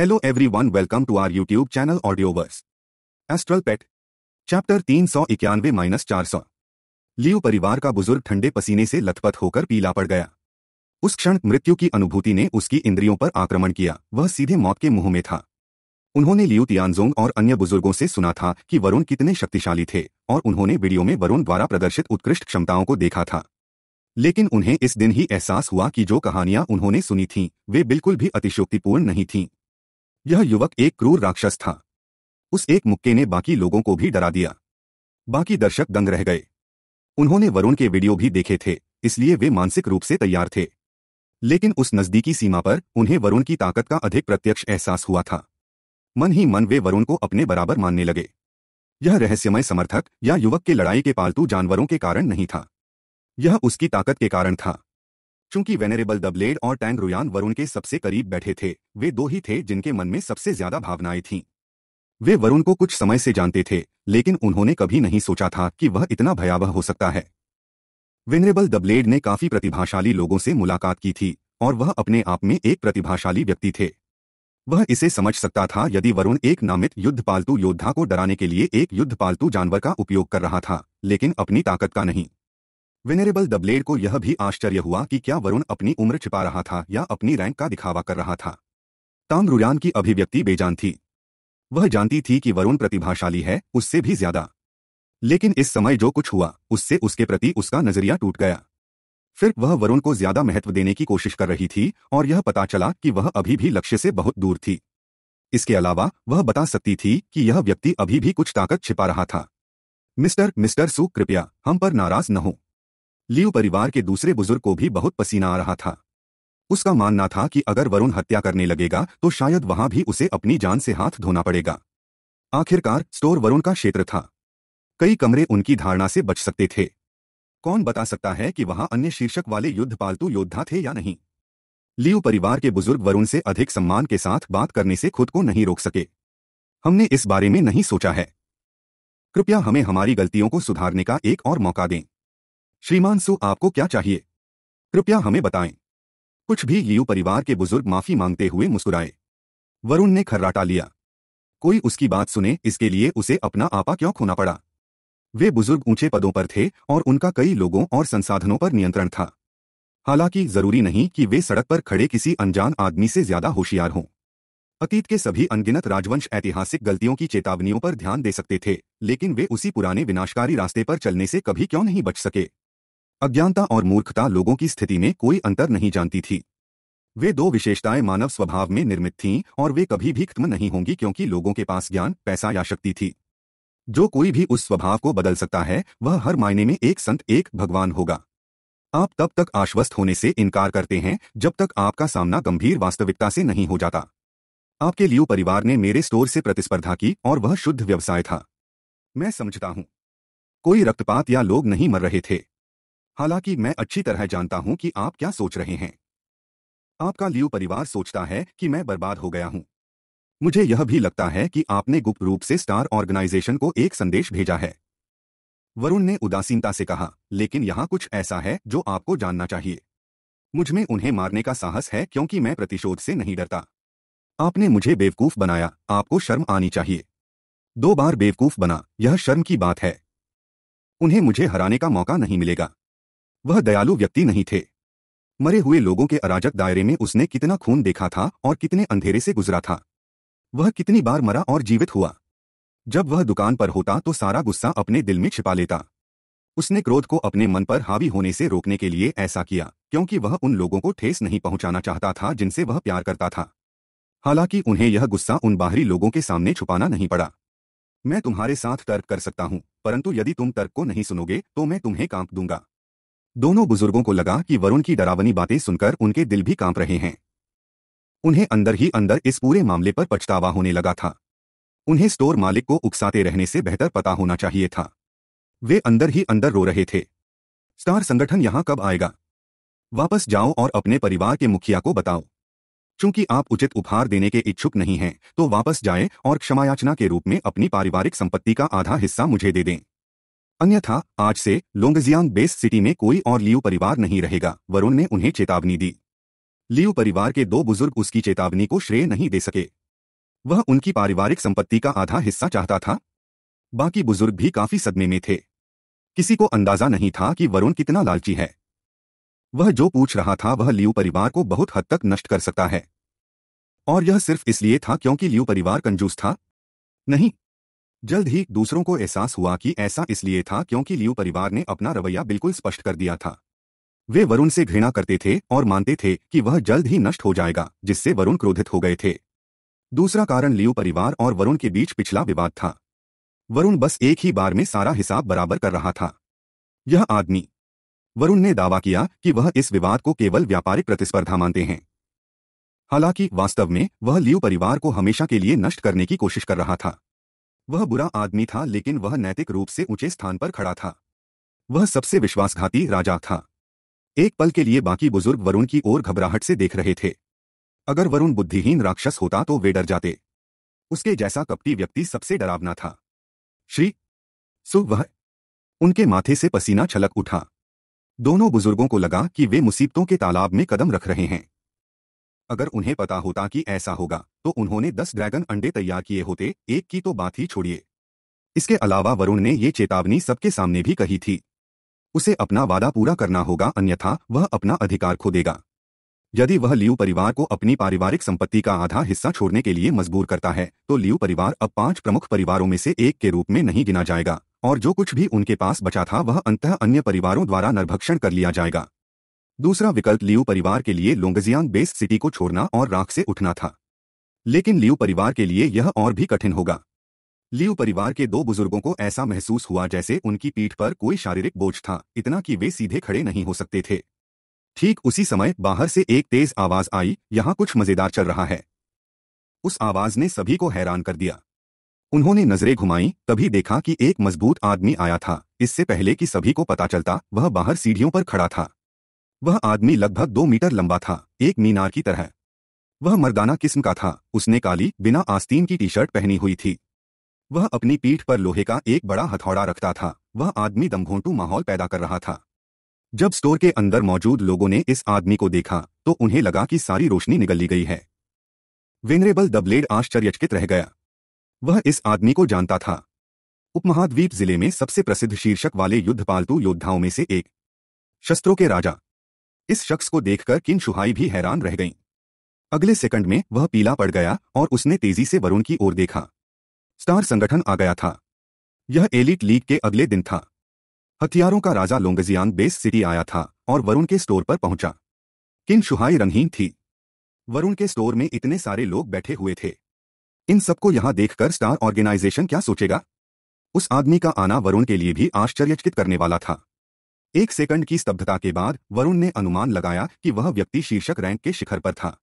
Hello everyone welcome to our YouTube channel Audioverse astral pet chapter तीन सौ इक्यानवे minus चार सौ लियो परिवार का बुजुर्ग ठंडे पसीने से लथपथ होकर पीला पड़ गया उस क्षण मृत्यु की अनुभूति ने उसकी इंद्रियों पर आक्रमण किया वह सीधे मौत के मुंह में था उन्होंने लियू तियानजोंग और अन्य बुजुर्गों से सुना था कि वरुण कितने शक्तिशाली थे और उन्होंने वीडियो में वरुण द्वारा प्रदर्शित उत्कृष्ट क्षमताओं को देखा था लेकिन उन्हें इस दिन ही एहसास हुआ कि जो कहानियां उन्होंने सुनी थीं वे बिल्कुल भी अतिशोक्तिपूर्ण नहीं थीं यह युवक एक क्रूर राक्षस था उस एक मुक्के ने बाकी लोगों को भी डरा दिया बाकी दर्शक दंग रह गए उन्होंने वरुण के वीडियो भी देखे थे इसलिए वे मानसिक रूप से तैयार थे लेकिन उस नजदीकी सीमा पर उन्हें वरुण की ताकत का अधिक प्रत्यक्ष एहसास हुआ था मन ही मन वे वरुण को अपने बराबर मानने लगे यह रहस्यमय समर्थक या युवक के लड़ाई के पालतू जानवरों के कारण नहीं था यह उसकी ताकत के कारण था चूंकि वेनेरेबल दबलेड और टैन रुयान वरुण के सबसे करीब बैठे थे वे दो ही थे जिनके मन में सबसे ज्यादा भावनाएं थीं वे वरुण को कुछ समय से जानते थे लेकिन उन्होंने कभी नहीं सोचा था कि वह इतना भयावह हो सकता है वेनरेबल दबलेड ने काफी प्रतिभाशाली लोगों से मुलाकात की थी और वह अपने आप में एक प्रतिभाशाली व्यक्ति थे वह इसे समझ सकता था यदि वरुण एक नामित युद्ध पालतू योद्धा को डराने के लिए एक युद्ध पालतू जानवर का उपयोग कर रहा था लेकिन अपनी ताकत का नहीं विनरेबल दबलेड को यह भी आश्चर्य हुआ कि क्या वरुण अपनी उम्र छिपा रहा था या अपनी रैंक का दिखावा कर रहा था ताम रुयान की अभिव्यक्ति बेजान थी वह जानती थी कि वरुण प्रतिभाशाली है उससे भी ज्यादा लेकिन इस समय जो कुछ हुआ उससे उसके प्रति उसका नजरिया टूट गया फिर वह वरुण को ज्यादा महत्व देने की कोशिश कर रही थी और यह पता चला कि वह अभी भी लक्ष्य से बहुत दूर थी इसके अलावा वह बता सकती थी कि यह व्यक्ति अभी भी कुछ ताकत छिपा रहा था मिस्टर मिस्टर सु कृपया हम पर नाराज न हो लियू परिवार के दूसरे बुजुर्ग को भी बहुत पसीना आ रहा था उसका मानना था कि अगर वरुण हत्या करने लगेगा तो शायद वहां भी उसे अपनी जान से हाथ धोना पड़ेगा आखिरकार स्टोर वरुण का क्षेत्र था कई कमरे उनकी धारणा से बच सकते थे कौन बता सकता है कि वहां अन्य शीर्षक वाले युद्ध पालतू योद्धा थे या नहीं लियो परिवार के बुजुर्ग वरुण से अधिक सम्मान के साथ बात करने से खुद को नहीं रोक सके हमने इस बारे में नहीं सोचा है कृपया हमें हमारी गलतियों को सुधारने का एक और मौका दें श्रीमान सो आपको क्या चाहिए कृपया हमें बताएं कुछ भी यू परिवार के बुजुर्ग माफी मांगते हुए मुस्कुराए वरुण ने खर्राटा लिया कोई उसकी बात सुने इसके लिए उसे अपना आपा क्यों खोना पड़ा वे बुजुर्ग ऊंचे पदों पर थे और उनका कई लोगों और संसाधनों पर नियंत्रण था हालांकि जरूरी नहीं कि वे सड़क पर खड़े किसी अनजान आदमी से ज्यादा होशियार हों अतीत के सभी अनगिनत राजवंश ऐतिहासिक गलतियों की चेतावनियों पर ध्यान दे सकते थे लेकिन वे उसी पुराने विनाशकारी रास्ते पर चलने से कभी क्यों नहीं बच सके अज्ञानता और मूर्खता लोगों की स्थिति में कोई अंतर नहीं जानती थी वे दो विशेषताएं मानव स्वभाव में निर्मित थीं और वे कभी भी खत्म नहीं होंगी क्योंकि लोगों के पास ज्ञान पैसा या शक्ति थी जो कोई भी उस स्वभाव को बदल सकता है वह हर मायने में एक संत एक भगवान होगा आप तब तक आश्वस्त होने से इनकार करते हैं जब तक आपका सामना गंभीर वास्तविकता से नहीं हो जाता आपके लियो परिवार ने मेरे स्टोर से प्रतिस्पर्धा की और वह शुद्ध व्यवसाय था मैं समझता हूं कोई रक्तपात या लोग नहीं मर रहे थे हालांकि मैं अच्छी तरह जानता हूं कि आप क्या सोच रहे हैं आपका लियू परिवार सोचता है कि मैं बर्बाद हो गया हूं मुझे यह भी लगता है कि आपने गुप्त रूप से स्टार ऑर्गेनाइजेशन को एक संदेश भेजा है वरुण ने उदासीनता से कहा लेकिन यहां कुछ ऐसा है जो आपको जानना चाहिए मुझमें उन्हें मारने का साहस है क्योंकि मैं प्रतिशोध से नहीं डरता आपने मुझे बेवकूफ बनाया आपको शर्म आनी चाहिए दो बार बेवकूफ बना यह शर्म की बात है उन्हें मुझे हराने का मौका नहीं मिलेगा वह दयालु व्यक्ति नहीं थे मरे हुए लोगों के अराजक दायरे में उसने कितना खून देखा था और कितने अंधेरे से गुजरा था वह कितनी बार मरा और जीवित हुआ जब वह दुकान पर होता तो सारा गुस्सा अपने दिल में छिपा लेता उसने क्रोध को अपने मन पर हावी होने से रोकने के लिए ऐसा किया क्योंकि वह उन लोगों को ठेस नहीं पहुंचाना चाहता था जिनसे वह प्यार करता था हालांकि उन्हें यह गुस्सा उन बाहरी लोगों के सामने छुपाना नहीं पड़ा मैं तुम्हारे साथ तर्क कर सकता हूं परंतु यदि तुम तर्क को नहीं सुनोगे तो मैं तुम्हें कांप दूंगा दोनों बुजुर्गों को लगा कि वरुण की डरावनी बातें सुनकर उनके दिल भी कांप रहे हैं उन्हें अंदर ही अंदर इस पूरे मामले पर पछतावा होने लगा था उन्हें स्टोर मालिक को उकसाते रहने से बेहतर पता होना चाहिए था वे अंदर ही अंदर रो रहे थे स्टार संगठन यहां कब आएगा वापस जाओ और अपने परिवार के मुखिया को बताओ चूंकि आप उचित उपहार देने के इच्छुक नहीं हैं तो वापस जाएं और क्षमायाचना के रूप में अपनी पारिवारिक संपत्ति का आधा हिस्सा मुझे दे दें अन्यथा आज से लोंगजियांग बेस सिटी में कोई और लियू परिवार नहीं रहेगा वरुण ने उन्हें चेतावनी दी लियू परिवार के दो बुजुर्ग उसकी चेतावनी को श्रेय नहीं दे सके वह उनकी पारिवारिक संपत्ति का आधा हिस्सा चाहता था बाकी बुजुर्ग भी काफी सदमे में थे किसी को अंदाजा नहीं था कि वरुण कितना लालची है वह जो पूछ रहा था वह लियू परिवार को बहुत हद तक नष्ट कर सकता है और यह सिर्फ इसलिए था क्योंकि लियू परिवार कंजूस था नहीं जल्द ही दूसरों को एहसास हुआ कि ऐसा इसलिए था क्योंकि लियू परिवार ने अपना रवैया बिल्कुल स्पष्ट कर दिया था वे वरुण से घृणा करते थे और मानते थे कि वह जल्द ही नष्ट हो जाएगा जिससे वरुण क्रोधित हो गए थे दूसरा कारण लियू परिवार और वरुण के बीच पिछला विवाद था वरुण बस एक ही बार में सारा हिसाब बराबर कर रहा था यह आदमी वरुण ने दावा किया कि वह इस विवाद को केवल व्यापारिक प्रतिस्पर्धा मानते हैं हालांकि वास्तव में वह लियू परिवार को हमेशा के लिए नष्ट करने की कोशिश कर रहा था वह बुरा आदमी था लेकिन वह नैतिक रूप से ऊंचे स्थान पर खड़ा था वह सबसे विश्वासघाती राजा था एक पल के लिए बाकी बुजुर्ग वरुण की ओर घबराहट से देख रहे थे अगर वरुण बुद्धिहीन राक्षस होता तो वे डर जाते उसके जैसा कपटी व्यक्ति सबसे डरावना था श्री सु वह उनके माथे से पसीना छलक उठा दोनों बुजुर्गों को लगा कि वे मुसीबतों के तालाब में कदम रख रहे हैं अगर उन्हें पता होता कि ऐसा होगा तो उन्होंने दस ड्रैगन अंडे तैयार किए होते एक की तो बात ही छोड़िए इसके अलावा वरुण ने ये चेतावनी सबके सामने भी कही थी उसे अपना वादा पूरा करना होगा अन्यथा वह अपना अधिकार खो देगा यदि वह लियू परिवार को अपनी पारिवारिक संपत्ति का आधा हिस्सा छोड़ने के लिए मजबूर करता है तो लियू परिवार अब पांच प्रमुख परिवारों में से एक के रूप में नहीं गिना जाएगा और जो कुछ भी उनके पास बचा था वह अंतः अन्य परिवारों द्वारा नरभक्षण कर लिया जाएगा दूसरा विकल्प लियू परिवार के लिए लोंगजियांग बेस सिटी को छोड़ना और राख से उठना था लेकिन लियू परिवार के लिए यह और भी कठिन होगा लियू परिवार के दो बुजुर्गों को ऐसा महसूस हुआ जैसे उनकी पीठ पर कोई शारीरिक बोझ था इतना कि वे सीधे खड़े नहीं हो सकते थे ठीक उसी समय बाहर से एक तेज आवाज आई यहां कुछ मजेदार चल रहा है उस आवाज ने सभी को हैरान कर दिया उन्होंने नजरें घुमाई तभी देखा कि एक मजबूत आदमी आया था इससे पहले कि सभी को पता चलता वह बाहर सीढ़ियों पर खड़ा था वह आदमी लगभग दो मीटर लंबा था एक मीनार की तरह वह मर्दाना किस्म का था उसने काली बिना आस्तीन की टी शर्ट पहनी हुई थी वह अपनी पीठ पर लोहे का एक बड़ा हथौड़ा रखता था वह आदमी दमघोंटू माहौल पैदा कर रहा था जब स्टोर के अंदर मौजूद लोगों ने इस आदमी को देखा तो उन्हें लगा कि सारी रोशनी निगल ली गई है वेनरेबल दबलेड आश्चर्यचकित रह गया वह इस आदमी को जानता था उपमहाद्वीप जिले में सबसे प्रसिद्ध शीर्षक वाले युद्ध पालतू योद्धाओं में से एक शस्त्रों के राजा इस शख्स को देखकर किन शुहाई भी हैरान रह गईं अगले सेकंड में वह पीला पड़ गया और उसने तेजी से वरुण की ओर देखा स्टार संगठन आ गया था यह एलिट लीग के अगले दिन था हथियारों का राजा लोंगजियांग बेस सिटी आया था और वरुण के स्टोर पर पहुंचा किन शुहाई रंगहीन थी वरुण के स्टोर में इतने सारे लोग बैठे हुए थे इन सबको यहां देखकर स्टार ऑर्गेनाइजेशन क्या सोचेगा उस आदमी का आना वरुण के लिए भी आश्चर्यचकित करने वाला था एक सेकंड की स्तब्धता के बाद वरुण ने अनुमान लगाया कि वह व्यक्ति शीर्षक रैंक के शिखर पर था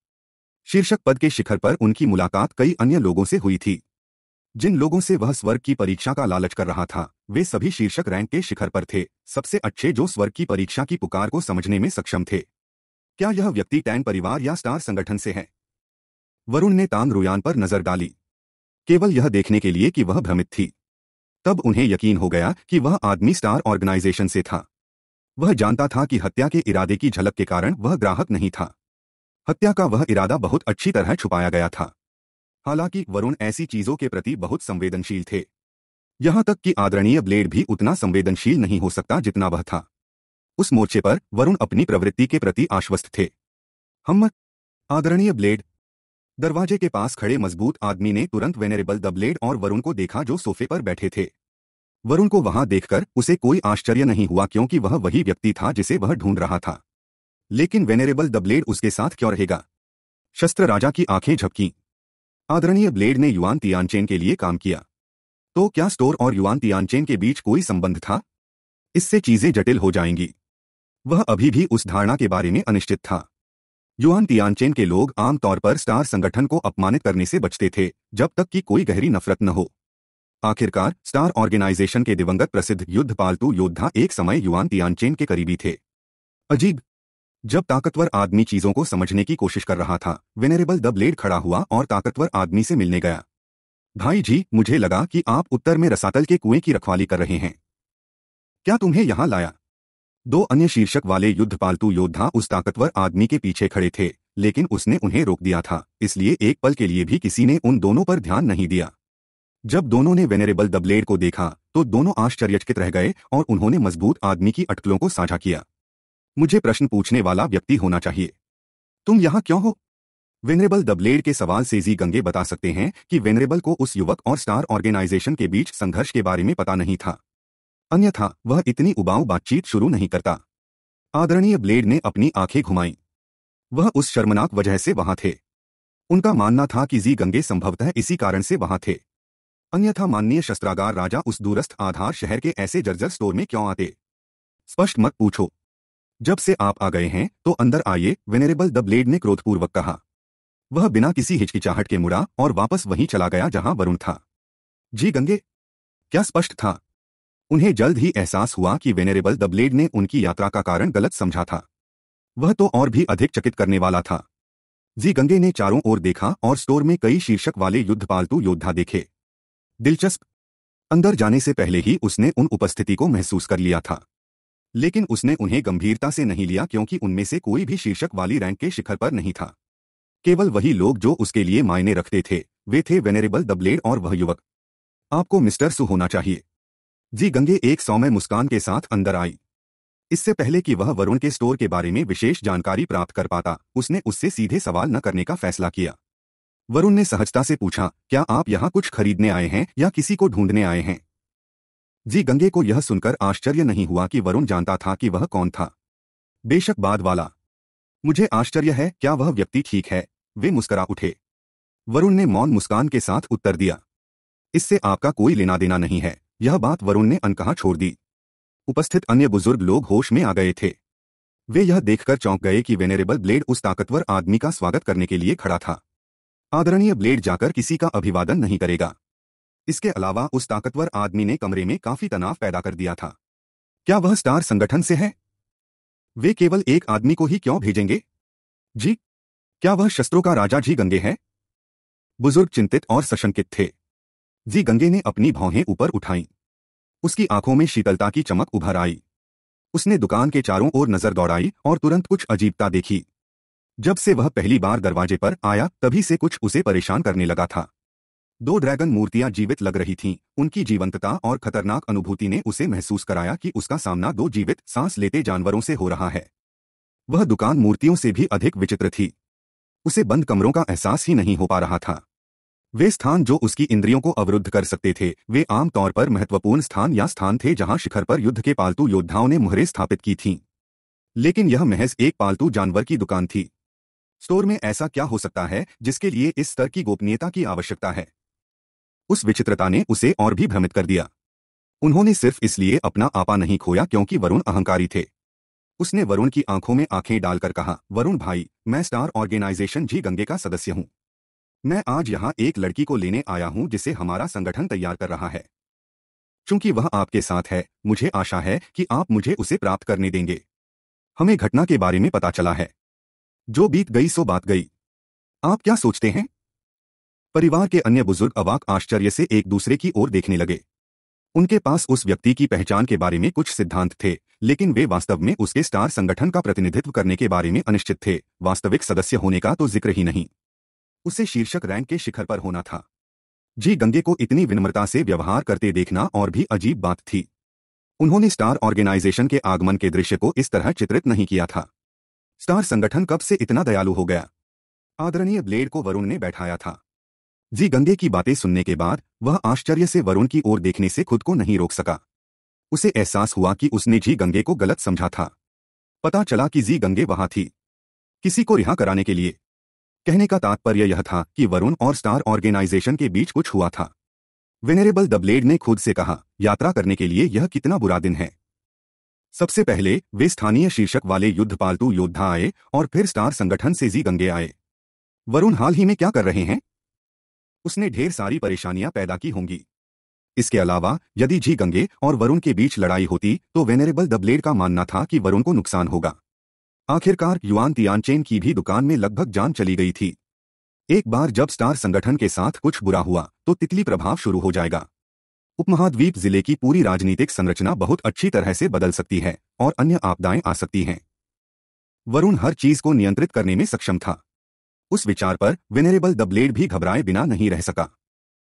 शीर्षक पद के शिखर पर उनकी मुलाकात कई अन्य लोगों से हुई थी जिन लोगों से वह स्वर्ग की परीक्षा का लालच कर रहा था वे सभी शीर्षक रैंक के शिखर पर थे सबसे अच्छे जो स्वर्ग की परीक्षा की पुकार को समझने में सक्षम थे क्या यह व्यक्ति टैन परिवार या स्टार संगठन से है वरुण ने तांग रुयान पर नजर डाली केवल यह देखने के लिए कि वह भ्रमित थी तब उन्हें यकीन हो गया कि वह आदमी स्टार ऑर्गेनाइजेशन से था वह जानता था कि हत्या के इरादे की झलक के कारण वह ग्राहक नहीं था हत्या का वह इरादा बहुत अच्छी तरह छुपाया गया था हालांकि वरुण ऐसी चीजों के प्रति बहुत संवेदनशील थे यहां तक कि आदरणीय ब्लेड भी उतना संवेदनशील नहीं हो सकता जितना वह था उस मोर्चे पर वरुण अपनी प्रवृत्ति के प्रति आश्वस्त थे हम आदरणीय ब्लेड दरवाजे के पास खड़े मजबूत आदमी ने तुरंत वेनेरेबल द ब्लेड और वरुण को देखा जो सोफे पर बैठे थे वरुण को वहां देखकर उसे कोई आश्चर्य नहीं हुआ क्योंकि वह वही व्यक्ति था जिसे वह ढूंढ रहा था लेकिन वेनेरेबल द ब्लेड उसके साथ क्यों रहेगा शस्त्र राजा की आंखें झपकी आदरणीय ब्लेड ने युवान तियानचेन के लिए काम किया तो क्या स्टोर और युवान तियानचेन के बीच कोई संबंध था इससे चीजें जटिल हो जाएंगी वह अभी भी उस धारणा के बारे में अनिश्चित था युवान तियानचेन के लोग आमतौर पर स्टार संगठन को अपमानित करने से बचते थे जब तक कि कोई गहरी नफरत न हो आखिरकार स्टार ऑर्गेनाइजेशन के दिवंगत प्रसिद्ध युद्ध पालतू योद्धा एक समय युवान तियानचेन के करीबी थे अजीब जब ताकतवर आदमी चीजों को समझने की कोशिश कर रहा था वेनेरेबल द ब्लेड खड़ा हुआ और ताकतवर आदमी से मिलने गया भाई जी मुझे लगा कि आप उत्तर में रसातल के कुएं की रखवाली कर रहे हैं क्या तुम्हें यहां लाया दो अन्य शीर्षक वाले युद्ध पालतू योद्धा उस ताकतवर आदमी के पीछे खड़े थे लेकिन उसने उन्हें रोक दिया था इसलिए एक पल के लिए भी किसी ने उन दोनों पर ध्यान नहीं दिया जब दोनों ने वेनेरेबल द ब्लेड को देखा तो दोनों आश्चर्यचकित रह गए और उन्होंने मजबूत आदमी की अटकलों को साझा किया मुझे प्रश्न पूछने वाला व्यक्ति होना चाहिए तुम यहां क्यों हो वेनरेबल द ब्लेड के सवाल से जी गंगे बता सकते हैं कि वेनरेबल को उस युवक और स्टार ऑर्गेनाइजेशन के बीच संघर्ष के बारे में पता नहीं था अन्यथा वह इतनी उबाऊ बातचीत शुरू नहीं करता आदरणीय ब्लेड ने अपनी आंखें घुमाईं वह उस शर्मनाक वजह से वहां थे उनका मानना था कि जी गंगे संभवतः इसी कारण से वहां थे अन्यथा माननीय शस्त्रागार राजा उस दूरस्थ आधार शहर के ऐसे जर्जर स्टोर में क्यों आते स्पष्ट मत पूछो जब से आप आ गए हैं तो अंदर आइए वेनेरेबल द ब्लेड ने क्रोधपूर्वक कहा वह बिना किसी हिचकिचाहट के मुड़ा और वापस वहीं चला गया जहां वरुण था जी गंगे क्या स्पष्ट था उन्हें जल्द ही एहसास हुआ कि वेनेरेबल द ब्लेड ने उनकी यात्रा का कारण गलत समझा था वह तो और भी अधिक चकित करने वाला था जी गंगे ने चारों ओर देखा और स्टोर में कई शीर्षक वाले युद्ध पालतू योद्धा देखे दिलचस्प अंदर जाने से पहले ही उसने उन उपस्थिति को महसूस कर लिया था लेकिन उसने उन्हें गंभीरता से नहीं लिया क्योंकि उनमें से कोई भी शीर्षक वाली रैंक के शिखर पर नहीं था केवल वही लोग जो उसके लिए मायने रखते थे वे थे वेनेरेबल दबलेड और वह युवक आपको मिस्टर सु होना चाहिए जी गंगे एक सौम्य मुस्कान के साथ अंदर आई इससे पहले कि वह वरुण के स्टोर के बारे में विशेष जानकारी प्राप्त कर पाता उसने उससे सीधे सवाल न करने का फैसला किया वरुण ने सहजता से पूछा क्या आप यहाँ कुछ खरीदने आए हैं या किसी को ढूंढने आए हैं जी गंगे को यह सुनकर आश्चर्य नहीं हुआ कि वरुण जानता था कि वह कौन था बेशक बाद वाला मुझे आश्चर्य है क्या वह व्यक्ति ठीक है वे मुस्करा उठे वरुण ने मौन मुस्कान के साथ उत्तर दिया इससे आपका कोई लेना देना नहीं है यह बात वरुण ने अनकहा छोड़ दी उपस्थित अन्य बुजुर्ग लोग होश में आ गए थे वे यह देखकर चौंक गए कि वेनेरेबल ब्लेड उस ताकतवर आदमी का स्वागत करने के लिए खड़ा था आदरणीय ब्लेड जाकर किसी का अभिवादन नहीं करेगा इसके अलावा उस ताकतवर आदमी ने कमरे में काफी तनाव पैदा कर दिया था क्या वह स्टार संगठन से है वे केवल एक आदमी को ही क्यों भेजेंगे जी क्या वह शस्त्रों का राजा जी गंगे है बुजुर्ग चिंतित और सशंकित थे जी गंगे ने अपनी भौहें ऊपर उठाई उसकी आंखों में शीतलता की चमक उभर आई उसने दुकान के चारों ओर नजर दौड़ाई और तुरंत कुछ अजीबता देखी जब से वह पहली बार दरवाजे पर आया तभी से कुछ उसे परेशान करने लगा था दो ड्रैगन मूर्तियां जीवित लग रही थीं, उनकी जीवंतता और खतरनाक अनुभूति ने उसे महसूस कराया कि उसका सामना दो जीवित सांस लेते जानवरों से हो रहा है वह दुकान मूर्तियों से भी अधिक विचित्र थी उसे बंद कमरों का एहसास ही नहीं हो पा रहा था वे स्थान जो उसकी इंद्रियों को अवरुद्ध कर सकते थे वे आमतौर पर महत्वपूर्ण स्थान या स्थान थे जहां शिखर पर युद्ध के पालतू योद्धाओं ने मुहरे स्थापित की थीं लेकिन यह महज एक पालतू जानवर की दुकान थी स्टोर में ऐसा क्या हो सकता है जिसके लिए इस स्तर की गोपनीयता की आवश्यकता है उस विचित्रता ने उसे और भी भ्रमित कर दिया उन्होंने सिर्फ इसलिए अपना आपा नहीं खोया क्योंकि वरुण अहंकारी थे उसने वरुण की आंखों में आंखें डालकर कहा वरुण भाई मैं स्टार ऑर्गेनाइजेशन जी गंगे का सदस्य हूं मैं आज यहां एक लड़की को लेने आया हूं जिसे हमारा संगठन तैयार कर रहा है चूंकि वह आपके साथ है मुझे आशा है कि आप मुझे उसे प्राप्त करने देंगे हमें घटना के बारे में पता चला है जो बीत गई सो बात गई आप क्या सोचते हैं परिवार के अन्य बुजुर्ग अवाक आश्चर्य से एक दूसरे की ओर देखने लगे उनके पास उस व्यक्ति की पहचान के बारे में कुछ सिद्धांत थे लेकिन वे वास्तव में उसके स्टार संगठन का प्रतिनिधित्व करने के बारे में अनिश्चित थे वास्तविक सदस्य होने का तो जिक्र ही नहीं उसे शीर्षक रैंक के शिखर पर होना था जी गंगे को इतनी विनम्रता से व्यवहार करते देखना और भी अजीब बात थी उन्होंने स्टार ऑर्गेनाइजेशन के आगमन के दृश्य को इस तरह चित्रित नहीं किया था स्टार संगठन कब से इतना दयालु हो गया आदरणीय ब्लेड को वरुण ने बैठाया था जी गंगे की बातें सुनने के बाद वह आश्चर्य से वरुण की ओर देखने से खुद को नहीं रोक सका उसे एहसास हुआ कि उसने जी गंगे को गलत समझा था पता चला कि जी गंगे वहां थी किसी को रिहा कराने के लिए कहने का तात्पर्य यह था कि वरुण और स्टार ऑर्गेनाइजेशन के बीच कुछ हुआ था वेनरेबल द ब्लेड ने खुद से कहा यात्रा करने के लिए यह कितना बुरा दिन है सबसे पहले वे स्थानीय शीर्षक वाले युद्ध पालतू योद्धा आए और फिर स्टार संगठन से जी गंगे आए वरुण हाल ही में क्या कर रहे हैं उसने ढेर सारी परेशानियां पैदा की होंगी इसके अलावा यदि जी गंगे और वरुण के बीच लड़ाई होती तो वेनेरेबल दबलेड का मानना था कि वरुण को नुकसान होगा आखिरकार युआन तियानचेन की भी दुकान में लगभग जान चली गई थी एक बार जब स्टार संगठन के साथ कुछ बुरा हुआ तो तितली प्रभाव शुरू हो जाएगा उपमहाद्वीप जिले की पूरी राजनीतिक संरचना बहुत अच्छी तरह से बदल सकती है और अन्य आपदाएं आ सकती हैं वरुण हर चीज को नियंत्रित करने में सक्षम था उस विचार पर विनरेबल द ब्लेड भी घबराए बिना नहीं रह सका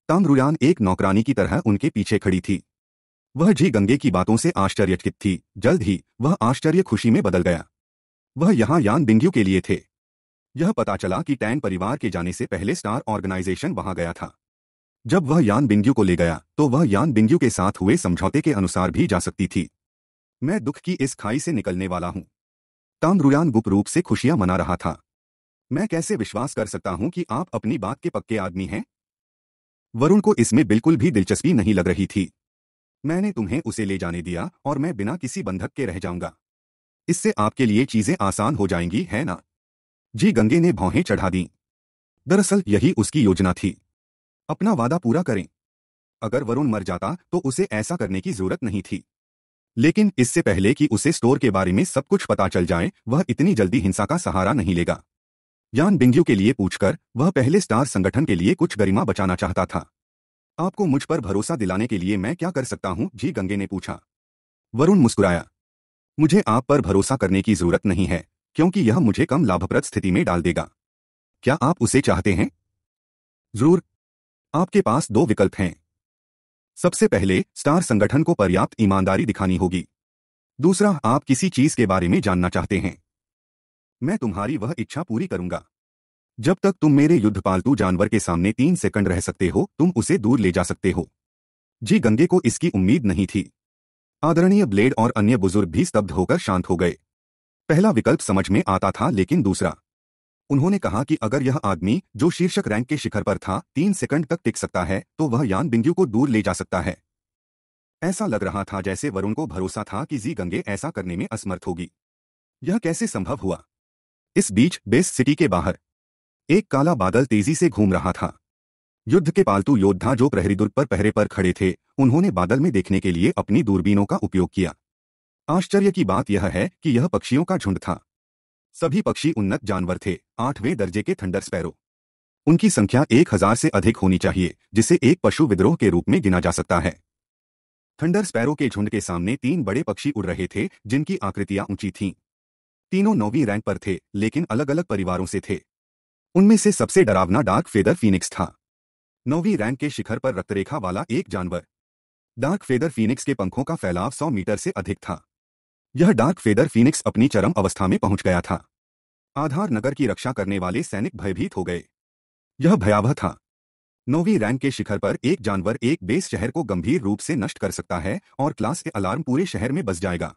ताम्रुयान एक नौकरानी की तरह उनके पीछे खड़ी थी वह जी गंगे की बातों से आश्चर्यचकित थी जल्द ही वह आश्चर्य खुशी में बदल गया वह यहां यान बिंग्यू के लिए थे यह पता चला कि टैन परिवार के जाने से पहले स्टार ऑर्गेनाइजेशन वहां गया था जब वह यान बिंग्यू को ले गया तो वह यान बिंग्यू के साथ हुए समझौते के अनुसार भी जा सकती थी मैं दुख की इस खाई से निकलने वाला हूं ताम्रुयान गुप्त रूप से खुशियां मना रहा था मैं कैसे विश्वास कर सकता हूं कि आप अपनी बात के पक्के आदमी हैं वरुण को इसमें बिल्कुल भी दिलचस्पी नहीं लग रही थी मैंने तुम्हें उसे ले जाने दिया और मैं बिना किसी बंधक के रह जाऊंगा इससे आपके लिए चीजें आसान हो जाएंगी है ना जी गंगे ने भौहें चढ़ा दी दरअसल यही उसकी योजना थी अपना वादा पूरा करें अगर वरुण मर जाता तो उसे ऐसा करने की जरूरत नहीं थी लेकिन इससे पहले कि उसे स्टोर के बारे में सब कुछ पता चल जाए वह इतनी जल्दी हिंसा का सहारा नहीं लेगा यान बिंग्यू के लिए पूछकर वह पहले स्टार संगठन के लिए कुछ गरिमा बचाना चाहता था आपको मुझ पर भरोसा दिलाने के लिए मैं क्या कर सकता हूं जी गंगे ने पूछा वरुण मुस्कुराया मुझे आप पर भरोसा करने की जरूरत नहीं है क्योंकि यह मुझे कम लाभप्रद स्थिति में डाल देगा क्या आप उसे चाहते हैं जरूर आपके पास दो विकल्प हैं सबसे पहले स्टार संगठन को पर्याप्त ईमानदारी दिखानी होगी दूसरा आप किसी चीज के बारे में जानना चाहते हैं मैं तुम्हारी वह इच्छा पूरी करूंगा जब तक तुम मेरे युद्ध पालतू जानवर के सामने तीन सेकंड रह सकते हो तुम उसे दूर ले जा सकते हो जी गंगे को इसकी उम्मीद नहीं थी आदरणीय ब्लेड और अन्य बुजुर्ग भी स्तब्ध होकर शांत हो गए पहला विकल्प समझ में आता था लेकिन दूसरा उन्होंने कहा कि अगर यह आदमी जो शीर्षक रैंक के शिखर पर था तीन सेकंड तक टिक सकता है तो वह यान बिंदु को दूर ले जा सकता है ऐसा लग रहा था जैसे वरुण को भरोसा था कि जी गंगे ऐसा करने में असमर्थ होगी यह कैसे संभव हुआ इस बीच बेस सिटी के बाहर एक काला बादल तेजी से घूम रहा था युद्ध के पालतू योद्धा जो प्रहरी दुर्ग पर पहरे पर खड़े थे उन्होंने बादल में देखने के लिए अपनी दूरबीनों का उपयोग किया आश्चर्य की बात यह है कि यह पक्षियों का झुंड था सभी पक्षी उन्नत जानवर थे आठवें दर्जे के थंडर स्पैरो उनकी संख्या एक हजार से अधिक होनी चाहिए जिसे एक पशु विद्रोह के रूप में गिना जा सकता है थंडर स्पैरो के झुंड के सामने तीन बड़े पक्षी उड़ रहे थे जिनकी आकृतियां ऊंची थीं तीनों नौवीं रैंक पर थे लेकिन अलग अलग परिवारों से थे उनमें से सबसे डरावना डार्क फेदर फीनिक्स था नौवीं रैंक के शिखर पर रक्तरेखा वाला एक जानवर डार्क फेदर फीनिक्स के पंखों का फैलाव सौ मीटर से अधिक था यह डार्क फेदर फीनिक्स अपनी चरम अवस्था में पहुंच गया था आधार नगर की रक्षा करने वाले सैनिक भयभीत हो गए यह भयावह था नौवीं रैंक के शिखर पर एक जानवर एक बेस शहर को गंभीर रूप से नष्ट कर सकता है और क्लास ए अलार्म पूरे शहर में बस जाएगा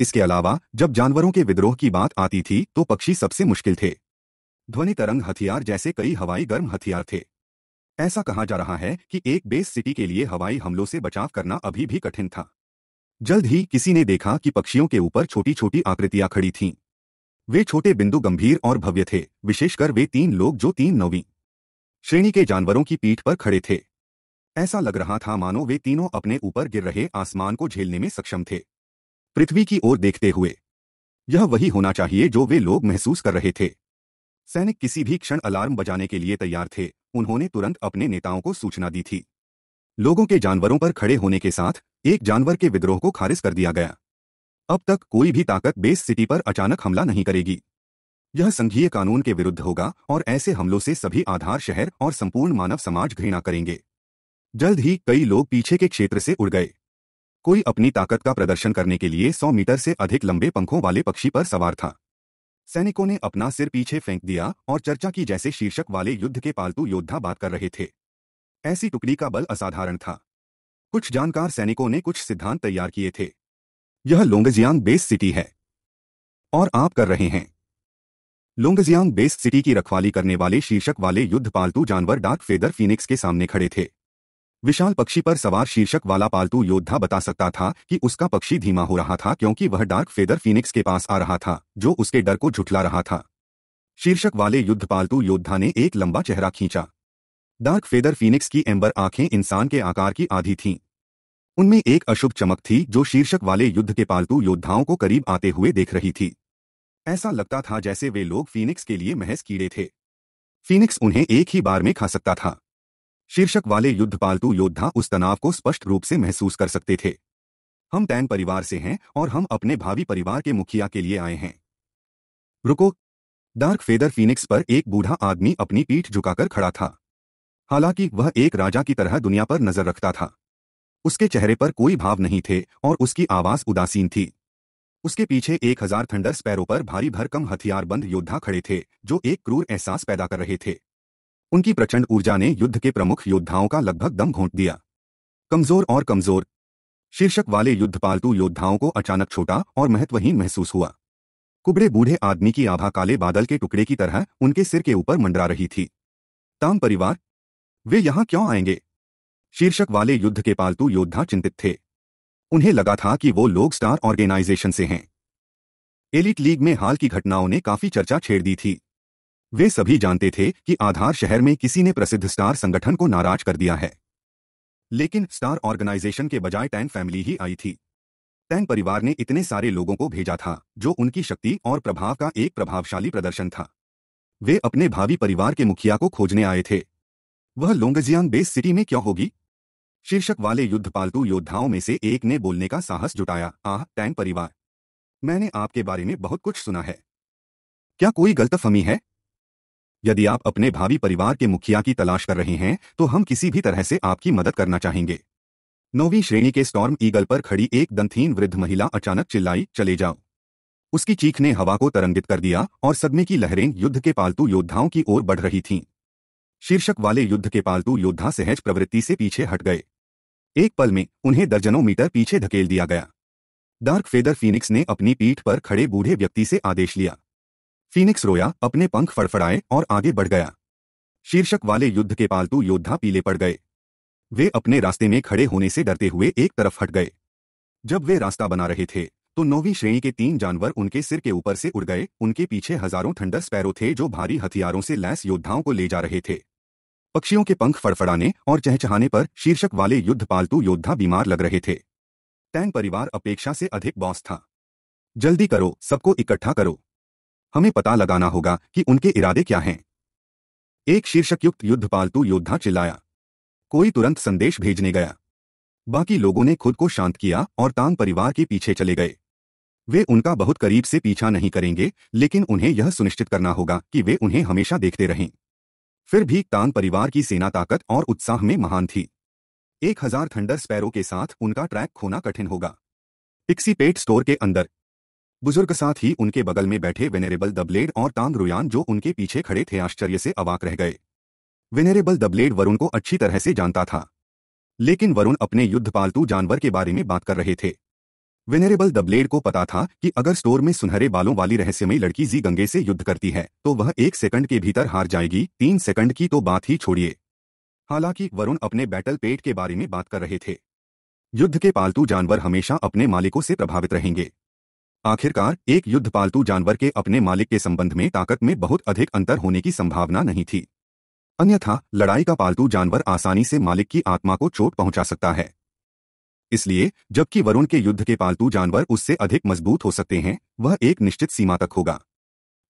इसके अलावा जब जानवरों के विद्रोह की बात आती थी तो पक्षी सबसे मुश्किल थे ध्वनि तरंग हथियार जैसे कई हवाई गर्म हथियार थे ऐसा कहा जा रहा है कि एक बेस सिटी के लिए हवाई हमलों से बचाव करना अभी भी कठिन था जल्द ही किसी ने देखा कि पक्षियों के ऊपर छोटी छोटी आकृतियां खड़ी थीं वे छोटे बिंदु गंभीर और भव्य थे विशेषकर वे तीन लोग जो तीन नौवीं श्रेणी के जानवरों की पीठ पर खड़े थे ऐसा लग रहा था मानो वे तीनों अपने ऊपर गिर रहे आसमान को झेलने में सक्षम थे पृथ्वी की ओर देखते हुए यह वही होना चाहिए जो वे लोग महसूस कर रहे थे सैनिक किसी भी क्षण अलार्म बजाने के लिए तैयार थे उन्होंने तुरंत अपने नेताओं को सूचना दी थी लोगों के जानवरों पर खड़े होने के साथ एक जानवर के विद्रोह को खारिज कर दिया गया अब तक कोई भी ताकत बेस सिटी पर अचानक हमला नहीं करेगी यह संघीय कानून के विरुद्ध होगा और ऐसे हमलों से सभी आधार शहर और संपूर्ण मानव समाज घृणा करेंगे जल्द ही कई लोग पीछे के क्षेत्र से उड़ गए कोई अपनी ताकत का प्रदर्शन करने के लिए 100 मीटर से अधिक लंबे पंखों वाले पक्षी पर सवार था सैनिकों ने अपना सिर पीछे फेंक दिया और चर्चा की जैसे शीर्षक वाले युद्ध के पालतू योद्धा बात कर रहे थे ऐसी टुकड़ी का बल असाधारण था कुछ जानकार सैनिकों ने कुछ सिद्धांत तैयार किए थे यह लोंगजियांग बेस सिटी है और आप कर रहे हैं लोंगजियांग बेस सिटी की रखवाली करने वाले शीर्षक वाले युद्ध पालतू जानवर डार्क फेदर फीनिक्स के सामने खड़े थे विशाल पक्षी पर सवार शीर्षक वाला पालतू योद्धा बता सकता था कि उसका पक्षी धीमा हो रहा था क्योंकि वह डार्क फेदर फीनिक्स के पास आ रहा था जो उसके डर को झुठला रहा था शीर्षक वाले युद्ध पालतू योद्धा ने एक लंबा चेहरा खींचा डार्क फेदर फीनिक्स की एम्बर आंखें इंसान के आकार की आधी थीं उनमें एक अशुभ चमक थी जो शीर्षक वाले युद्ध के पालतू योद्धाओं को करीब आते हुए देख रही थी ऐसा लगता था जैसे वे लोग फीनिक्स के लिए महज कीड़े थे फीनिक्स उन्हें एक ही बार में खा सकता था शीर्षक वाले युद्ध पालतू योद्धा उस तनाव को स्पष्ट रूप से महसूस कर सकते थे हम टैन परिवार से हैं और हम अपने भावी परिवार के मुखिया के लिए आए हैं रुको डार्क फेदर फीनिक्स पर एक बूढ़ा आदमी अपनी पीठ झुकाकर खड़ा था हालांकि वह एक राजा की तरह दुनिया पर नजर रखता था उसके चेहरे पर कोई भाव नहीं थे और उसकी आवाज उदासीन थी उसके पीछे एक हजार थंडर स्पैरो पर भारी भरकम हथियारबंद योद्धा खड़े थे जो एक क्रूर एहसास पैदा कर रहे थे उनकी प्रचंड ऊर्जा ने युद्ध के प्रमुख योद्धाओं का लगभग दम घोंट दिया कमजोर और कमजोर शीर्षक वाले युद्ध पालतू योद्धाओं को अचानक छोटा और महत्वहीन महसूस हुआ कुबड़े बूढ़े आदमी की आभा काले बादल के टुकड़े की तरह उनके सिर के ऊपर मंडरा रही थी ताम परिवार वे यहां क्यों आएंगे शीर्षक वाले युद्ध के पालतू योद्धा चिंतित थे उन्हें लगा था कि वो लोग स्टार ऑर्गेनाइजेशन से हैं एलिट लीग में हाल की घटनाओं ने काफी चर्चा छेड़ दी थी वे सभी जानते थे कि आधार शहर में किसी ने प्रसिद्ध स्टार संगठन को नाराज कर दिया है लेकिन स्टार ऑर्गेनाइजेशन के बजाय टैंग फैमिली ही आई थी टैंग परिवार ने इतने सारे लोगों को भेजा था जो उनकी शक्ति और प्रभाव का एक प्रभावशाली प्रदर्शन था वे अपने भावी परिवार के मुखिया को खोजने आए थे वह लोंगजियांग बेस सिटी में क्यों होगी शीर्षक वाले युद्ध पालतू योद्धाओं में से एक ने बोलने का साहस जुटाया आह टैंग परिवार मैंने आपके बारे में बहुत कुछ सुना है क्या कोई गलतफहमी है यदि आप अपने भावी परिवार के मुखिया की तलाश कर रहे हैं तो हम किसी भी तरह से आपकी मदद करना चाहेंगे नौवीं श्रेणी के स्टॉर्म ईगल पर खड़ी एक दंथहीन वृद्ध महिला अचानक चिल्लाई चले जाओ उसकी चीख ने हवा को तरंगित कर दिया और सदमे की लहरें युद्ध के पालतू योद्धाओं की ओर बढ़ रही थीं। शीर्षक वाले युद्ध के पालतू योद्धा सहज प्रवृत्ति से पीछे हट गए एक पल में उन्हें दर्जनों मीटर पीछे धकेल दिया गया डार्क फेदर फीनिक्स ने अपनी पीठ पर खड़े बूढ़े व्यक्ति से आदेश लिया फीनिक्स रोया अपने पंख फड़फड़ाए और आगे बढ़ गया शीर्षक वाले युद्ध के पालतू योद्धा पीले पड़ गए वे अपने रास्ते में खड़े होने से डरते हुए एक तरफ हट गए जब वे रास्ता बना रहे थे तो नौवीं श्रेणी के तीन जानवर उनके सिर के ऊपर से उड़ गए उनके पीछे हजारों थंडर स्पैरो थे जो भारी हथियारों से लैस योद्धाओं को ले जा रहे थे पक्षियों के पंख फड़फड़ाने और चहचहाने पर शीर्षक वाले युद्ध पालतू योद्धा बीमार लग रहे थे टैंग परिवार अपेक्षा से अधिक बॉस था जल्दी करो सबको इकट्ठा करो हमें पता लगाना होगा कि उनके इरादे क्या हैं एक शीर्षकयुक्त युद्ध पालतू योद्धा चिल्लाया कोई तुरंत संदेश भेजने गया बाकी लोगों ने खुद को शांत किया और तांग परिवार के पीछे चले गए वे उनका बहुत करीब से पीछा नहीं करेंगे लेकिन उन्हें यह सुनिश्चित करना होगा कि वे उन्हें हमेशा देखते रहें फिर भी तान परिवार की सेना ताकत और उत्साह में महान थी एक हजार थंडर स्पैरो के साथ उनका ट्रैक खोना कठिन होगा पिक्सी पेट स्टोर के अंदर बुजुर्ग साथ ही उनके बगल में बैठे वेनेरेबल दबलेड और तांग रुयान जो उनके पीछे खड़े थे आश्चर्य से अवाक रह गए वेनेरेबल दबलेड वरुण को अच्छी तरह से जानता था लेकिन वरुण अपने युद्ध पालतू जानवर के बारे में बात कर रहे थे वेनरेबल दब्लेड को पता था कि अगर स्टोर में सुनहरे बालों वाली रहस्यमयी लड़की जी गंगे से युद्ध करती है तो वह एक सेकंड के भीतर हार जाएगी तीन सेकंड की तो बात ही छोड़िए हालांकि वरुण अपने बैटल पेट के बारे में बात कर रहे थे युद्ध के पालतू जानवर हमेशा अपने मालिकों से प्रभावित रहेंगे आखिरकार एक युद्ध पालतू जानवर के अपने मालिक के संबंध में ताकत में बहुत अधिक अंतर होने की संभावना नहीं थी अन्यथा लड़ाई का पालतू जानवर आसानी से मालिक की आत्मा को चोट पहुंचा सकता है इसलिए जबकि वरुण के युद्ध के पालतू जानवर उससे अधिक मजबूत हो सकते हैं वह एक निश्चित सीमा तक होगा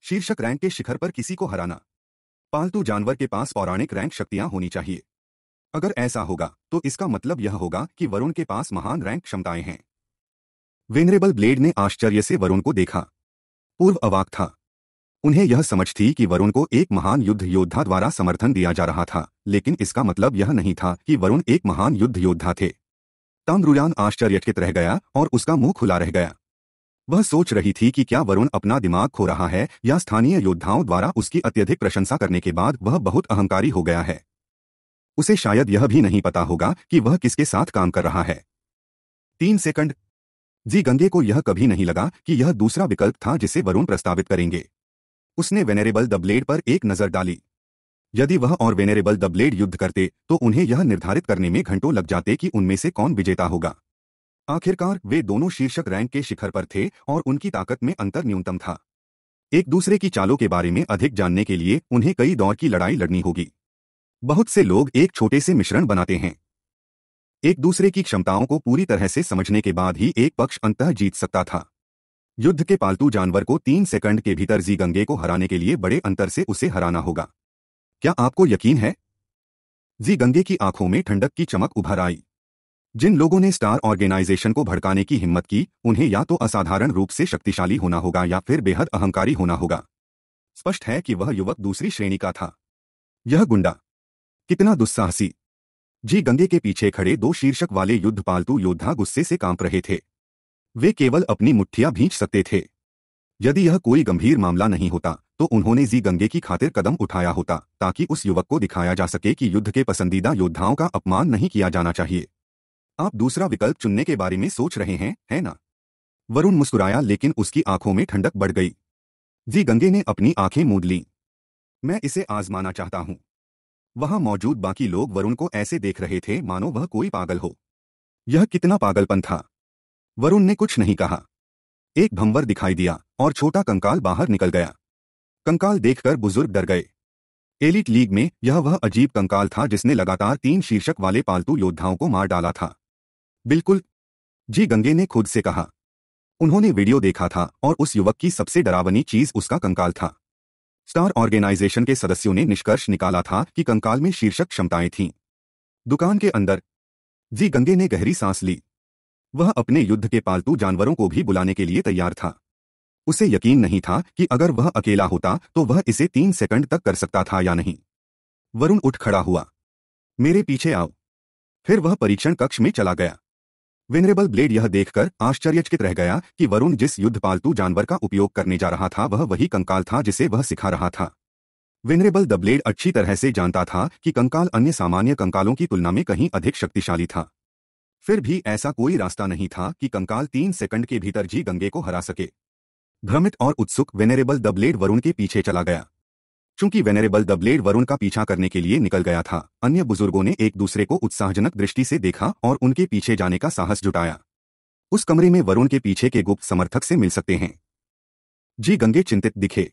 शीर्षक रैंक के शिखर पर किसी को हराना पालतू जानवर के पास पौराणिक रैंक शक्तियां होनी चाहिए अगर ऐसा होगा तो इसका मतलब यह होगा कि वरुण के पास महान रैंक क्षमताएं हैं वेनरेबल ब्लेड ने आश्चर्य से वरुण को देखा पूर्व अवाक था उन्हें यह समझ थी कि वरुण को एक महान युद्ध योद्धा द्वारा समर्थन दिया जा रहा था लेकिन इसका मतलब यह नहीं था कि वरुण एक महान युद्ध योद्धा थे ताम्रुलान आश्चर्यचकित रह गया और उसका मुंह खुला रह गया वह सोच रही थी कि क्या वरुण अपना दिमाग खो रहा है या स्थानीय योद्धाओं द्वारा उसकी अत्यधिक प्रशंसा करने के बाद वह बहुत अहंकारी हो गया है उसे शायद यह भी नहीं पता होगा कि वह किसके साथ काम कर रहा है तीन सेकंड जी गंगे को यह कभी नहीं लगा कि यह दूसरा विकल्प था जिसे वरुण प्रस्तावित करेंगे उसने वेनेरेबल द ब्लेड पर एक नजर डाली यदि वह और वेनेरेबल द ब्लेड युद्ध करते तो उन्हें यह निर्धारित करने में घंटों लग जाते कि उनमें से कौन विजेता होगा आखिरकार वे दोनों शीर्षक रैंक के शिखर पर थे और उनकी ताकत में अंतर न्यूनतम था एक दूसरे की चालों के बारे में अधिक जानने के लिए उन्हें कई दौर की लड़ाई लड़नी होगी बहुत से लोग एक छोटे से मिश्रण बनाते हैं एक दूसरे की क्षमताओं को पूरी तरह से समझने के बाद ही एक पक्ष अंतः जीत सकता था युद्ध के पालतू जानवर को तीन सेकंड के भीतर जी गंगे को हराने के लिए बड़े अंतर से उसे हराना होगा क्या आपको यकीन है जी गंगे की आंखों में ठंडक की चमक उभर आई जिन लोगों ने स्टार ऑर्गेनाइजेशन को भड़काने की हिम्मत की उन्हें या तो असाधारण रूप से शक्तिशाली होना होगा या फिर बेहद अहंकारी होना होगा स्पष्ट है कि वह युवक दूसरी श्रेणी का था यह गुंडा कितना दुस्साहसी जी गंगे के पीछे खड़े दो शीर्षक वाले युद्ध पालतू योद्धा गुस्से से कांप रहे थे वे केवल अपनी मुठ्ठियां भींच सकते थे यदि यह कोई गंभीर मामला नहीं होता तो उन्होंने जी गंगे की खातिर कदम उठाया होता ताकि उस युवक को दिखाया जा सके कि युद्ध के पसंदीदा योद्धाओं का अपमान नहीं किया जाना चाहिए आप दूसरा विकल्प चुनने के बारे में सोच रहे हैं है ना वरुण मुस्कुराया लेकिन उसकी आंखों में ठंडक बढ़ गई जी गंगे ने अपनी आंखें मूंद ली मैं इसे आजमाना चाहता हूं वहां मौजूद बाकी लोग वरुण को ऐसे देख रहे थे मानो वह कोई पागल हो यह कितना पागलपन था वरुण ने कुछ नहीं कहा एक भंवर दिखाई दिया और छोटा कंकाल बाहर निकल गया कंकाल देखकर बुजुर्ग डर गए एलिट लीग में यह वह अजीब कंकाल था जिसने लगातार तीन शीर्षक वाले पालतू योद्धाओं को मार डाला था बिल्कुल जी गंगे ने खुद से कहा उन्होंने वीडियो देखा था और उस युवक की सबसे डरावनी चीज उसका कंकाल था स्टार ऑर्गेनाइजेशन के सदस्यों ने निष्कर्ष निकाला था कि कंकाल में शीर्षक क्षमताएं थीं दुकान के अंदर जी गंगे ने गहरी सांस ली वह अपने युद्ध के पालतू जानवरों को भी बुलाने के लिए तैयार था उसे यकीन नहीं था कि अगर वह अकेला होता तो वह इसे तीन सेकंड तक कर सकता था या नहीं वरुण उठ खड़ा हुआ मेरे पीछे आओ फिर वह परीक्षण कक्ष में चला गया विनरेबल ब्लेड यह देखकर आश्चर्यचकित रह गया कि वरुण जिस युद्ध पालतू जानवर का उपयोग करने जा रहा था वह वही कंकाल था जिसे वह सिखा रहा था विनरेबल द ब्लेड अच्छी तरह से जानता था कि कंकाल अन्य सामान्य कंकालों की तुलना में कहीं अधिक शक्तिशाली था फिर भी ऐसा कोई रास्ता नहीं था कि कंकाल तीन सेकंड के भीतर जी गंगे को हरा सके भ्रमित और उत्सुक वेनेरेबल द ब्लेड वरुण के पीछे चला गया चूंकि वेनेरेबल द ब्लेड वरुण का पीछा करने के लिए निकल गया था अन्य बुजुर्गों ने एक दूसरे को उत्साहजनक दृष्टि से देखा और उनके पीछे जाने का साहस जुटाया उस कमरे में वरुण के पीछे के गुप्त समर्थक से मिल सकते हैं जी गंगे चिंतित दिखे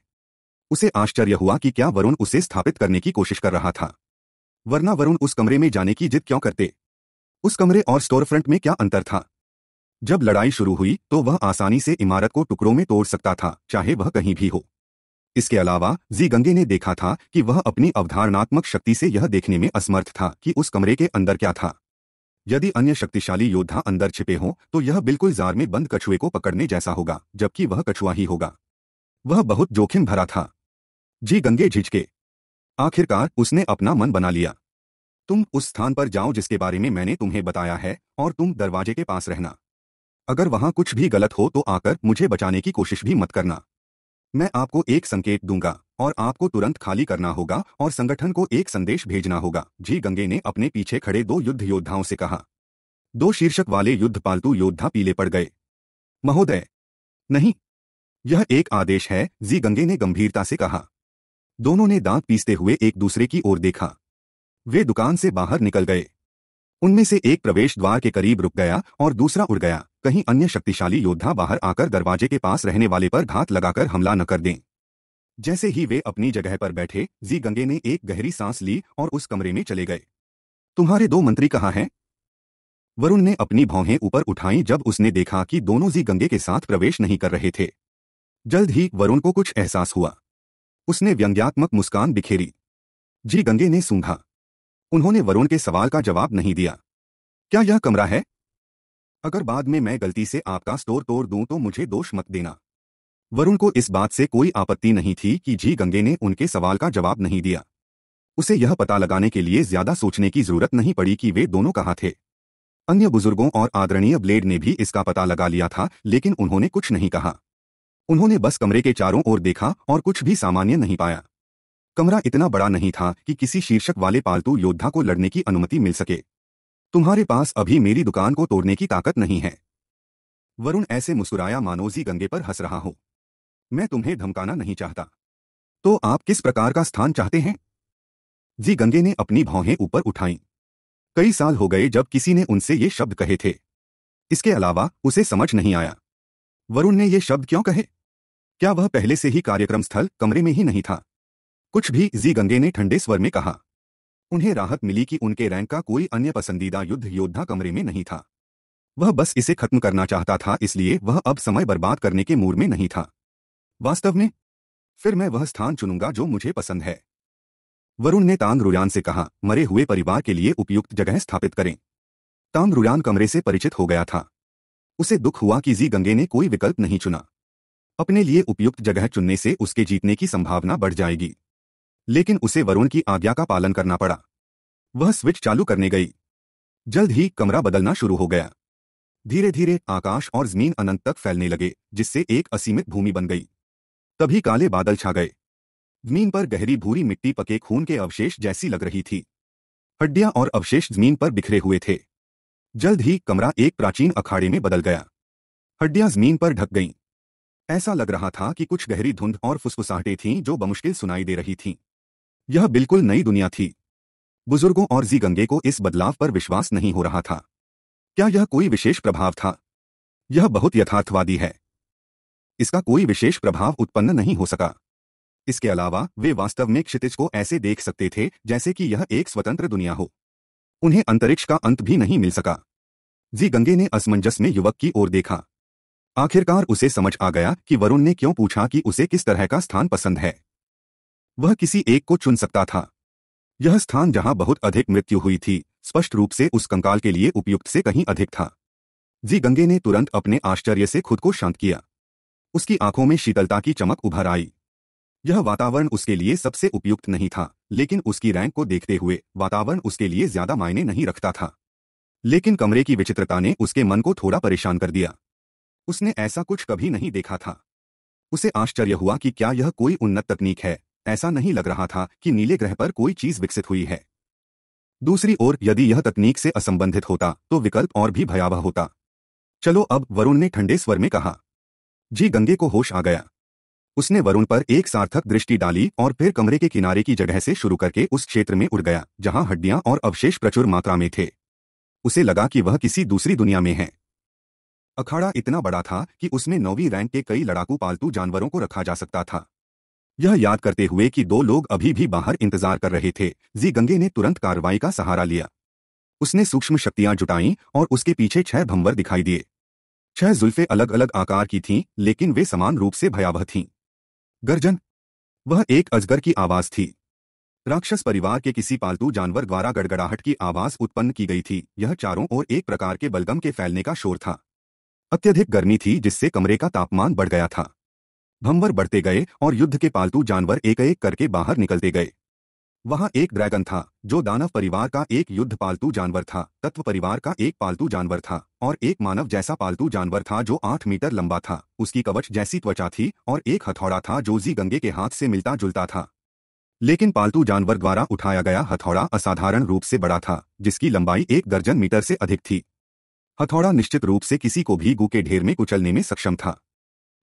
उसे आश्चर्य हुआ कि क्या वरुण उसे स्थापित करने की कोशिश कर रहा था वरना वरुण उस कमरे में जाने की जिद क्यों करते उस कमरे और स्टोर फ्रंट में क्या अंतर था जब लड़ाई शुरू हुई तो वह आसानी से इमारत को टुकड़ों में तोड़ सकता था चाहे वह कहीं भी हो इसके अलावा जी गंगे ने देखा था कि वह अपनी अवधारणात्मक शक्ति से यह देखने में असमर्थ था कि उस कमरे के अंदर क्या था यदि अन्य शक्तिशाली योद्धा अंदर छिपे हों तो यह बिल्कुल जार में बंद कछुए को पकड़ने जैसा होगा जबकि वह कछुआ ही होगा वह बहुत जोखिम भरा था जी गंगे झिझके आखिरकार उसने अपना मन बना लिया तुम उस स्थान पर जाओ जिसके बारे में मैंने तुम्हें बताया है और तुम दरवाजे के पास रहना अगर वहां कुछ भी गलत हो तो आकर मुझे बचाने की कोशिश भी मत करना मैं आपको एक संकेत दूंगा और आपको तुरंत खाली करना होगा और संगठन को एक संदेश भेजना होगा जी गंगे ने अपने पीछे खड़े दो युद्ध योद्धाओं से कहा दो शीर्षक वाले युद्ध पालतू योद्धा पीले पड़ गए महोदय नहीं यह एक आदेश है जी गंगे ने गंभीरता से कहा दोनों ने दांत पीसते हुए एक दूसरे की ओर देखा वे दुकान से बाहर निकल गए उनमें से एक प्रवेश द्वार के करीब रुक गया और दूसरा उड़ गया कहीं अन्य शक्तिशाली योद्धा बाहर आकर दरवाजे के पास रहने वाले पर घात लगाकर हमला न कर दें जैसे ही वे अपनी जगह पर बैठे जी गंगे ने एक गहरी सांस ली और उस कमरे में चले गए तुम्हारे दो मंत्री कहाँ हैं वरुण ने अपनी भौहें ऊपर उठाई जब उसने देखा कि दोनों जी गंगे के साथ प्रवेश नहीं कर रहे थे जल्द ही वरुण को कुछ एहसास हुआ उसने व्यंग्यात्मक मुस्कान बिखेरी जी गंगे ने सूंघा उन्होंने वरुण के सवाल का जवाब नहीं दिया क्या यह कमरा है अगर बाद में मैं गलती से आपका स्टोर तोड़ दूं तो मुझे दोष मत देना वरुण को इस बात से कोई आपत्ति नहीं थी कि जी गंगे ने उनके सवाल का जवाब नहीं दिया उसे यह पता लगाने के लिए ज्यादा सोचने की जरूरत नहीं पड़ी कि वे दोनों कहाँ थे अन्य बुजुर्गों और आदरणीय ब्लेड ने भी इसका पता लगा लिया था लेकिन उन्होंने कुछ नहीं कहा उन्होंने बस कमरे के चारों ओर देखा और कुछ भी सामान्य नहीं पाया कमरा इतना बड़ा नहीं था कि किसी शीर्षक वाले पालतू योद्धा को लड़ने की अनुमति मिल सके तुम्हारे पास अभी मेरी दुकान को तोड़ने की ताकत नहीं है वरुण ऐसे मुस्कुराया मानोजी गंगे पर हंस रहा हो मैं तुम्हें धमकाना नहीं चाहता तो आप किस प्रकार का स्थान चाहते हैं जी गंगे ने अपनी भौहें ऊपर उठाई कई साल हो गए जब किसी ने उनसे ये शब्द कहे थे इसके अलावा उसे समझ नहीं आया वरुण ने ये शब्द क्यों कहे क्या वह पहले से ही कार्यक्रम स्थल कमरे में ही नहीं था कुछ भी जी गंगे ने ठंडे स्वर में कहा उन्हें राहत मिली कि उनके रैंक का कोई अन्य पसंदीदा युद्ध योद्धा कमरे में नहीं था वह बस इसे खत्म करना चाहता था इसलिए वह अब समय बर्बाद करने के मूड में नहीं था वास्तव में फिर मैं वह स्थान चुनूंगा जो मुझे पसंद है वरुण ने तांग रुयान से कहा मरे हुए परिवार के लिए उपयुक्त जगह स्थापित करें तांग रुयान कमरे से परिचित हो गया था उसे दुख हुआ कि जी गंगे ने कोई विकल्प नहीं चुना अपने लिए उपयुक्त जगह चुनने से उसके जीतने की संभावना बढ़ जाएगी लेकिन उसे वरुण की आज्ञा का पालन करना पड़ा वह स्विच चालू करने गई जल्द ही कमरा बदलना शुरू हो गया धीरे धीरे आकाश और जमीन अनंत तक फैलने लगे जिससे एक असीमित भूमि बन गई तभी काले बादल छा गए जमीन पर गहरी भूरी मिट्टी पके खून के अवशेष जैसी लग रही थी हड्डियां और अवशेष जमीन पर बिखरे हुए थे जल्द ही कमरा एक प्राचीन अखाड़े में बदल गया हड्डियां जमीन पर ढक गईं ऐसा लग रहा था कि कुछ गहरी धुंध और फुसफुसाहटें थीं जो बमुश्किल सुनाई दे रही थीं यह बिल्कुल नई दुनिया थी बुजुर्गों और जी गंगे को इस बदलाव पर विश्वास नहीं हो रहा था क्या यह कोई विशेष प्रभाव था यह बहुत यथार्थवादी है इसका कोई विशेष प्रभाव उत्पन्न नहीं हो सका इसके अलावा वे वास्तव में क्षितिज को ऐसे देख सकते थे जैसे कि यह एक स्वतंत्र दुनिया हो उन्हें अंतरिक्ष का अंत भी नहीं मिल सका जी गंगे ने असमंजस में युवक की ओर देखा आखिरकार उसे समझ आ गया कि वरुण ने क्यों पूछा कि उसे किस तरह का स्थान पसंद है वह किसी एक को चुन सकता था यह स्थान जहां बहुत अधिक मृत्यु हुई थी स्पष्ट रूप से उस कंकाल के लिए उपयुक्त से कहीं अधिक था जी गंगे ने तुरंत अपने आश्चर्य से खुद को शांत किया उसकी आंखों में शीतलता की चमक उभर आई यह वातावरण उसके लिए सबसे उपयुक्त नहीं था लेकिन उसकी रैंक को देखते हुए वातावरण उसके लिए ज्यादा मायने नहीं रखता था लेकिन कमरे की विचित्रता ने उसके मन को थोड़ा परेशान कर दिया उसने ऐसा कुछ कभी नहीं देखा था उसे आश्चर्य हुआ कि क्या यह कोई उन्नत तकनीक है ऐसा नहीं लग रहा था कि नीले ग्रह पर कोई चीज विकसित हुई है दूसरी ओर यदि यह तकनीक से असंबंधित होता तो विकल्प और भी भयावह होता चलो अब वरुण ने ठंडे स्वर में कहा जी गंगे को होश आ गया उसने वरुण पर एक सार्थक दृष्टि डाली और फिर कमरे के किनारे की जगह से शुरू करके उस क्षेत्र में उड़ गया जहां हड्डियां और अवशेष प्रचुर मात्रा में थे उसे लगा कि वह किसी दूसरी दुनिया में है अखाड़ा इतना बड़ा था कि उसमें नौवीं रैंक के कई लड़ाकू पालतू जानवरों को रखा जा सकता था यह याद करते हुए कि दो लोग अभी भी बाहर इंतजार कर रहे थे जी गंगे ने तुरंत कार्रवाई का सहारा लिया उसने सूक्ष्म शक्तियां जुटाईं और उसके पीछे छह भंवर दिखाई दिए छह जुल्फे अलग अलग आकार की थीं लेकिन वे समान रूप से भयावह थीं गर्जन वह एक अजगर की आवाज थी राक्षस परिवार के किसी पालतू जानवर द्वारा गड़गड़ाहट की आवाज उत्पन्न की गई थी यह चारों ओर एक प्रकार के बलगम के फैलने का शोर था अत्यधिक गर्मी थी जिससे कमरे का तापमान बढ़ गया था भंवर बढ़ते गए और युद्ध के पालतू जानवर एक एक करके बाहर निकलते गए वहां एक ड्रैगन था जो दानव परिवार का एक युद्ध पालतू जानवर था तत्व परिवार का एक पालतू जानवर था और एक मानव जैसा पालतू जानवर था जो आठ मीटर लंबा था उसकी कवच जैसी त्वचा थी और एक हथौड़ा था जो जी गंगे के हाथ से मिलता जुलता था लेकिन पालतू जानवर द्वारा उठाया गया हथौड़ा असाधारण रूप से बड़ा था जिसकी लंबाई एक दर्जन मीटर से अधिक थी हथौड़ा निश्चित रूप से किसी को भी गू के ढेर में कुचलने में सक्षम था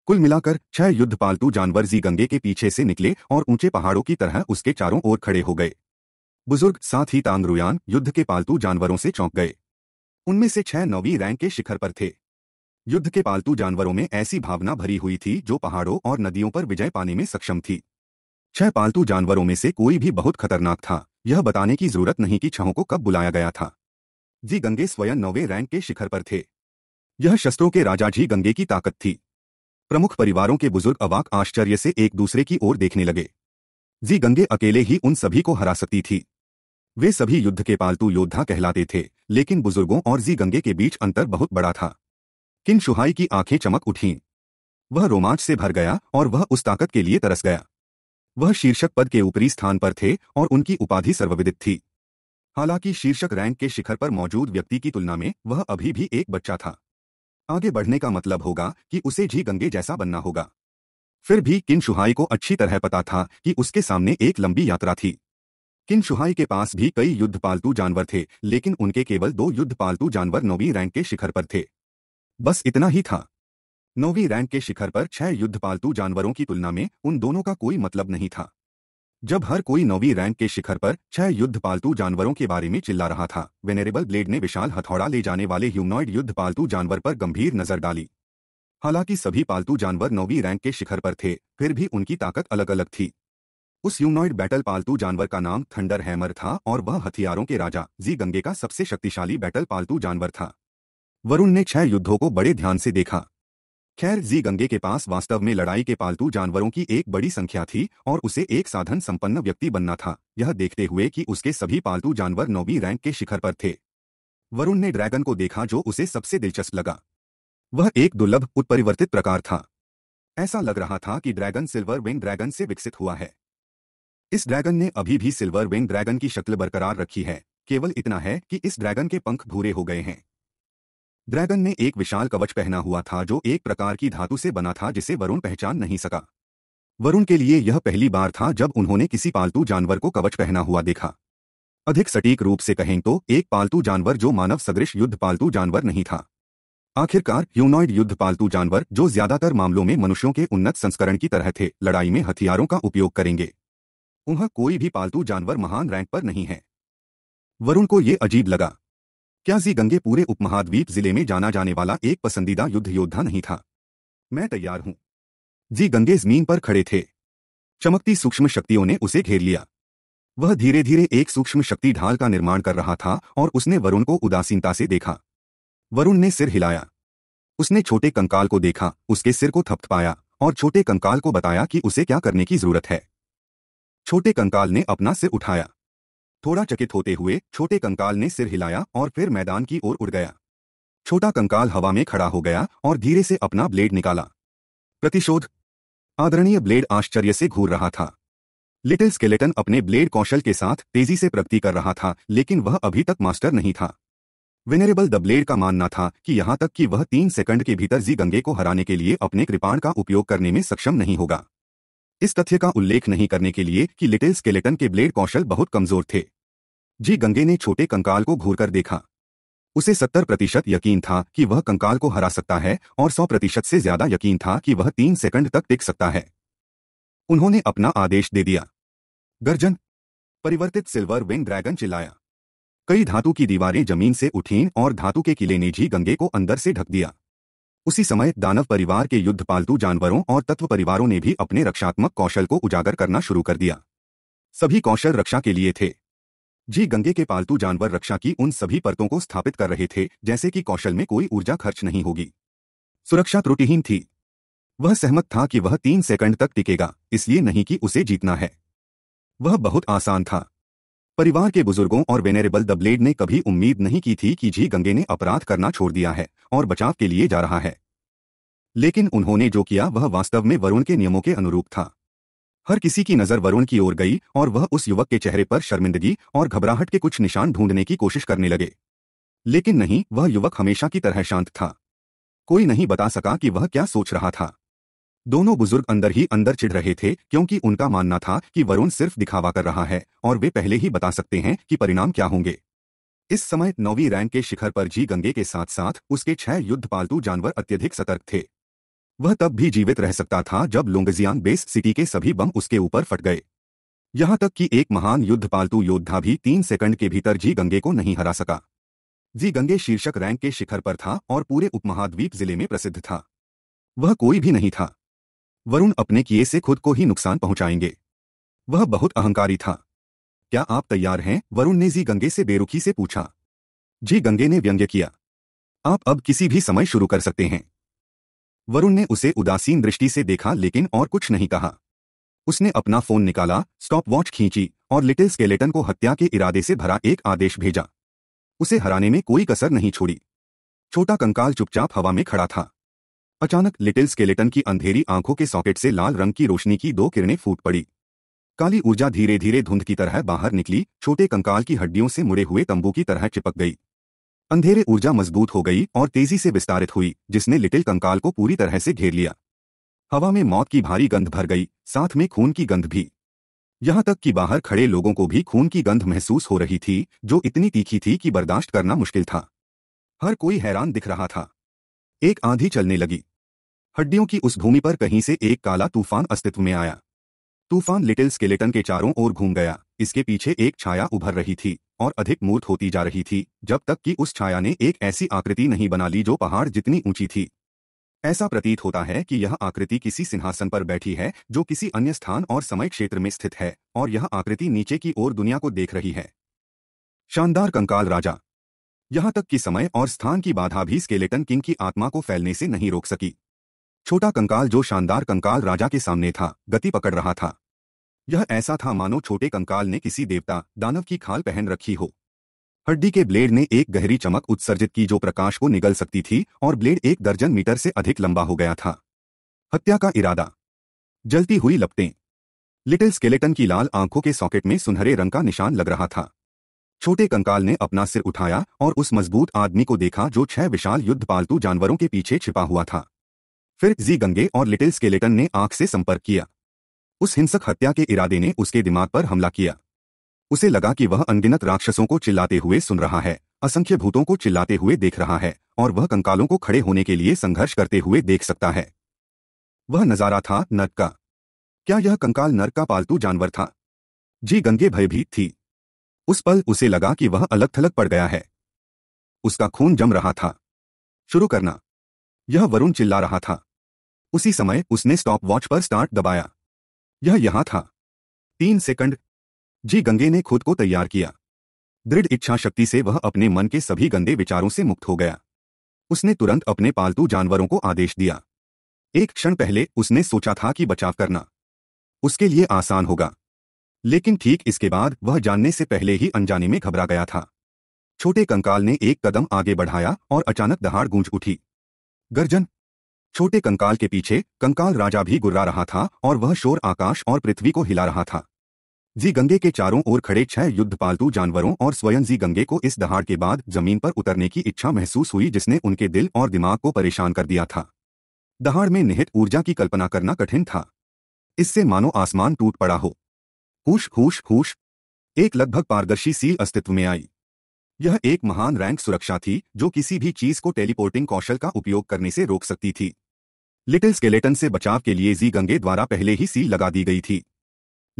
कुल मिलाकर छह युद्ध पालतू जानवर जी गंगे के पीछे से निकले और ऊंचे पहाड़ों की तरह उसके चारों ओर खड़े हो गए बुजुर्ग साथ ही तांद्रुयान युद्ध के पालतू जानवरों से चौंक गए उनमें से छह नौवीं रैंक के शिखर पर थे युद्ध के पालतू जानवरों में ऐसी भावना भरी हुई थी जो पहाड़ों और नदियों पर विजय पाने में सक्षम थी छह पालतू जानवरों में से कोई भी बहुत खतरनाक था यह बताने की जरूरत नहीं कि छहों को कब बुलाया गया था जी गंगे स्वयं नौवे रैंक के शिखर पर थे यह शस्त्रों के राजा जी गंगे की ताकत थी प्रमुख परिवारों के बुजुर्ग अवाक आश्चर्य से एक दूसरे की ओर देखने लगे जी गंगे अकेले ही उन सभी को हरा सकती थी वे सभी युद्ध के पालतू योद्धा कहलाते थे लेकिन बुजुर्गों और जी गंगे के बीच अंतर बहुत बड़ा था किन शुहाई की आंखें चमक उठीं वह रोमांच से भर गया और वह उस ताकत के लिए तरस गया वह शीर्षक पद के ऊपरी स्थान पर थे और उनकी उपाधि सर्वविदित थी हालांकि शीर्षक रैंक के शिखर पर मौजूद व्यक्ति की तुलना में वह अभी भी एक बच्चा था आगे बढ़ने का मतलब होगा कि उसे जी गंगे जैसा बनना होगा फिर भी किन शुहाई को अच्छी तरह पता था कि उसके सामने एक लंबी यात्रा थी किन शुहाई के पास भी कई युद्ध पालतू जानवर थे लेकिन उनके केवल दो युद्ध पालतू जानवर नौवीं रैंक के शिखर पर थे बस इतना ही था नौवीं रैंक के शिखर पर छह युद्ध पालतू जानवरों की तुलना में उन दोनों का कोई मतलब नहीं था जब हर कोई नौवीं रैंक के शिखर पर छह युद्ध पालतू जानवरों के बारे में चिल्ला रहा था वेनेरेबल ब्लेड ने विशाल हथौड़ा ले जाने वाले ह्यूमनॉइड युद्ध पालतू जानवर पर गंभीर नजर डाली हालांकि सभी पालतू जानवर नौवीं रैंक के शिखर पर थे फिर भी उनकी ताकत अलग अलग थी उस ह्यूमनॉइड बैटल पालतू जानवर का नाम थंडर हैमर था और वह हथियारों के राजा जी गंगे का सबसे शक्तिशाली बैटल पालतू जानवर था वरुण ने छह युद्धों को बड़े ध्यान से देखा खैर जी गंगे के पास वास्तव में लड़ाई के पालतू जानवरों की एक बड़ी संख्या थी और उसे एक साधन संपन्न व्यक्ति बनना था यह देखते हुए कि उसके सभी पालतू जानवर नौवीं रैंक के शिखर पर थे वरुण ने ड्रैगन को देखा जो उसे सबसे दिलचस्प लगा वह एक दुर्लभ उत्परिवर्तित प्रकार था ऐसा लग रहा था कि ड्रैगन सिल्वर विंग ड्रैगन से विकसित हुआ है इस ड्रैगन ने अभी भी सिल्वर विंग ड्रैगन की शक्ल बरकरार रखी है केवल इतना है कि इस ड्रैगन के पंख भूरे हो गए हैं ड्रैगन ने एक विशाल कवच पहना हुआ था जो एक प्रकार की धातु से बना था जिसे वरुण पहचान नहीं सका वरुण के लिए यह पहली बार था जब उन्होंने किसी पालतू जानवर को कवच पहना हुआ देखा अधिक सटीक रूप से कहें तो एक पालतू जानवर जो मानव सदृश युद्ध पालतू जानवर नहीं था आखिरकार ह्यूनॉइड युद्ध पालतू जानवर जो ज्यादातर मामलों में मनुष्यों के उन्नत संस्करण की तरह थे लड़ाई में हथियारों का उपयोग करेंगे उन्हें कोई भी पालतू जानवर महान रैंक पर नहीं है वरुण को ये अजीब लगा क्या जी गंगे पूरे उपमहाद्वीप जिले में जाना जाने वाला एक पसंदीदा युद्ध योद्धा नहीं था मैं तैयार हूं जी गंगे जमीन पर खड़े थे चमकती सूक्ष्म शक्तियों ने उसे घेर लिया वह धीरे धीरे एक सूक्ष्म शक्ति ढाल का निर्माण कर रहा था और उसने वरुण को उदासीनता से देखा वरुण ने सिर हिलाया उसने छोटे कंकाल को देखा उसके सिर को थपथपाया और छोटे कंकाल को बताया कि उसे क्या करने की जरूरत है छोटे कंकाल ने अपना सिर उठाया थोड़ा चकित होते हुए छोटे कंकाल ने सिर हिलाया और फिर मैदान की ओर उड़ गया छोटा कंकाल हवा में खड़ा हो गया और धीरे से अपना ब्लेड निकाला प्रतिशोध आदरणीय ब्लेड आश्चर्य से घूर रहा था लिटिल स्केलेटन अपने ब्लेड कौशल के साथ तेजी से प्रगति कर रहा था लेकिन वह अभी तक मास्टर नहीं था विनरेबल द ब्लेड का मानना था कि यहां तक कि वह तीन सेकंड के भीतर जी गंगे को हराने के लिए अपने कृपाण का उपयोग करने में सक्षम नहीं होगा इस तथ्य का उल्लेख नहीं करने के लिए कि लिटिल स्केलेटन के ब्लेड कौशल बहुत कमजोर थे जी गंगे ने छोटे कंकाल को घूर कर देखा उसे सत्तर प्रतिशत यकीन था कि वह कंकाल को हरा सकता है और सौ प्रतिशत से ज्यादा यकीन था कि वह तीन सेकंड तक टिक सकता है उन्होंने अपना आदेश दे दिया गर्जन परिवर्तित सिल्वर विंग ड्रैगन चिल्लाया कई धातु की दीवारें जमीन से उठीं और धातु के किले ने जी गंगे को अंदर से ढक दिया उसी समय दानव परिवार के युद्ध पालतू जानवरों और तत्व परिवारों ने भी अपने रक्षात्मक कौशल को उजागर करना शुरू कर दिया सभी कौशल रक्षा के लिए थे जी गंगे के पालतू जानवर रक्षा की उन सभी परतों को स्थापित कर रहे थे जैसे कि कौशल में कोई ऊर्जा खर्च नहीं होगी सुरक्षा त्रुटिहीन थी वह सहमत था कि वह तीन सेकंड तक टिकेगा इसलिए नहीं कि उसे जीतना है वह बहुत आसान था परिवार के बुजुर्गों और वेनेरेबल द ब्लेड ने कभी उम्मीद नहीं की थी कि जी गंगे ने अपराध करना छोड़ दिया है और बचाव के लिए जा रहा है लेकिन उन्होंने जो किया वह वास्तव में वरुण के नियमों के अनुरूप था हर किसी की नज़र वरुण की ओर गई और वह उस युवक के चेहरे पर शर्मिंदगी और घबराहट के कुछ निशान ढूंढने की कोशिश करने लगे लेकिन नहीं वह युवक हमेशा की तरह शांत था कोई नहीं बता सका कि वह क्या सोच रहा था दोनों बुजुर्ग अंदर ही अंदर चिढ़ रहे थे क्योंकि उनका मानना था कि वरुण सिर्फ दिखावा कर रहा है और वे पहले ही बता सकते हैं कि परिणाम क्या होंगे इस समय नौवीं रैंक के शिखर पर जी गंगे के साथ साथ उसके छह युद्ध पालतू जानवर अत्यधिक सतर्क थे वह तब भी जीवित रह सकता था जब लोंगजियान बेस सिटी के सभी बम उसके ऊपर फट गए यहां तक कि एक महान युद्ध पालतू योद्धा भी तीन सेकंड के भीतर जी गंगे को नहीं हरा सका जी गंगे शीर्षक रैंक के शिखर पर था और पूरे उपमहाद्वीप जिले में प्रसिद्ध था वह कोई भी नहीं था वरुण अपने किए से खुद को ही नुकसान पहुंचाएंगे वह बहुत अहंकारी था क्या आप तैयार हैं वरुण ने जी गंगे से बेरुखी से पूछा जी गंगे ने व्यंग्य किया आप अब किसी भी समय शुरू कर सकते हैं वरुण ने उसे उदासीन दृष्टि से देखा लेकिन और कुछ नहीं कहा उसने अपना फोन निकाला स्टॉप वॉच खींची और लिटिल स्केलेटन को हत्या के इरादे से भरा एक आदेश भेजा उसे हराने में कोई कसर नहीं छोड़ी छोटा कंकाल चुपचाप हवा में खड़ा था अचानक लिटिल स्केलेटन की अंधेरी आंखों के सॉकेट से लाल रंग की रोशनी की दो किरणें फूट पड़ी काली ऊर्जा धीरे धीरे धुंध की तरह बाहर निकली छोटे कंकाल की हड्डियों से मुड़े हुए तंबू की तरह चिपक गई अंधेरे ऊर्जा मजबूत हो गई और तेजी से विस्तारित हुई जिसने लिटिल कंकाल को पूरी तरह से घेर लिया हवा में मौत की भारी गंध भर गई साथ में खून की गंध भी यहां तक कि बाहर खड़े लोगों को भी खून की गंध महसूस हो रही थी जो इतनी तीखी थी कि बर्दाश्त करना मुश्किल था हर कोई हैरान दिख रहा था एक आंधी चलने लगी हड्डियों की उस भूमि पर कहीं से एक काला तूफान अस्तित्व में आया तूफान लिटिल स्केलेटन के चारों ओर घूम गया इसके पीछे एक छाया उभर रही थी और अधिक मूर्त होती जा रही थी जब तक कि उस छाया ने एक ऐसी आकृति नहीं बना ली जो पहाड़ जितनी ऊंची थी ऐसा प्रतीत होता है कि यह आकृति किसी सिंहासन पर बैठी है जो किसी अन्य स्थान और समय क्षेत्र में स्थित है और यह आकृति नीचे की ओर दुनिया को देख रही है शानदार कंकाल राजा यहां तक कि समय और स्थान की बाधा भी स्केलेटन किंग की आत्मा को फैलने से नहीं रोक सकी छोटा कंकाल जो शानदार कंकाल राजा के सामने था गति पकड़ रहा था यह ऐसा था मानो छोटे कंकाल ने किसी देवता दानव की खाल पहन रखी हो हड्डी के ब्लेड ने एक गहरी चमक उत्सर्जित की जो प्रकाश को निगल सकती थी और ब्लेड एक दर्जन मीटर से अधिक लंबा हो गया था हत्या का इरादा जलती हुई लपटें लिटिल स्केलेटन की लाल आंखों के सॉकेट में सुनहरे रंग का निशान लग रहा था छोटे कंकाल ने अपना सिर उठाया और उस मजबूत आदमी को देखा जो छह विशाल युद्ध पालतू जानवरों के पीछे छिपा हुआ था फिर जी गंगे और लिटिल स्केलेटन ने आंख से संपर्क किया उस हिंसक हत्या के इरादे ने उसके दिमाग पर हमला किया उसे लगा कि वह अनगिनत राक्षसों को चिल्लाते हुए सुन रहा है असंख्य भूतों को चिल्लाते हुए देख रहा है और वह कंकालों को खड़े होने के लिए संघर्ष करते हुए देख सकता है वह नजारा था नर्क का क्या यह कंकाल नर्क का पालतू जानवर था जी गंगे भयभीत थी उस पल उसे लगा कि वह अलग थलग पड़ गया है उसका खून जम रहा था शुरू करना यह वरुण चिल्ला रहा था उसी समय उसने स्टॉप वॉच पर स्टार्ट दबाया यह यहां था तीन सेकंड जी गंगे ने खुद को तैयार किया दृढ़ इच्छा शक्ति से वह अपने मन के सभी गंदे विचारों से मुक्त हो गया उसने तुरंत अपने पालतू जानवरों को आदेश दिया एक क्षण पहले उसने सोचा था कि बचाव करना उसके लिए आसान होगा लेकिन ठीक इसके बाद वह जानने से पहले ही अनजाने में घबरा गया था छोटे कंकाल ने एक कदम आगे बढ़ाया और अचानक दहाड़ गूंज उठी गर्जन छोटे कंकाल के पीछे कंकाल राजा भी गुर्रा रहा था और वह शोर आकाश और पृथ्वी को हिला रहा था जी गंगे के चारों ओर खड़े छह युद्ध पालतू जानवरों और स्वयं जी गंगे को इस दहाड़ के बाद जमीन पर उतरने की इच्छा महसूस हुई जिसने उनके दिल और दिमाग को परेशान कर दिया था दहाड़ में निहित ऊर्जा की कल्पना करना कठिन था इससे मानो आसमान टूट पड़ा हो हुश हुश हुश एक लगभग पारदर्शी सील अस्तित्व में आई यह एक महान रैंक सुरक्षा थी जो किसी भी चीज को टेलीपोर्टिंग कौशल का उपयोग करने से रोक सकती थी लिटिल स्केलेटन से बचाव के लिए जी गंगे द्वारा पहले ही सील लगा दी गई थी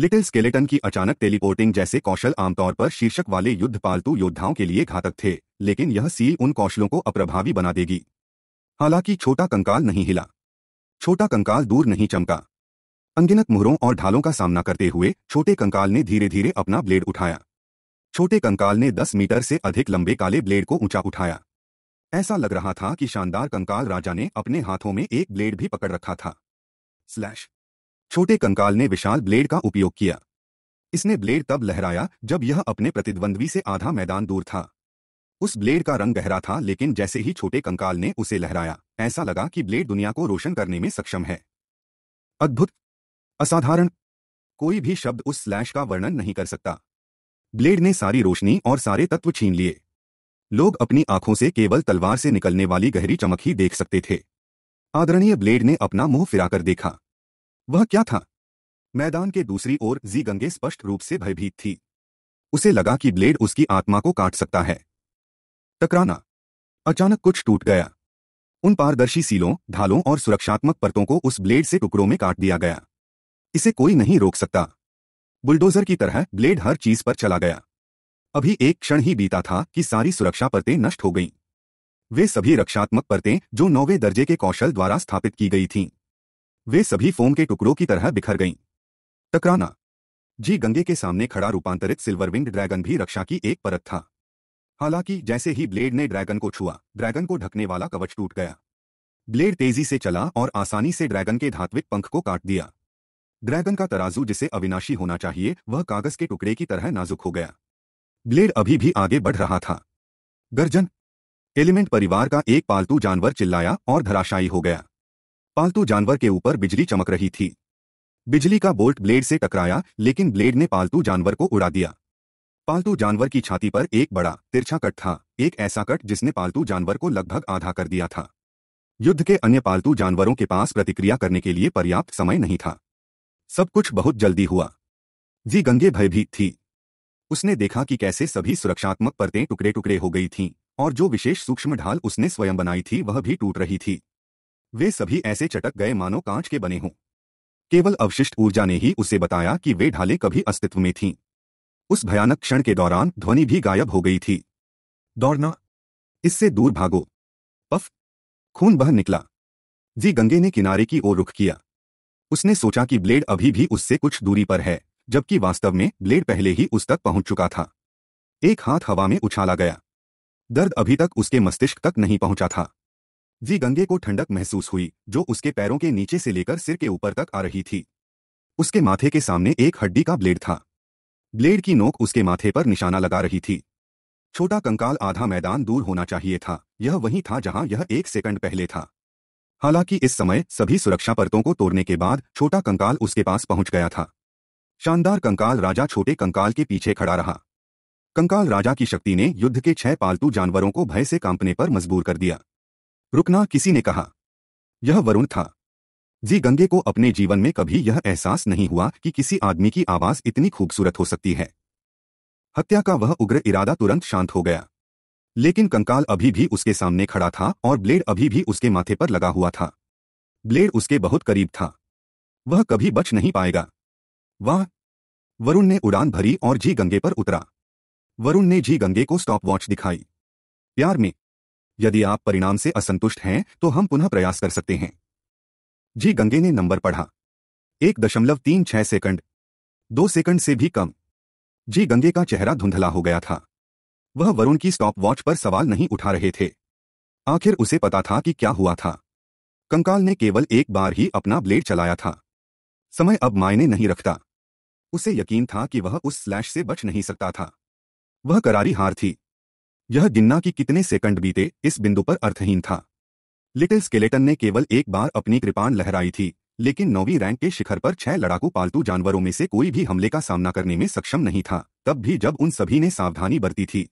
लिटिल स्केलेटन की अचानक टेलीपोर्टिंग जैसे कौशल आमतौर पर शीर्षक वाले युद्ध पालतू योद्धाओं के लिए घातक थे लेकिन यह सील उन कौशलों को अप्रभावी बना देगी हालांकि छोटा कंकाल नहीं हिला छोटा कंकाल दूर नहीं चमका अनगिनत मुहरों और ढालों का सामना करते हुए छोटे कंकाल ने धीरे धीरे अपना ब्लेड उठाया छोटे कंकाल ने दस मीटर से अधिक लंबे काले ब्लेड को ऊंचा उठाया ऐसा लग रहा था कि शानदार कंकाल राजा ने अपने हाथों में एक ब्लेड भी पकड़ रखा था स्लैश छोटे कंकाल ने विशाल ब्लेड का उपयोग किया इसने ब्लेड तब लहराया जब यह अपने प्रतिद्वंद्वी से आधा मैदान दूर था उस ब्लेड का रंग गहरा था लेकिन जैसे ही छोटे कंकाल ने उसे लहराया ऐसा लगा कि ब्लेड दुनिया को रोशन करने में सक्षम है अद्भुत असाधारण कोई भी शब्द उस स्लैश का वर्णन नहीं कर सकता ब्लेड ने सारी रोशनी और सारे तत्व छीन लिए लोग अपनी आंखों से केवल तलवार से निकलने वाली गहरी चमक ही देख सकते थे आदरणीय ब्लेड ने अपना मुंह फिराकर देखा वह क्या था मैदान के दूसरी ओर जी गंगे स्पष्ट रूप से भयभीत थी उसे लगा कि ब्लेड उसकी आत्मा को काट सकता है टकराना अचानक कुछ टूट गया उन पारदर्शी सीलों ढालों और सुरक्षात्मक परतों को उस ब्लेड से टुकड़ों में काट दिया गया इसे कोई नहीं रोक सकता बुलडोजर की तरह ब्लेड हर चीज पर चला गया अभी एक क्षण ही बीता था कि सारी सुरक्षा परतें नष्ट हो गईं वे सभी रक्षात्मक परतें जो नौवे दर्जे के कौशल द्वारा स्थापित की गई थीं वे सभी फोम के टुकड़ों की तरह बिखर गईं टकराना जी गंगे के सामने खड़ा रूपांतरित सिल्वरविंग ड्रैगन भी रक्षा की एक परत था हालांकि जैसे ही ब्लेड ने ड्रैगन को छुआ ड्रैगन को ढकने वाला कवच टूट गया ब्लेड तेजी से चला और आसानी से ड्रैगन के धात्विक पंख को काट दिया ड्रैगन का तराजू जिसे अविनाशी होना चाहिए वह कागज के टुकड़े की तरह नाजुक हो गया ब्लेड अभी भी आगे बढ़ रहा था गर्जन एलिमेंट परिवार का एक पालतू जानवर चिल्लाया और धराशायी हो गया पालतू जानवर के ऊपर बिजली चमक रही थी बिजली का बोल्ट ब्लेड से टकराया लेकिन ब्लेड ने पालतू जानवर को उड़ा दिया पालतू जानवर की छाती पर एक बड़ा तिरछा कट था एक ऐसा कट जिसने पालतू जानवर को लगभग आधा कर दिया था युद्ध के अन्य पालतू जानवरों के पास प्रतिक्रिया करने के लिए पर्याप्त समय नहीं था सब कुछ बहुत जल्दी हुआ जी गंगे भयभीत थी उसने देखा कि कैसे सभी सुरक्षात्मक परतें टुकड़े टुकड़े हो गई थीं और जो विशेष सूक्ष्म ढाल उसने स्वयं बनाई थी वह भी टूट रही थी वे सभी ऐसे चटक गए मानो कांच के बने हों केवल अवशिष्ट ऊर्जा ने ही उसे बताया कि वे ढाले कभी अस्तित्व में थीं उस भयानक क्षण के दौरान ध्वनि भी गायब हो गई थी दौड़ना इससे दूर भागो पफ खून बह निकला जी गंगे ने किनारे की ओर रुख किया उसने सोचा कि ब्लेड अभी भी उससे कुछ दूरी पर है जबकि वास्तव में ब्लेड पहले ही उस तक पहुंच चुका था एक हाथ हवा में उछाला गया दर्द अभी तक उसके मस्तिष्क तक नहीं पहुंचा था जी गंगे को ठंडक महसूस हुई जो उसके पैरों के नीचे से लेकर सिर के ऊपर तक आ रही थी उसके माथे के सामने एक हड्डी का ब्लेड था ब्लेड की नोक उसके माथे पर निशाना लगा रही थी छोटा कंकाल आधा मैदान दूर होना चाहिए था यह वही था जहां यह एक सेकंड पहले था हालांकि इस समय सभी सुरक्षा परतों को तोड़ने के बाद छोटा कंकाल उसके पास पहुंच गया था शानदार कंकाल राजा छोटे कंकाल के पीछे खड़ा रहा कंकाल राजा की शक्ति ने युद्ध के छह पालतू जानवरों को भय से कांपने पर मजबूर कर दिया रुकना किसी ने कहा यह वरुण था जी गंगे को अपने जीवन में कभी यह एहसास नहीं हुआ कि किसी आदमी की आवाज इतनी खूबसूरत हो सकती है हत्या का वह उग्र इरादा तुरंत शांत हो गया लेकिन कंकाल अभी भी उसके सामने खड़ा था और ब्लेड अभी भी उसके माथे पर लगा हुआ था ब्लेड उसके बहुत करीब था वह कभी बच नहीं पाएगा वाह वरुण ने उड़ान भरी और जी गंगे पर उतरा वरुण ने जी गंगे को स्टॉप वॉच दिखाई प्यार में यदि आप परिणाम से असंतुष्ट हैं तो हम पुनः प्रयास कर सकते हैं जी गंगे ने नंबर पढ़ा एक दशमलव तीन छह सेकंड दो सेकंड से भी कम जी गंगे का चेहरा धुंधला हो गया था वह वरुण की स्टॉप वॉच पर सवाल नहीं उठा रहे थे आखिर उसे पता था कि क्या हुआ था कंकाल ने केवल एक बार ही अपना ब्लेड चलाया था समय अब मायने नहीं रखता उसे यकीन था कि वह उस स्लैश से बच नहीं सकता था वह करारी हार थी यह गिनना कि कितने सेकंड बीते इस बिंदु पर अर्थहीन था लिटिल स्केलेटन ने केवल एक बार अपनी कृपाण लहराई थी लेकिन नौवीं रैंक के शिखर पर छह लड़ाकू पालतू जानवरों में से कोई भी हमले का सामना करने में सक्षम नहीं था तब भी जब उन सभी ने सावधानी बरती थी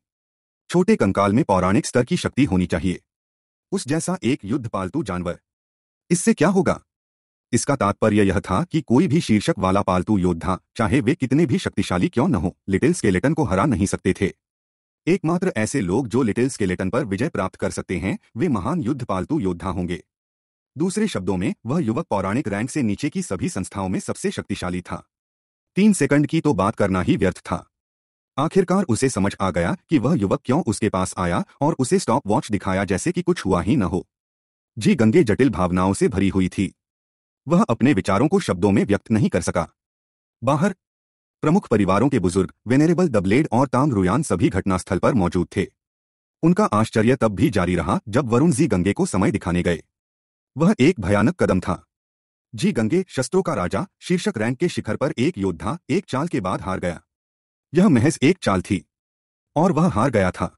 छोटे कंकाल में पौराणिक स्तर की शक्ति होनी चाहिए उस जैसा एक युद्ध पालतू जानवर इससे क्या होगा इसका तात्पर्य यह था कि कोई भी शीर्षक वाला पालतू योद्धा चाहे वे कितने भी शक्तिशाली क्यों न हो लिटिल स्केलेटन को हरा नहीं सकते थे एकमात्र ऐसे लोग जो लिटिल स्केलेटन पर विजय प्राप्त कर सकते हैं वे महान युद्ध पालतू योद्धा होंगे दूसरे शब्दों में वह युवक पौराणिक रैंक से नीचे की सभी संस्थाओं में सबसे शक्तिशाली था तीन सेकंड की तो बात करना ही व्यर्थ था आखिरकार उसे समझ आ गया कि वह युवक क्यों उसके पास आया और उसे स्टॉप वॉच दिखाया जैसे कि कुछ हुआ ही न हो जी गंगे जटिल भावनाओं से भरी हुई थी वह अपने विचारों को शब्दों में व्यक्त नहीं कर सका बाहर प्रमुख परिवारों के बुजुर्ग वेनेरेबल दबलेड और तांग रुयान सभी घटनास्थल पर मौजूद थे उनका आश्चर्य तब भी जारी रहा जब वरुण जी गंगे को समय दिखाने गए वह एक भयानक कदम था जी गंगे शस्त्रों का राजा शीर्षक रैंक के शिखर पर एक योद्धा एक चाल के बाद हार गया यह महज एक चाल थी और वह हार गया था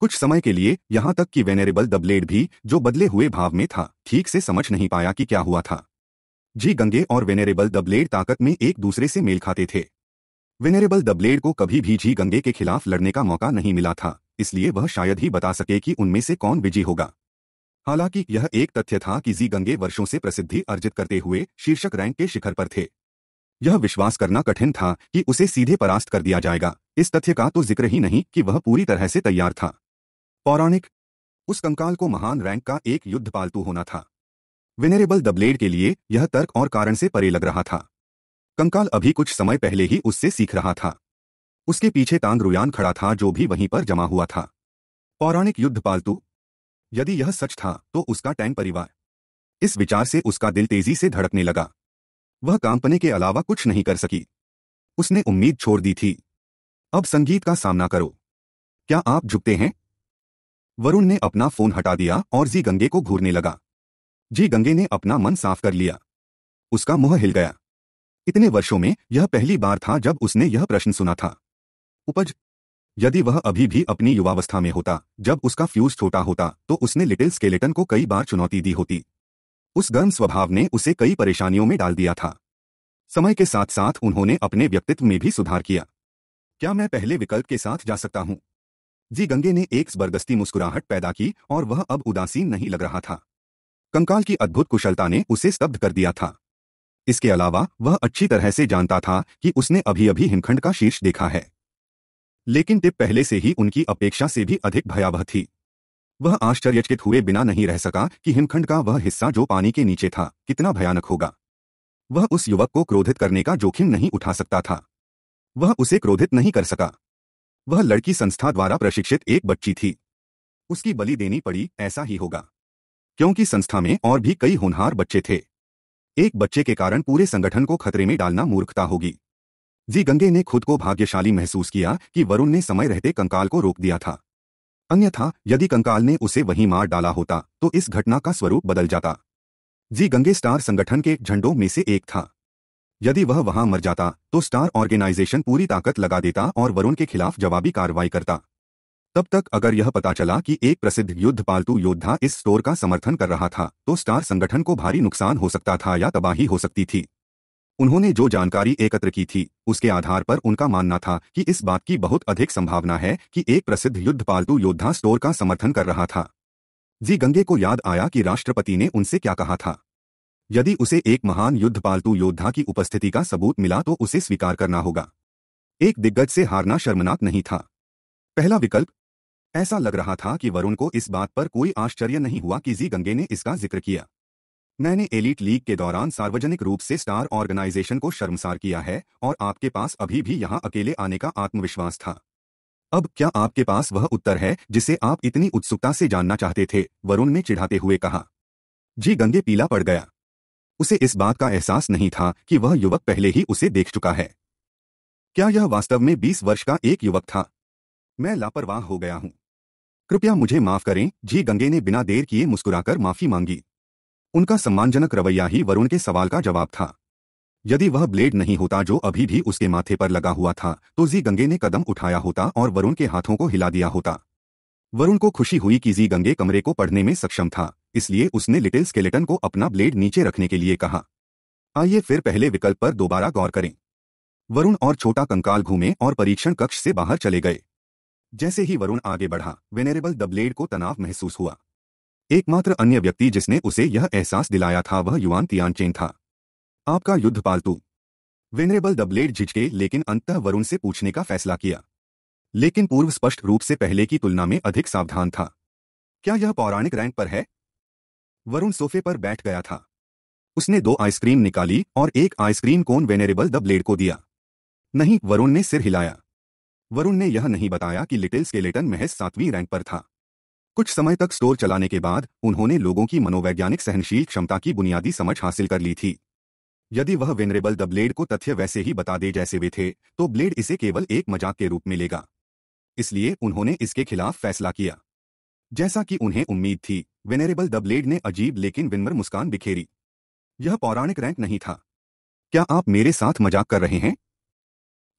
कुछ समय के लिए यहां तक कि वेनेरेबल दबलेड भी जो बदले हुए भाव में था ठीक से समझ नहीं पाया कि क्या हुआ था जी गंगे और वेनेरेबल ब्लेड ताकत में एक दूसरे से मेल खाते थे वेनेरेबल ब्लेड को कभी भी जी गंगे के खिलाफ लड़ने का मौका नहीं मिला था इसलिए वह शायद ही बता सके कि उनमें से कौन विजयी होगा हालांकि यह एक तथ्य था कि जी गंगे वर्षों से प्रसिद्धि अर्जित करते हुए शीर्षक रैंक के शिखर पर थे यह विश्वास करना कठिन था कि उसे सीधे परास्त कर दिया जाएगा इस तथ्य का तो जिक्र ही नहीं कि वह पूरी तरह से तैयार था पौराणिक उस कंकाल को महान रैंक का एक युद्ध पालतू होना था विनेरेबल दबलेड के लिए यह तर्क और कारण से परे लग रहा था कंकाल अभी कुछ समय पहले ही उससे सीख रहा था उसके पीछे तांग रुयान खड़ा था जो भी वहीं पर जमा हुआ था पौराणिक युद्ध पालतू यदि यह सच था तो उसका टैंग परिवार इस विचार से उसका दिल तेजी से धड़कने लगा वह कांपने के अलावा कुछ नहीं कर सकी उसने उम्मीद छोड़ दी थी अब संगीत का सामना करो क्या आप झुकते हैं वरुण ने अपना फोन हटा दिया और जी गंगे को घूरने लगा जी गंगे ने अपना मन साफ कर लिया उसका मुंह हिल गया इतने वर्षों में यह पहली बार था जब उसने यह प्रश्न सुना था उपज यदि वह अभी भी अपनी युवावस्था में होता जब उसका फ्यूज छोटा होता तो उसने लिटिल स्केलेटन को कई बार चुनौती दी होती उस गर्म स्वभाव ने उसे कई परेशानियों में डाल दिया था समय के साथ साथ उन्होंने अपने व्यक्तित्व में भी सुधार किया क्या मैं पहले विकल्प के साथ जा सकता हूं जी गंगे ने एक जबरदस्ती मुस्कुराहट पैदा की और वह अब उदासीन नहीं लग रहा था कंकाल की अद्भुत कुशलता ने उसे स्तब्ध कर दिया था इसके अलावा वह अच्छी तरह से जानता था कि उसने अभी अभी हिमखंड का शीर्ष देखा है लेकिन टिप पहले से ही उनकी अपेक्षा से भी अधिक भयावह थी वह आश्चर्यचकित हुए बिना नहीं रह सका कि हिमखंड का वह हिस्सा जो पानी के नीचे था कितना भयानक होगा वह उस युवक को क्रोधित करने का जोखिम नहीं उठा सकता था वह उसे क्रोधित नहीं कर सका वह लड़की संस्था द्वारा प्रशिक्षित एक बच्ची थी उसकी बलि देनी पड़ी ऐसा ही होगा क्योंकि संस्था में और भी कई होनहार बच्चे थे एक बच्चे के कारण पूरे संगठन को खतरे में डालना मूर्खता होगी जी गंगे ने खुद को भाग्यशाली महसूस किया कि वरुण ने समय रहते कंकाल को रोक दिया था अन्यथा यदि कंकाल ने उसे वहीं मार डाला होता तो इस घटना का स्वरूप बदल जाता जी गंगे स्टार संगठन के झंडों में से एक था यदि वह वहां मर जाता तो स्टार ऑर्गेनाइजेशन पूरी ताकत लगा देता और वरुण के खिलाफ जवाबी कार्रवाई करता तब तक अगर यह पता चला कि एक प्रसिद्ध युद्ध पालतू योद्धा इस स्टोर का समर्थन कर रहा था तो स्टार संगठन को भारी नुकसान हो सकता था या तबाही हो सकती थी उन्होंने जो जानकारी एकत्र की थी उसके आधार पर उनका मानना था कि इस बात की बहुत अधिक संभावना है कि एक प्रसिद्ध युद्ध पालतू योद्धा स्टोर का समर्थन कर रहा था जी गंगे को याद आया कि राष्ट्रपति ने उनसे क्या कहा था यदि उसे एक महान युद्ध पालतू योद्धा की उपस्थिति का सबूत मिला तो उसे स्वीकार करना होगा एक दिग्गज से हारना शर्मनाक नहीं था पहला विकल्प ऐसा लग रहा था कि वरुण को इस बात पर कोई आश्चर्य नहीं हुआ कि जी गंगे ने इसका जिक्र किया मैंने एलिट लीग के दौरान सार्वजनिक रूप से स्टार ऑर्गेनाइजेशन को शर्मसार किया है और आपके पास अभी भी यहां अकेले आने का आत्मविश्वास था अब क्या आपके पास वह उत्तर है जिसे आप इतनी उत्सुकता से जानना चाहते थे वरुण ने चिढ़ाते हुए कहा जी गंगे पीला पड़ गया उसे इस बात का एहसास नहीं था कि वह युवक पहले ही उसे देख चुका है क्या यह वास्तव में बीस वर्ष का एक युवक था मैं लापरवाह हो गया हूं कृपया मुझे माफ करें जी गंगे ने बिना देर किए मुस्कुराकर माफी मांगी उनका सम्मानजनक रवैया ही वरुण के सवाल का जवाब था यदि वह ब्लेड नहीं होता जो अभी भी उसके माथे पर लगा हुआ था तो जी गंगे ने कदम उठाया होता और वरुण के हाथों को हिला दिया होता वरुण को खुशी हुई कि जी गंगे कमरे को पढ़ने में सक्षम था इसलिए उसने लिटिल स्केलेटन को अपना ब्लेड नीचे रखने के लिए कहा आइए फिर पहले विकल्प पर दोबारा गौर करें वरुण और छोटा कंकाल घूमे और परीक्षण कक्ष से बाहर चले गए जैसे ही वरुण आगे बढ़ा वेनेरेबल द ब्लेड को तनाव महसूस हुआ एकमात्र अन्य व्यक्ति जिसने उसे यह एहसास दिलाया था वह युवान तियानचेन था आपका युद्ध पालतू वेनरेबल डबलेड झिझके लेकिन अंत वरुण से पूछने का फैसला किया लेकिन पूर्व स्पष्ट रूप से पहले की तुलना में अधिक सावधान था क्या यह पौराणिक रैंक पर है वरुण सोफे पर बैठ गया था उसने दो आइसक्रीम निकाली और एक ice cream cone venerable the blade को दिया नहीं वरुण ने सिर हिलाया वरुण ने यह नहीं बताया कि लिटिल स्केलेटन महज सातवीं रैंक पर था कुछ समय तक स्टोर चलाने के बाद उन्होंने लोगों की मनोवैज्ञानिक सहनशील क्षमता की बुनियादी समझ हासिल कर ली थी यदि वह वेनरेबल द ब्लेड को तथ्य वैसे ही बता दे जैसे वे थे तो ब्लेड इसे केवल एक मजाक के रूप में लेगा इसलिए उन्होंने इसके खिलाफ फैसला किया जैसा कि उन्हें उम्मीद थी वेनरेबल द ब्लेड ने अजीब लेकिन विनम्र मुस्कान बिखेरी यह पौराणिक रैंक नहीं था क्या आप मेरे साथ मजाक कर रहे हैं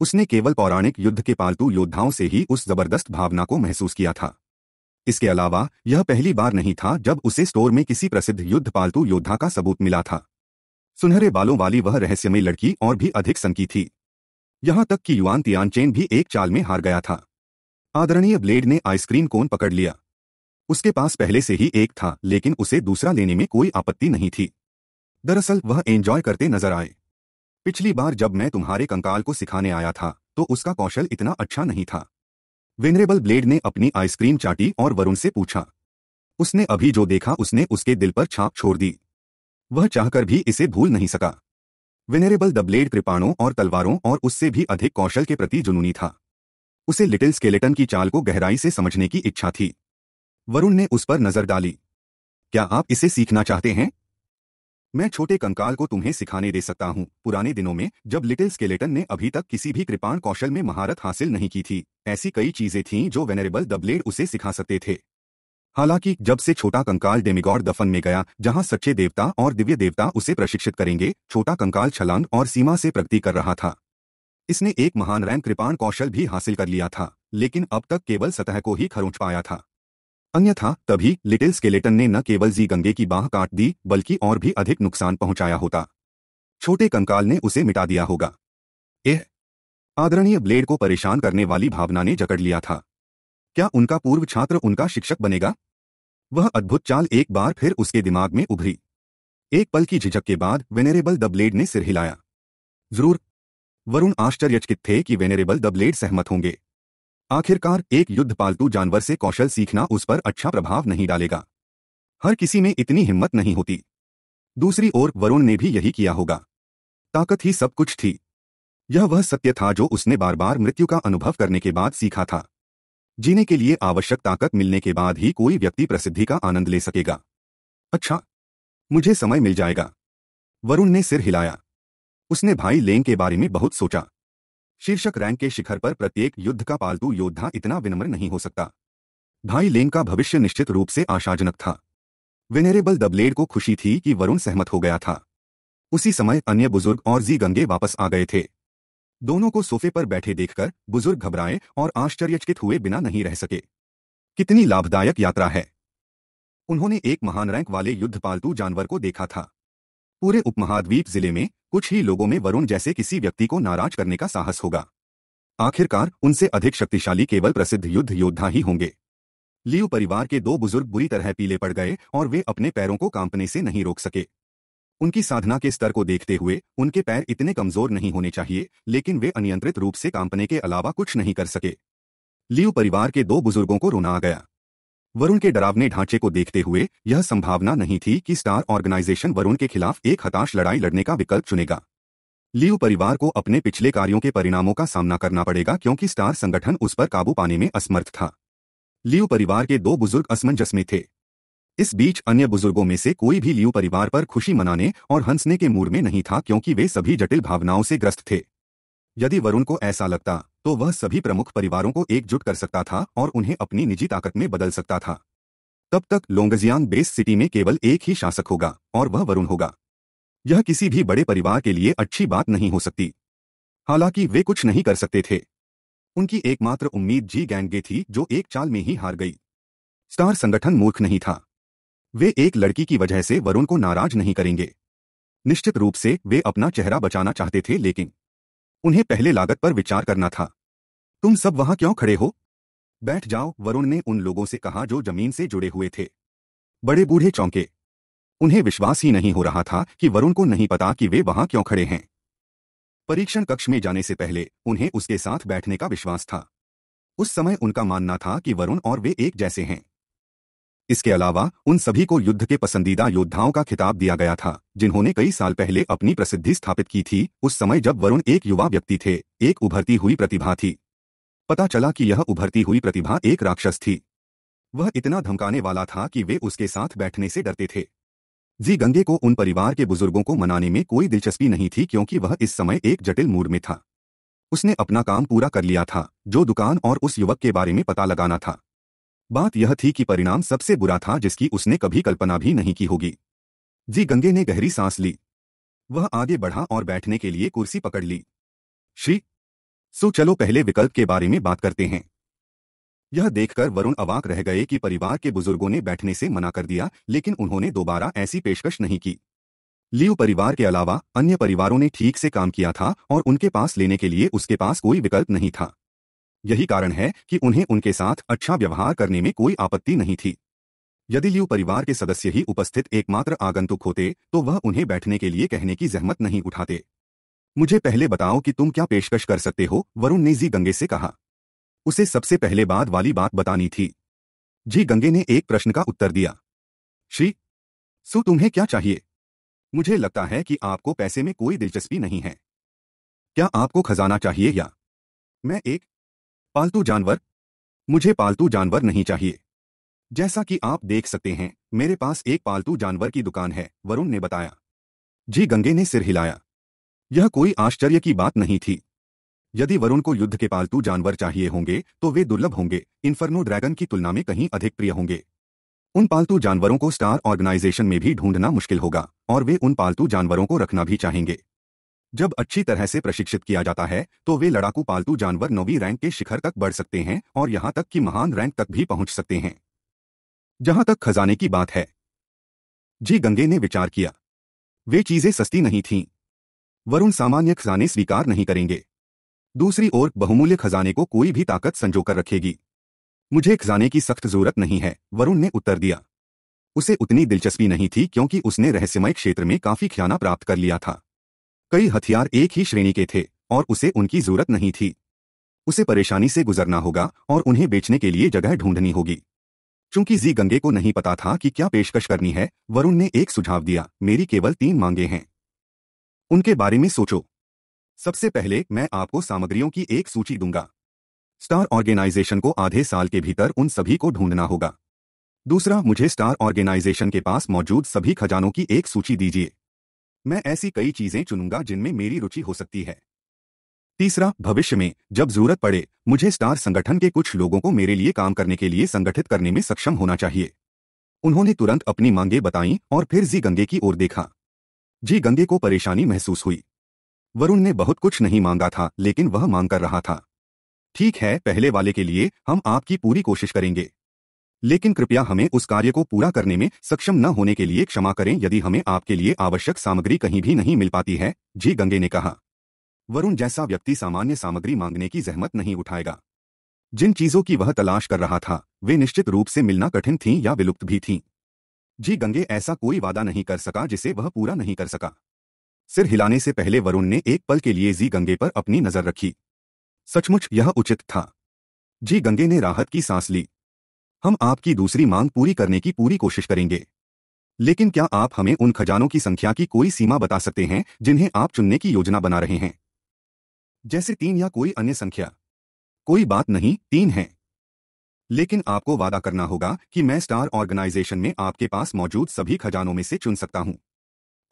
उसने केवल पौराणिक युद्ध के पालतू योद्धाओं से ही उस जबरदस्त भावना को महसूस किया था इसके अलावा यह पहली बार नहीं था जब उसे स्टोर में किसी प्रसिद्ध युद्ध पालतू योद्धा का सबूत मिला था सुनहरे बालों वाली वह रहस्यमय लड़की और भी अधिक संकी थी यहां तक कि युवान तियानचेन भी एक चाल में हार गया था आदरणीय ब्लेड ने आइसक्रीम कोन पकड़ लिया उसके पास पहले से ही एक था लेकिन उसे दूसरा लेने में कोई आपत्ति नहीं थी दरअसल वह एंजॉय करते नजर आए पिछली बार जब मैं तुम्हारे कंकाल को सिखाने आया था तो उसका कौशल इतना अच्छा नहीं था वेनरेबल ब्लेड ने अपनी आइसक्रीम चाटी और वरुण से पूछा उसने अभी जो देखा उसने उसके दिल पर छाप छोड़ दी वह चाहकर भी इसे भूल नहीं सका वेनरेबल द ब्लेड कृपाणों और तलवारों और उससे भी अधिक कौशल के प्रति जुनूनी था उसे लिटिल स्केलेटन की चाल को गहराई से समझने की इच्छा थी वरुण ने उस पर नजर डाली क्या आप इसे सीखना चाहते हैं मैं छोटे कंकाल को तुम्हें सिखाने दे सकता हूँ पुराने दिनों में जब लिटिल स्केलेटन ने अभी तक किसी भी कृपाण कौशल में महारत हासिल नहीं की थी ऐसी कई चीजें थीं जो वेनरेबल दबलेड उसे सिखा सकते थे हालांकि जब से छोटा कंकाल डेमिगॉड दफन में गया जहां सच्चे देवता और दिव्य देवता उसे प्रशिक्षित करेंगे छोटा कंकाल छलांग और सीमा से प्रगति कर रहा था इसने एक महान रैम कृपाण कौशल भी हासिल कर लिया था लेकिन अब तक केवल सतह को ही खरूच पाया था अन्यथा तभी लिटिल स्केलेटन ने न केवल जी गंगे की बाह काट दी बल्कि और भी अधिक नुकसान पहुंचाया होता छोटे कंकाल ने उसे मिटा दिया होगा एह आदरणीय ब्लेड को परेशान करने वाली भावना ने जकड़ लिया था क्या उनका पूर्व छात्र उनका शिक्षक बनेगा वह अद्भुत चाल एक बार फिर उसके दिमाग में उभरी एक पल की झिझक के बाद वेनेरेबल द ब्लेड ने सिर हिलाया जरूर वरुण आश्चर्यचकित थे कि वेनेरेबल द ब्लेड सहमत होंगे आखिरकार एक युद्ध पालतू जानवर से कौशल सीखना उस पर अच्छा प्रभाव नहीं डालेगा हर किसी में इतनी हिम्मत नहीं होती दूसरी ओर वरुण ने भी यही किया होगा ताकत ही सब कुछ थी यह वह सत्य था जो उसने बार बार मृत्यु का अनुभव करने के बाद सीखा था जीने के लिए आवश्यक ताकत मिलने के बाद ही कोई व्यक्ति प्रसिद्धि का आनंद ले सकेगा अच्छा मुझे समय मिल जाएगा वरुण ने सिर हिलाया उसने भाई लेंग के बारे में बहुत सोचा शीर्षक रैंक के शिखर पर प्रत्येक युद्ध का पालतू योद्धा इतना विनम्र नहीं हो सकता भाई लेन का भविष्य निश्चित रूप से आशाजनक था वेनेरेबल दबलेड को खुशी थी कि वरुण सहमत हो गया था उसी समय अन्य बुजुर्ग और जी गंगे वापस आ गए थे दोनों को सोफे पर बैठे देखकर बुजुर्ग घबराए और आश्चर्यचकित हुए बिना नहीं रह सके कितनी लाभदायक यात्रा है उन्होंने एक महान रैंक वाले युद्ध पालतू जानवर को देखा था पूरे उपमहाद्वीप जिले में कुछ ही लोगों में वरुण जैसे किसी व्यक्ति को नाराज करने का साहस होगा आखिरकार उनसे अधिक शक्तिशाली केवल प्रसिद्ध युद्ध योद्धा ही होंगे लियू परिवार के दो बुजुर्ग बुरी तरह पीले पड़ गए और वे अपने पैरों को कांपने से नहीं रोक सके उनकी साधना के स्तर को देखते हुए उनके पैर इतने कमजोर नहीं होने चाहिए लेकिन वे अनियंत्रित रूप से कांपने के अलावा कुछ नहीं कर सके लियू परिवार के दो बुजुर्गों को रोना आ गया वरुण के डरावने ढांचे को देखते हुए यह संभावना नहीं थी कि स्टार ऑर्गेनाइजेशन वरुण के खिलाफ एक हताश लड़ाई लड़ने का विकल्प चुनेगा लियू परिवार को अपने पिछले कार्यों के परिणामों का सामना करना पड़ेगा क्योंकि स्टार संगठन उस पर काबू पाने में असमर्थ था लियू परिवार के दो बुजुर्ग असमंजस में थे इस बीच अन्य बुजुर्गों में से कोई भी लियू परिवार पर खुशी मनाने और हंसने के मूड में नहीं था क्योंकि वे सभी जटिल भावनाओं से ग्रस्त थे यदि वरुण को ऐसा लगता तो वह सभी प्रमुख परिवारों को एकजुट कर सकता था और उन्हें अपनी निजी ताकत में बदल सकता था तब तक लोंगजियांग बेस सिटी में केवल एक ही शासक होगा और वह वरुण होगा यह किसी भी बड़े परिवार के लिए अच्छी बात नहीं हो सकती हालांकि वे कुछ नहीं कर सकते थे उनकी एकमात्र उम्मीद जी गैंगे थी जो एक चाल में ही हार गई स्टार संगठन मूर्ख नहीं था वे एक लड़की की वजह से वरुण को नाराज नहीं करेंगे निश्चित रूप से वे अपना चेहरा बचाना चाहते थे लेकिन उन्हें पहले लागत पर विचार करना था तुम सब वहां क्यों खड़े हो बैठ जाओ वरुण ने उन लोगों से कहा जो जमीन से जुड़े हुए थे बड़े बूढ़े चौंके उन्हें विश्वास ही नहीं हो रहा था कि वरुण को नहीं पता कि वे वहां क्यों खड़े हैं परीक्षण कक्ष में जाने से पहले उन्हें उसके साथ बैठने का विश्वास था उस समय उनका मानना था कि वरुण और वे एक जैसे हैं इसके अलावा उन सभी को युद्ध के पसंदीदा योद्धाओं का खिताब दिया गया था जिन्होंने कई साल पहले अपनी प्रसिद्धि स्थापित की थी उस समय जब वरुण एक युवा व्यक्ति थे एक उभरती हुई प्रतिभा थी पता चला कि यह उभरती हुई प्रतिभा एक राक्षस थी वह इतना धमकाने वाला था कि वे उसके साथ बैठने से डरते थे जी गंगे को उन परिवार के बुजुर्गों को मनाने में कोई दिलचस्पी नहीं थी क्योंकि वह इस समय एक जटिल मूड में था उसने अपना काम पूरा कर लिया था जो दुकान और उस युवक के बारे में पता लगाना था बात यह थी कि परिणाम सबसे बुरा था जिसकी उसने कभी कल्पना भी नहीं की होगी जी गंगे ने गहरी सांस ली वह आगे बढ़ा और बैठने के लिए कुर्सी पकड़ ली श्री सो चलो पहले विकल्प के बारे में बात करते हैं यह देखकर वरुण अवाक रह गए कि परिवार के बुजुर्गों ने बैठने से मना कर दिया लेकिन उन्होंने दोबारा ऐसी पेशकश नहीं की लियू परिवार के अलावा अन्य परिवारों ने ठीक से काम किया था और उनके पास लेने के लिए उसके पास कोई विकल्प नहीं था यही कारण है कि उन्हें उनके साथ अच्छा व्यवहार करने में कोई आपत्ति नहीं थी यदि लियू परिवार के सदस्य ही उपस्थित एकमात्र आगंतुक होते तो वह उन्हें बैठने के लिए कहने की जहमत नहीं उठाते मुझे पहले बताओ कि तुम क्या पेशकश कर सकते हो वरुण ने जी गंगे से कहा उसे सबसे पहले बाद वाली बात बतानी थी जी गंगे ने एक प्रश्न का उत्तर दिया श्री सु तुम्हें क्या चाहिए मुझे लगता है कि आपको पैसे में कोई दिलचस्पी नहीं है क्या आपको खजाना चाहिए या मैं एक पालतू जानवर मुझे पालतू जानवर नहीं चाहिए जैसा कि आप देख सकते हैं मेरे पास एक पालतू जानवर की दुकान है वरुण ने बताया जी गंगे ने सिर हिलाया यह कोई आश्चर्य की बात नहीं थी यदि वरुण को युद्ध के पालतू जानवर चाहिए होंगे तो वे दुर्लभ होंगे इन्फर्नो ड्रैगन की तुलना में कहीं अधिक प्रिय होंगे उन पालतू जानवरों को स्टार ऑर्गेनाइजेशन में भी ढूंढना मुश्किल होगा और वे उन पालतू जानवरों को रखना भी चाहेंगे जब अच्छी तरह से प्रशिक्षित किया जाता है तो वे लड़ाकू पालतू जानवर नौवीं रैंक के शिखर तक बढ़ सकते हैं और यहां तक कि महान रैंक तक भी पहुंच सकते हैं जहां तक खजाने की बात है जी गंगे ने विचार किया वे चीजें सस्ती नहीं थीं वरुण सामान्य खजाने स्वीकार नहीं करेंगे दूसरी ओर बहुमूल्य खजाने को कोई भी ताकत संजोकर रखेगी मुझे खजाने की सख्त जरूरत नहीं है वरुण ने उत्तर दिया उसे उतनी दिलचस्पी नहीं थी क्योंकि उसने रहस्यमय क्षेत्र में काफी ख्याना प्राप्त कर लिया था कई हथियार एक ही श्रेणी के थे और उसे उनकी जरूरत नहीं थी उसे परेशानी से गुजरना होगा और उन्हें बेचने के लिए जगह ढूंढनी होगी चूंकि जी गंगे को नहीं पता था कि क्या पेशकश करनी है वरुण ने एक सुझाव दिया मेरी केवल तीन मांगे हैं उनके बारे में सोचो सबसे पहले मैं आपको सामग्रियों की एक सूची दूंगा स्टार ऑर्गेनाइजेशन को आधे साल के भीतर उन सभी को ढूंढना होगा दूसरा मुझे स्टार ऑर्गेनाइजेशन के पास मौजूद सभी खजानों की एक सूची दीजिए मैं ऐसी कई चीजें चुनूंगा जिनमें मेरी रुचि हो सकती है तीसरा भविष्य में जब जरूरत पड़े मुझे स्टार संगठन के कुछ लोगों को मेरे लिए काम करने के लिए संगठित करने में सक्षम होना चाहिए उन्होंने तुरंत अपनी मांगे बताई और फिर जी गंगे की ओर देखा जी गंगे को परेशानी महसूस हुई वरुण ने बहुत कुछ नहीं मांगा था लेकिन वह मांग कर रहा था ठीक है पहले वाले के लिए हम आपकी पूरी कोशिश करेंगे लेकिन कृपया हमें उस कार्य को पूरा करने में सक्षम न होने के लिए क्षमा करें यदि हमें आपके लिए आवश्यक सामग्री कहीं भी नहीं मिल पाती है जी गंगे ने कहा वरुण जैसा व्यक्ति सामान्य सामग्री मांगने की जहमत नहीं उठाएगा जिन चीजों की वह तलाश कर रहा था वे निश्चित रूप से मिलना कठिन थीं या विलुप्त भी थीं जी गंगे ऐसा कोई वादा नहीं कर सका जिसे वह पूरा नहीं कर सका सिर हिलाने से पहले वरुण ने एक पल के लिए जी गंगे पर अपनी नजर रखी सचमुच यह उचित था जी गंगे ने राहत की सांस ली हम आपकी दूसरी मांग पूरी करने की पूरी कोशिश करेंगे लेकिन क्या आप हमें उन खजानों की संख्या की कोई सीमा बता सकते हैं जिन्हें आप चुनने की योजना बना रहे हैं जैसे तीन या कोई अन्य संख्या कोई बात नहीं तीन है लेकिन आपको वादा करना होगा कि मैं स्टार ऑर्गेनाइजेशन में आपके पास मौजूद सभी खजानों में से चुन सकता हूं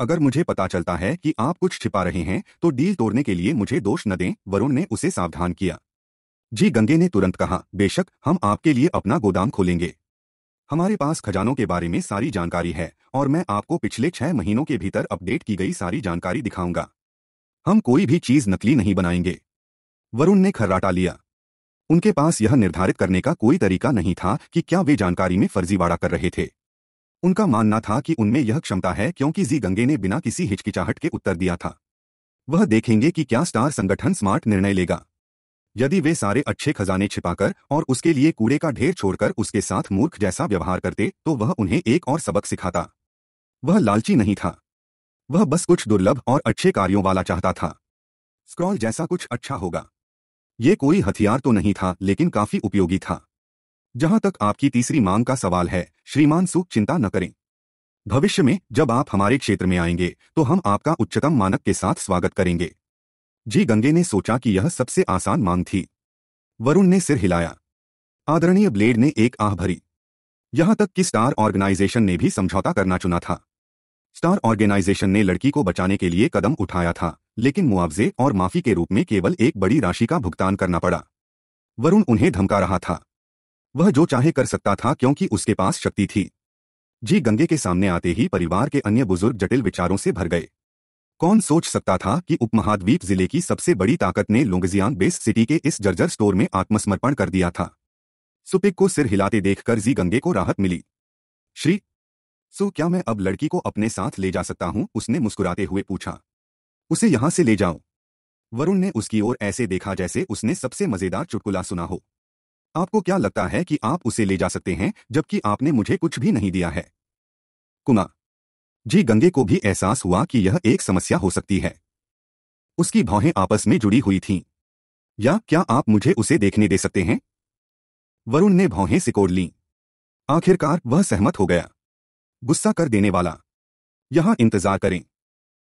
अगर मुझे पता चलता है कि आप कुछ छिपा रहे हैं तो डील तोड़ने के लिए मुझे दोष न दें वरुण ने उसे सावधान किया जी गंगे ने तुरंत कहा बेशक हम आपके लिए अपना गोदाम खोलेंगे हमारे पास खजानों के बारे में सारी जानकारी है और मैं आपको पिछले छह महीनों के भीतर अपडेट की गई सारी जानकारी दिखाऊंगा हम कोई भी चीज नकली नहीं बनाएंगे वरुण ने खर्राटा लिया उनके पास यह निर्धारित करने का कोई तरीका नहीं था कि क्या वे जानकारी में फर्जीवाड़ा कर रहे थे उनका मानना था कि उनमें यह क्षमता है क्योंकि जी गंगे ने बिना किसी हिचकिचाहट के उत्तर दिया था वह देखेंगे कि क्या स्टार संगठन स्मार्ट निर्णय लेगा यदि वे सारे अच्छे खजाने छिपाकर और उसके लिए कूड़े का ढेर छोड़कर उसके साथ मूर्ख जैसा व्यवहार करते तो वह उन्हें एक और सबक सिखाता वह लालची नहीं था वह बस कुछ दुर्लभ और अच्छे कार्यों वाला चाहता था स्क्रॉल जैसा कुछ अच्छा होगा ये कोई हथियार तो नहीं था लेकिन काफी उपयोगी था जहां तक आपकी तीसरी मांग का सवाल है श्रीमान सुख चिंता न करें भविष्य में जब आप हमारे क्षेत्र में आएंगे तो हम आपका उच्चतम मानक के साथ स्वागत करेंगे जी गंगे ने सोचा कि यह सबसे आसान मांग थी वरुण ने सिर हिलाया आदरणीय ब्लेड ने एक आह भरी यहां तक कि स्टार ऑर्गेनाइजेशन ने भी समझौता करना चुना था स्टार ऑर्गेनाइजेशन ने लड़की को बचाने के लिए कदम उठाया था लेकिन मुआवजे और माफी के रूप में केवल एक बड़ी राशि का भुगतान करना पड़ा वरुण उन्हें धमका रहा था वह जो चाहे कर सकता था क्योंकि उसके पास शक्ति थी जी गंगे के सामने आते ही परिवार के अन्य बुजुर्ग जटिल विचारों से भर गए कौन सोच सकता था कि उपमहाद्वीप जिले की सबसे बड़ी ताकत ने लोंगजियांग बेस सिटी के इस जर्जर स्टोर में आत्मसमर्पण कर दिया था सुपिक को सिर हिलाते देखकर जी गंगे को राहत मिली श्री सो क्या मैं अब लड़की को अपने साथ ले जा सकता हूं उसने मुस्कुराते हुए पूछा उसे यहां से ले जाओ वरुण ने उसकी ओर ऐसे देखा जैसे उसने सबसे मजेदार चुटकुला सुना हो आपको क्या लगता है कि आप उसे ले जा सकते हैं जबकि आपने मुझे कुछ भी नहीं दिया है कुमार जी गंगे को भी एहसास हुआ कि यह एक समस्या हो सकती है उसकी भौहें आपस में जुड़ी हुई थीं या क्या आप मुझे उसे देखने दे सकते हैं वरुण ने भौहें सिकोड़ लीं आखिरकार वह सहमत हो गया गुस्सा कर देने वाला यहां इंतजार करें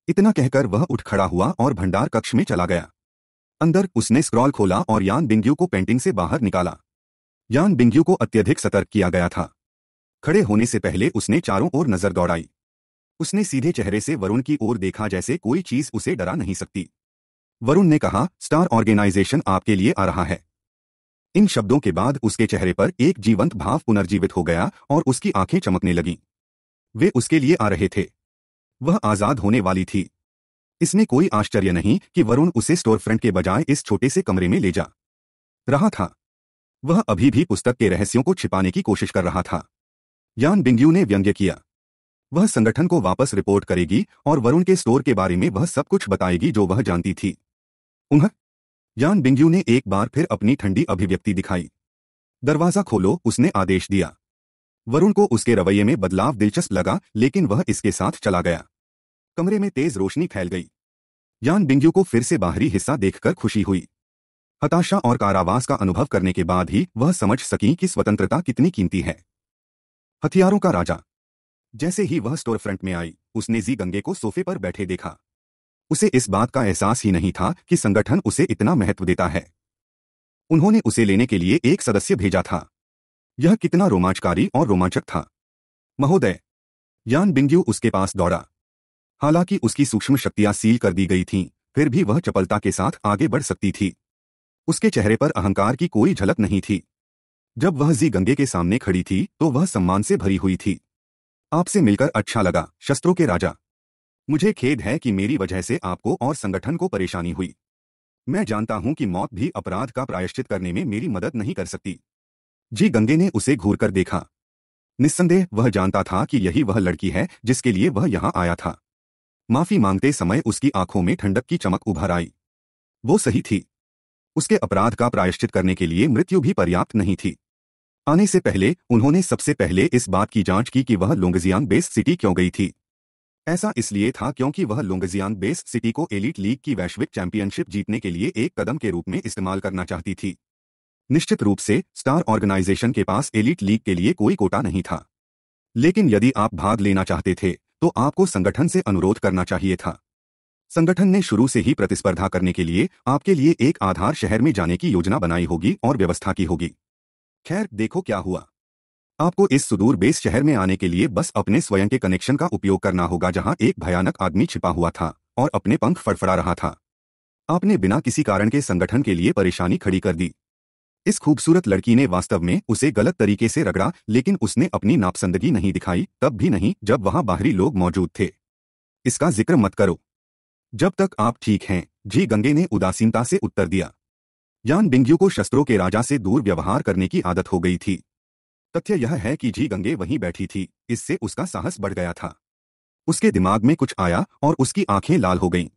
इतना कहकर वह उठ खड़ा हुआ और भंडार कक्ष में चला गया अंदर उसने स्क्रॉल खोला और यान बिंग्यू को पेंटिंग से बाहर निकाला यान बिंग्यू को अत्यधिक सतर्क किया गया था खड़े होने से पहले उसने चारों ओर नजर दौड़ाई उसने सीधे चेहरे से वरुण की ओर देखा जैसे कोई चीज उसे डरा नहीं सकती वरुण ने कहा स्टार ऑर्गेनाइजेशन आपके लिए आ रहा है इन शब्दों के बाद उसके चेहरे पर एक जीवंत भाव पुनर्जीवित हो गया और उसकी आंखें चमकने लगीं वे उसके लिए आ रहे थे वह आजाद होने वाली थी इसमें कोई आश्चर्य नहीं कि वरुण उसे स्टोर फ्रंट के बजाय इस छोटे से कमरे में ले जा रहा था वह अभी भी पुस्तक के रहस्यों को छिपाने की कोशिश कर रहा था यान बिंग्यू ने व्यंग्य किया वह संगठन को वापस रिपोर्ट करेगी और वरुण के स्टोर के बारे में वह सब कुछ बताएगी जो वह जानती थी उन्हें जान बिंग्यू ने एक बार फिर अपनी ठंडी अभिव्यक्ति दिखाई दरवाजा खोलो उसने आदेश दिया वरुण को उसके रवैये में बदलाव दिलचस्प लगा लेकिन वह इसके साथ चला गया कमरे में तेज रोशनी फैल गई यान बिंग्यू को फिर से बाहरी हिस्सा देखकर खुशी हुई हताशा और कारावास का अनुभव करने के बाद ही वह समझ सकी कि स्वतंत्रता कितनी कीमती है हथियारों का राजा जैसे ही वह स्टोर फ्रंट में आई उसने जी गंगे को सोफे पर बैठे देखा उसे इस बात का एहसास ही नहीं था कि संगठन उसे इतना महत्व देता है उन्होंने उसे लेने के लिए एक सदस्य भेजा था यह कितना रोमांचकारी और रोमांचक था महोदय यान बिंग्यू उसके पास दौड़ा हालांकि उसकी सूक्ष्म शक्तियां सील कर दी गई थीं, फिर भी वह चपलता के साथ आगे बढ़ सकती थी उसके चेहरे पर अहंकार की कोई झलक नहीं थी जब वह जी गंगे के सामने खड़ी थी तो वह सम्मान से भरी हुई थी आपसे मिलकर अच्छा लगा शस्त्रों के राजा मुझे खेद है कि मेरी वजह से आपको और संगठन को परेशानी हुई मैं जानता हूं कि मौत भी अपराध का प्रायश्चित करने में मेरी मदद नहीं कर सकती जी गंगे ने उसे घूरकर देखा निस्संदेह वह जानता था कि यही वह लड़की है जिसके लिए वह यहां आया था माफी मांगते समय उसकी आंखों में ठंडक की चमक उभर आई वो सही थी उसके अपराध का प्रायश्चित करने के लिए मृत्यु भी पर्याप्त नहीं थी आने से पहले उन्होंने सबसे पहले इस बात की जांच की कि वह लोंगजियांग बेस सिटी क्यों गई थी ऐसा इसलिए था क्योंकि वह लोंगजियांग बेस सिटी को एलिट लीग की वैश्विक चैंपियनशिप जीतने के लिए एक कदम के रूप में इस्तेमाल करना चाहती थी निश्चित रूप से स्टार ऑर्गेनाइजेशन के पास एलिट लीग के लिए कोई कोटा नहीं था लेकिन यदि आप भाग लेना चाहते थे तो आपको संगठन से अनुरोध करना चाहिए था संगठन ने शुरू से ही प्रतिस्पर्धा करने के लिए आपके लिए एक आधार शहर में जाने की योजना बनाई होगी और व्यवस्था की होगी खैर देखो क्या हुआ आपको इस सुदूर बेस शहर में आने के लिए बस अपने स्वयं के कनेक्शन का उपयोग करना होगा जहां एक भयानक आदमी छिपा हुआ था और अपने पंख फड़फड़ा रहा था आपने बिना किसी कारण के संगठन के लिए परेशानी खड़ी कर दी इस खूबसूरत लड़की ने वास्तव में उसे गलत तरीके से रगड़ा लेकिन उसने अपनी नापसंदगी नहीं दिखाई तब भी नहीं जब वहां बाहरी लोग मौजूद थे इसका जिक्र मत करो जब तक आप ठीक हैं जी गंगे ने उदासीनता से उत्तर दिया यान बिंग्यू को शस्त्रों के राजा से दूर व्यवहार करने की आदत हो गई थी तथ्य यह है कि झी गंगे वहीं बैठी थी इससे उसका साहस बढ़ गया था उसके दिमाग में कुछ आया और उसकी आंखें लाल हो गईं।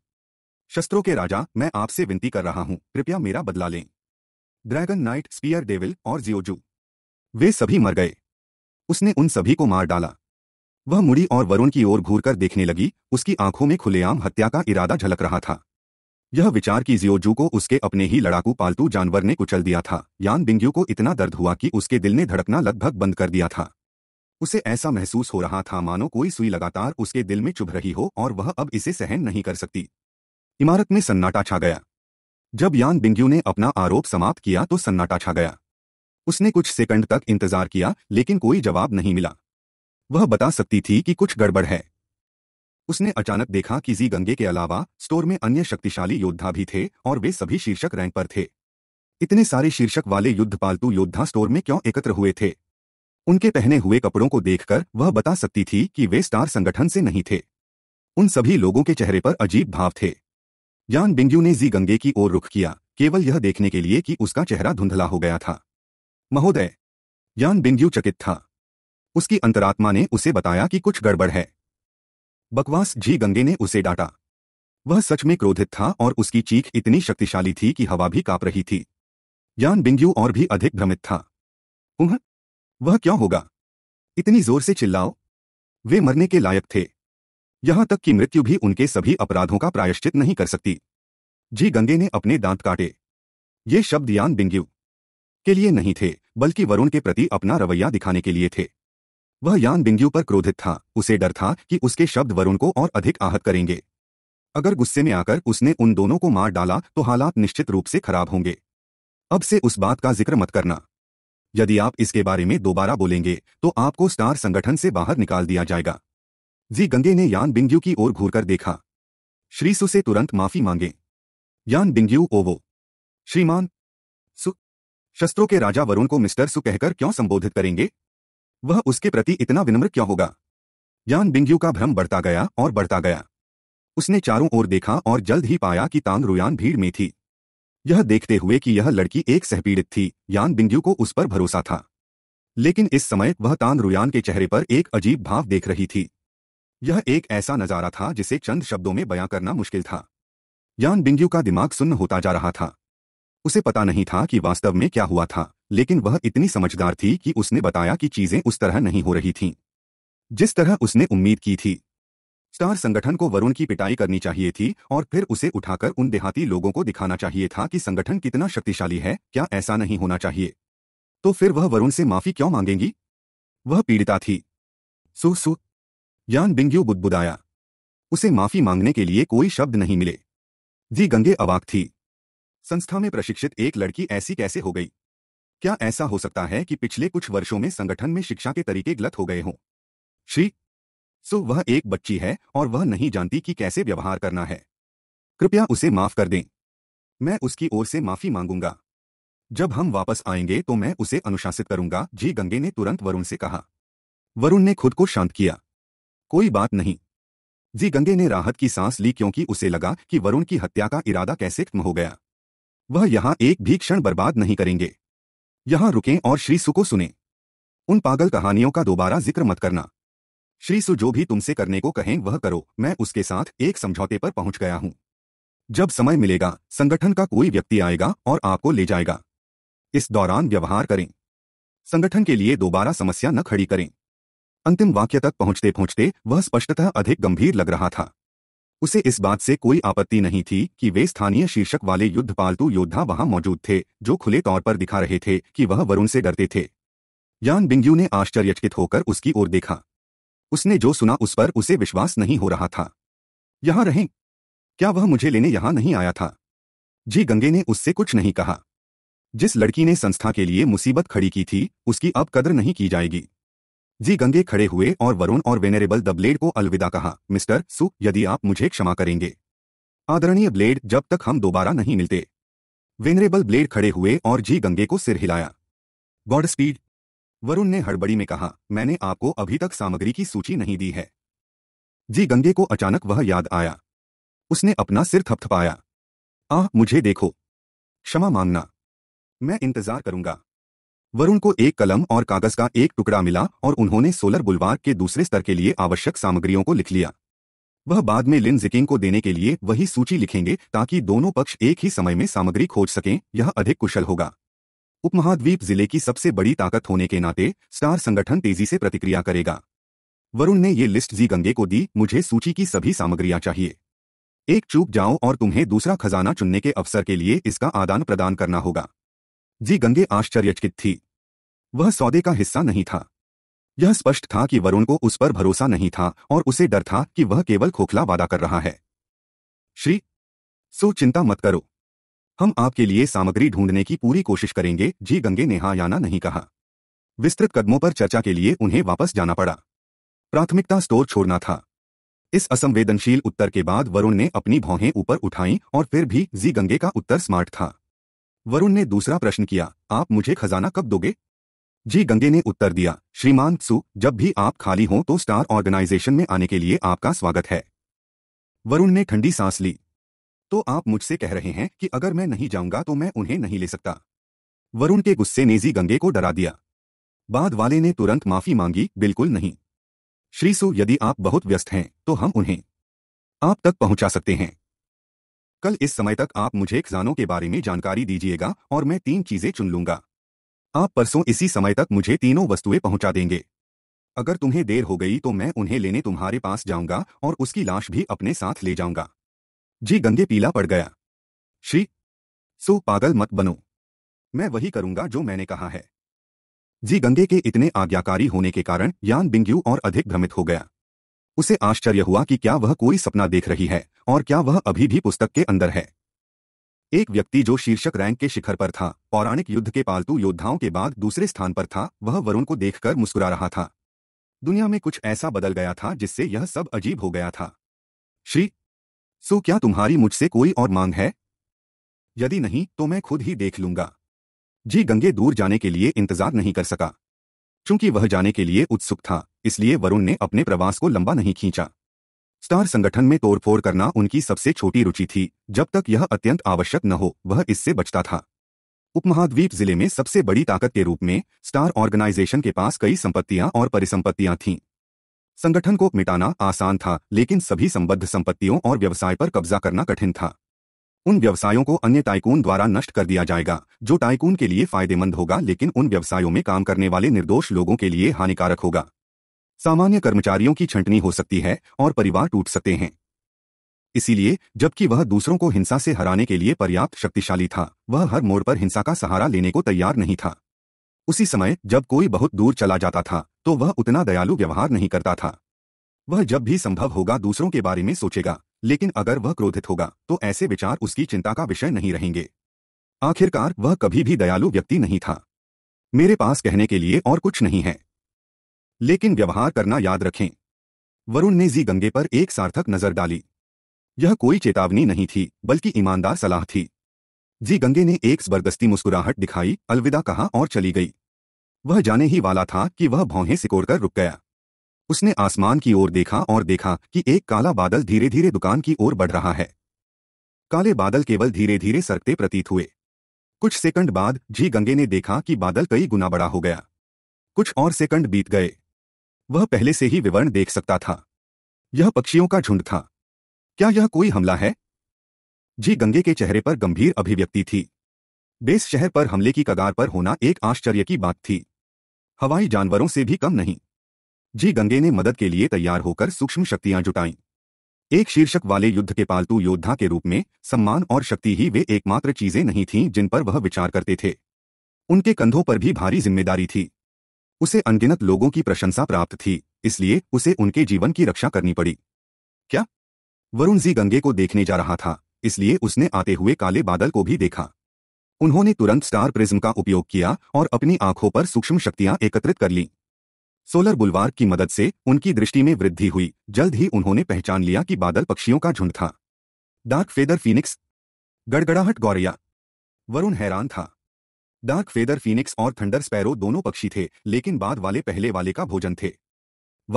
शस्त्रों के राजा मैं आपसे विनती कर रहा हूं कृपया मेरा बदला लें ड्रैगन नाइट स्पीयर डेविल और जियोजू वे सभी मर गए उसने उन सभी को मार डाला वह मुड़ी और वरुण की ओर घूर देखने लगी उसकी आंखों में खुलेआम हत्या का इरादा झलक रहा था यह विचार कि जियोजू को उसके अपने ही लड़ाकू पालतू जानवर ने कुचल दिया था यान बिंग्यू को इतना दर्द हुआ कि उसके दिल ने धड़कना लगभग बंद कर दिया था उसे ऐसा महसूस हो रहा था मानो कोई सुई लगातार उसके दिल में चुभ रही हो और वह अब इसे सहन नहीं कर सकती इमारत में सन्नाटा छा गया जब यान बिंग्यू ने अपना आरोप समाप्त किया तो सन्नाटा छा गया उसने कुछ सेकंड तक इंतजार किया लेकिन कोई जवाब नहीं मिला वह बता सकती थी कि कुछ गड़बड़ है उसने अचानक देखा कि जी गंगे के अलावा स्टोर में अन्य शक्तिशाली योद्धा भी थे और वे सभी शीर्षक रैंक पर थे इतने सारे शीर्षक वाले युद्ध पालतू योद्धा स्टोर में क्यों एकत्र हुए थे उनके पहने हुए कपड़ों को देखकर वह बता सकती थी कि वे स्टार संगठन से नहीं थे उन सभी लोगों के चेहरे पर अजीब भाव थे जान बिंग्यू ने जी गंगे की ओर रुख किया केवल यह देखने के लिए कि उसका चेहरा धुंधला हो गया था महोदय जान बिंग्यू चकित था उसकी अंतरात्मा ने उसे बताया कि कुछ गड़बड़ है बकवास झी गंगे ने उसे डांटा वह सच में क्रोधित था और उसकी चीख इतनी शक्तिशाली थी कि हवा भी कांप रही थी यान बिंग्यू और भी अधिक भ्रमित था उह वह क्यों होगा इतनी जोर से चिल्लाओ वे मरने के लायक थे यहां तक कि मृत्यु भी उनके सभी अपराधों का प्रायश्चित नहीं कर सकती जी गंगे ने अपने दांत काटे ये शब्द यान बिंग्यू के लिए नहीं थे बल्कि वरुण के प्रति अपना रवैया दिखाने के लिए थे वह यान बिंग्यू पर क्रोधित था उसे डर था कि उसके शब्द वरुण को और अधिक आहत करेंगे अगर गुस्से में आकर उसने उन दोनों को मार डाला तो हालात निश्चित रूप से खराब होंगे अब से उस बात का जिक्र मत करना यदि आप इसके बारे में दोबारा बोलेंगे तो आपको स्टार संगठन से बाहर निकाल दिया जाएगा जी गंगे ने यान बिंग्यू की ओर घूरकर देखा श्री सु से तुरंत माफी मांगे यान बिंग्यू ओवो श्रीमान सु शस्त्रों के राजा वरुण को मिस्टर सु कहकर क्यों संबोधित करेंगे वह उसके प्रति इतना विनम्र क्यों होगा जान बिंग्यू का भ्रम बढ़ता गया और बढ़ता गया उसने चारों ओर देखा और जल्द ही पाया कि तांग रुयान भीड़ में थी यह देखते हुए कि यह लड़की एक सहपीड़ित थी यान बिंग्यू को उस पर भरोसा था लेकिन इस समय वह तांग रुयान के चेहरे पर एक अजीब भाव देख रही थी यह एक ऐसा नज़ारा था जिसे चंद शब्दों में बयां करना मुश्किल था यान बिंग्यू का दिमाग सुन्न होता जा रहा था उसे पता नहीं था कि वास्तव में क्या हुआ था लेकिन वह इतनी समझदार थी कि उसने बताया कि चीजें उस तरह नहीं हो रही थीं जिस तरह उसने उम्मीद की थी स्टार संगठन को वरुण की पिटाई करनी चाहिए थी और फिर उसे उठाकर उन देहाती लोगों को दिखाना चाहिए था कि संगठन कितना शक्तिशाली है क्या ऐसा नहीं होना चाहिए तो फिर वह वरुण से माफी क्यों मांगेंगी वह पीड़िता थी सो सो यान बिंग्यू बुदबुदाया उसे माफी मांगने के लिए कोई शब्द नहीं मिले दी गंगे अवाक थी संस्था में प्रशिक्षित एक लड़की ऐसी कैसे हो गई क्या ऐसा हो सकता है कि पिछले कुछ वर्षों में संगठन में शिक्षा के तरीके गलत हो गए हों श्री सो वह एक बच्ची है और वह नहीं जानती कि कैसे व्यवहार करना है कृपया उसे माफ कर दें मैं उसकी ओर से माफी मांगूंगा जब हम वापस आएंगे तो मैं उसे अनुशासित करूंगा जी गंगे ने तुरंत वरुण से कहा वरुण ने खुद को शांत किया कोई बात नहीं जी गंगे ने राहत की सांस ली क्योंकि उसे लगा कि वरुण की हत्या का इरादा कैसे खत्म हो गया वह यहां एक भी क्षण बर्बाद नहीं करेंगे यहां रुकें और श्री सु को सुने उन पागल कहानियों का दोबारा जिक्र मत करना श्री सु जो भी तुमसे करने को कहें वह करो मैं उसके साथ एक समझौते पर पहुंच गया हूं जब समय मिलेगा संगठन का कोई व्यक्ति आएगा और आपको ले जाएगा इस दौरान व्यवहार करें संगठन के लिए दोबारा समस्या न खड़ी करें अंतिम वाक्य तक पहुंचते पहुंचते वह स्पष्टतः अधिक गंभीर लग रहा था उसे इस बात से कोई आपत्ति नहीं थी कि वे स्थानीय शीर्षक वाले युद्ध पालतू योद्धा वहां मौजूद थे जो खुले तौर पर दिखा रहे थे कि वह वरुण से डरते थे यान बिंग्यू ने आश्चर्यचकित होकर उसकी ओर देखा उसने जो सुना उस पर उसे विश्वास नहीं हो रहा था यहां रहें क्या वह मुझे लेने यहां नहीं आया था जी गंगे ने उससे कुछ नहीं कहा जिस लड़की ने संस्था के लिए मुसीबत खड़ी की थी उसकी अब कदर नहीं की जाएगी जी गंगे खड़े हुए और वरुण और वेनेरेबल द ब्लेड को अलविदा कहा मिस्टर सु यदि आप मुझे क्षमा करेंगे आदरणीय ब्लेड जब तक हम दोबारा नहीं मिलते वेनरेबल ब्लेड खड़े हुए और जी गंगे को सिर हिलाया गॉड स्पीड वरुण ने हड़बड़ी में कहा मैंने आपको अभी तक सामग्री की सूची नहीं दी है जी गंगे को अचानक वह याद आया उसने अपना सिर थपथपाया आह मुझे देखो क्षमा मांगना मैं इंतजार करूंगा वरुण को एक कलम और कागज का एक टुकड़ा मिला और उन्होंने सोलर बुलवार के दूसरे स्तर के लिए आवश्यक सामग्रियों को लिख लिया वह बाद में लिन जिकिंग को देने के लिए वही सूची लिखेंगे ताकि दोनों पक्ष एक ही समय में सामग्री खोज सकें यह अधिक कुशल होगा उपमहाद्वीप जिले की सबसे बड़ी ताकत होने के नाते स्टार संगठन तेजी से प्रतिक्रिया करेगा वरुण ने ये लिस्ट जी गंगे को दी मुझे सूची की सभी सामग्रियां चाहिए एक चूक जाओ और तुम्हें दूसरा खजाना चुनने के अवसर के लिए इसका आदान प्रदान करना होगा जी गंगे आश्चर्यचकित थी वह सौदे का हिस्सा नहीं था यह स्पष्ट था कि वरुण को उस पर भरोसा नहीं था और उसे डर था कि वह केवल खोखला वादा कर रहा है श्री सो चिंता मत करो हम आपके लिए सामग्री ढूंढने की पूरी कोशिश करेंगे जी गंगे ने हाँ नहीं कहा विस्तृत कदमों पर चर्चा के लिए उन्हें वापस जाना पड़ा प्राथमिकता स्टोर छोड़ना था इस असंवेदनशील उत्तर के बाद वरुण ने अपनी भौहें ऊपर उठाई और फिर भी जी गंगे का उत्तर स्मार्ट था वरुण ने दूसरा प्रश्न किया आप मुझे खजाना कब दोगे जी गंगे ने उत्तर दिया श्रीमान सु जब भी आप खाली हों तो स्टार ऑर्गेनाइजेशन में आने के लिए आपका स्वागत है वरुण ने ठंडी सांस ली तो आप मुझसे कह रहे हैं कि अगर मैं नहीं जाऊंगा तो मैं उन्हें नहीं ले सकता वरुण के गुस्से ने जी गंगे को डरा दिया बाद वाले ने तुरंत माफी मांगी बिल्कुल नहीं श्री सु यदि आप बहुत व्यस्त हैं तो हम उन्हें आप तक पहुंचा सकते हैं कल इस समय तक आप मुझे खजानों के बारे में जानकारी दीजिएगा और मैं तीन चीजें चुन लूंगा आप परसों इसी समय तक मुझे तीनों वस्तुएं पहुंचा देंगे अगर तुम्हें देर हो गई तो मैं उन्हें लेने तुम्हारे पास जाऊंगा और उसकी लाश भी अपने साथ ले जाऊंगा जी गंदे पीला पड़ गया श्री सो पागल मत बनो मैं वही करूंगा जो मैंने कहा है जी गंदे के इतने आज्ञाकारी होने के कारण यान बिंग्यू और अधिक भ्रमित हो गया उसे आश्चर्य हुआ कि क्या वह कोई सपना देख रही है और क्या वह अभी भी पुस्तक के अंदर है एक व्यक्ति जो शीर्षक रैंक के शिखर पर था पौराणिक युद्ध के पालतू योद्धाओं के बाद दूसरे स्थान पर था वह वरुण को देखकर मुस्कुरा रहा था दुनिया में कुछ ऐसा बदल गया था जिससे यह सब अजीब हो गया था श्री सो क्या तुम्हारी मुझसे कोई और मांग है यदि नहीं तो मैं खुद ही देख लूंगा जी गंगे दूर जाने के लिए इंतजार नहीं कर सका चूंकि वह जाने के लिए उत्सुक था इसलिए वरुण ने अपने प्रवास को लंबा नहीं खींचा स्टार संगठन में तोड़फोड़ करना उनकी सबसे छोटी रुचि थी जब तक यह अत्यंत आवश्यक न हो वह इससे बचता था उपमहाद्वीप जिले में सबसे बड़ी ताकत के रूप में स्टार ऑर्गेनाइजेशन के पास कई संपत्तियां और परिसंपत्तियां थीं संगठन को मिटाना आसान था लेकिन सभी संबद्ध संपत्तियों और व्यवसाय पर कब्जा करना कठिन था उन व्यवसायों को अन्य टाइकून द्वारा नष्ट कर दिया जाएगा जो टाइकून के लिए फायदेमंद होगा लेकिन उन व्यवसायों में काम करने वाले निर्दोष लोगों के लिए हानिकारक होगा सामान्य कर्मचारियों की छंटनी हो सकती है और परिवार टूट सकते हैं इसीलिए जबकि वह दूसरों को हिंसा से हराने के लिए पर्याप्त शक्तिशाली था वह हर मोड़ पर हिंसा का सहारा लेने को तैयार नहीं था उसी समय जब कोई बहुत दूर चला जाता था तो वह उतना दयालु व्यवहार नहीं करता था वह जब भी संभव होगा दूसरों के बारे में सोचेगा लेकिन अगर वह क्रोधित होगा तो ऐसे विचार उसकी चिंता का विषय नहीं रहेंगे आखिरकार वह कभी भी दयालु व्यक्ति नहीं था मेरे पास कहने के लिए और कुछ नहीं है लेकिन व्यवहार करना याद रखें वरुण ने जी गंगे पर एक सार्थक नजर डाली यह कोई चेतावनी नहीं थी बल्कि ईमानदार सलाह थी जी गंगे ने एक जबरदस्ती मुस्कुराहट दिखाई अलविदा कहा और चली गई वह जाने ही वाला था कि वह भौहें सिकोड़कर रुक गया उसने आसमान की ओर देखा और देखा कि एक काला बादल धीरे धीरे दुकान की ओर बढ़ रहा है काले बादल केवल धीरे धीरे सरकते प्रतीत हुए कुछ सेकंड बाद जी गंगे ने देखा कि बादल कई गुना बड़ा हो गया कुछ और सेकंड बीत गए वह पहले से ही विवरण देख सकता था यह पक्षियों का झुंड था क्या यह कोई हमला है जी गंगे के चेहरे पर गंभीर अभिव्यक्ति थी बेस शहर पर हमले की कगार पर होना एक आश्चर्य की बात थी हवाई जानवरों से भी कम नहीं जी गंगे ने मदद के लिए तैयार होकर सूक्ष्म शक्तियां जुटाईं एक शीर्षक वाले युद्ध के पालतू योद्धा के रूप में सम्मान और शक्ति ही वे एकमात्र चीजें नहीं थीं जिन पर वह विचार करते थे उनके कंधों पर भी भारी जिम्मेदारी थी उसे अनगिनत लोगों की प्रशंसा प्राप्त थी इसलिए उसे उनके जीवन की रक्षा करनी पड़ी क्या वरुण जी गंगे को देखने जा रहा था इसलिए उसने आते हुए काले बादल को भी देखा उन्होंने तुरंत स्टार प्रिज्म का उपयोग किया और अपनी आंखों पर सूक्ष्म शक्तियां एकत्रित कर लीं सोलर बुलवार की मदद से उनकी दृष्टि में वृद्धि हुई जल्द ही उन्होंने पहचान लिया कि बादल पक्षियों का झुंड था डार्क फेदर फीनिक्स गड़गड़ाहट गौरिया वरुण हैरान था डार्क फेदर फीनिक्स और थंडर स्पैरो दोनों पक्षी थे लेकिन बाद वाले पहले वाले का भोजन थे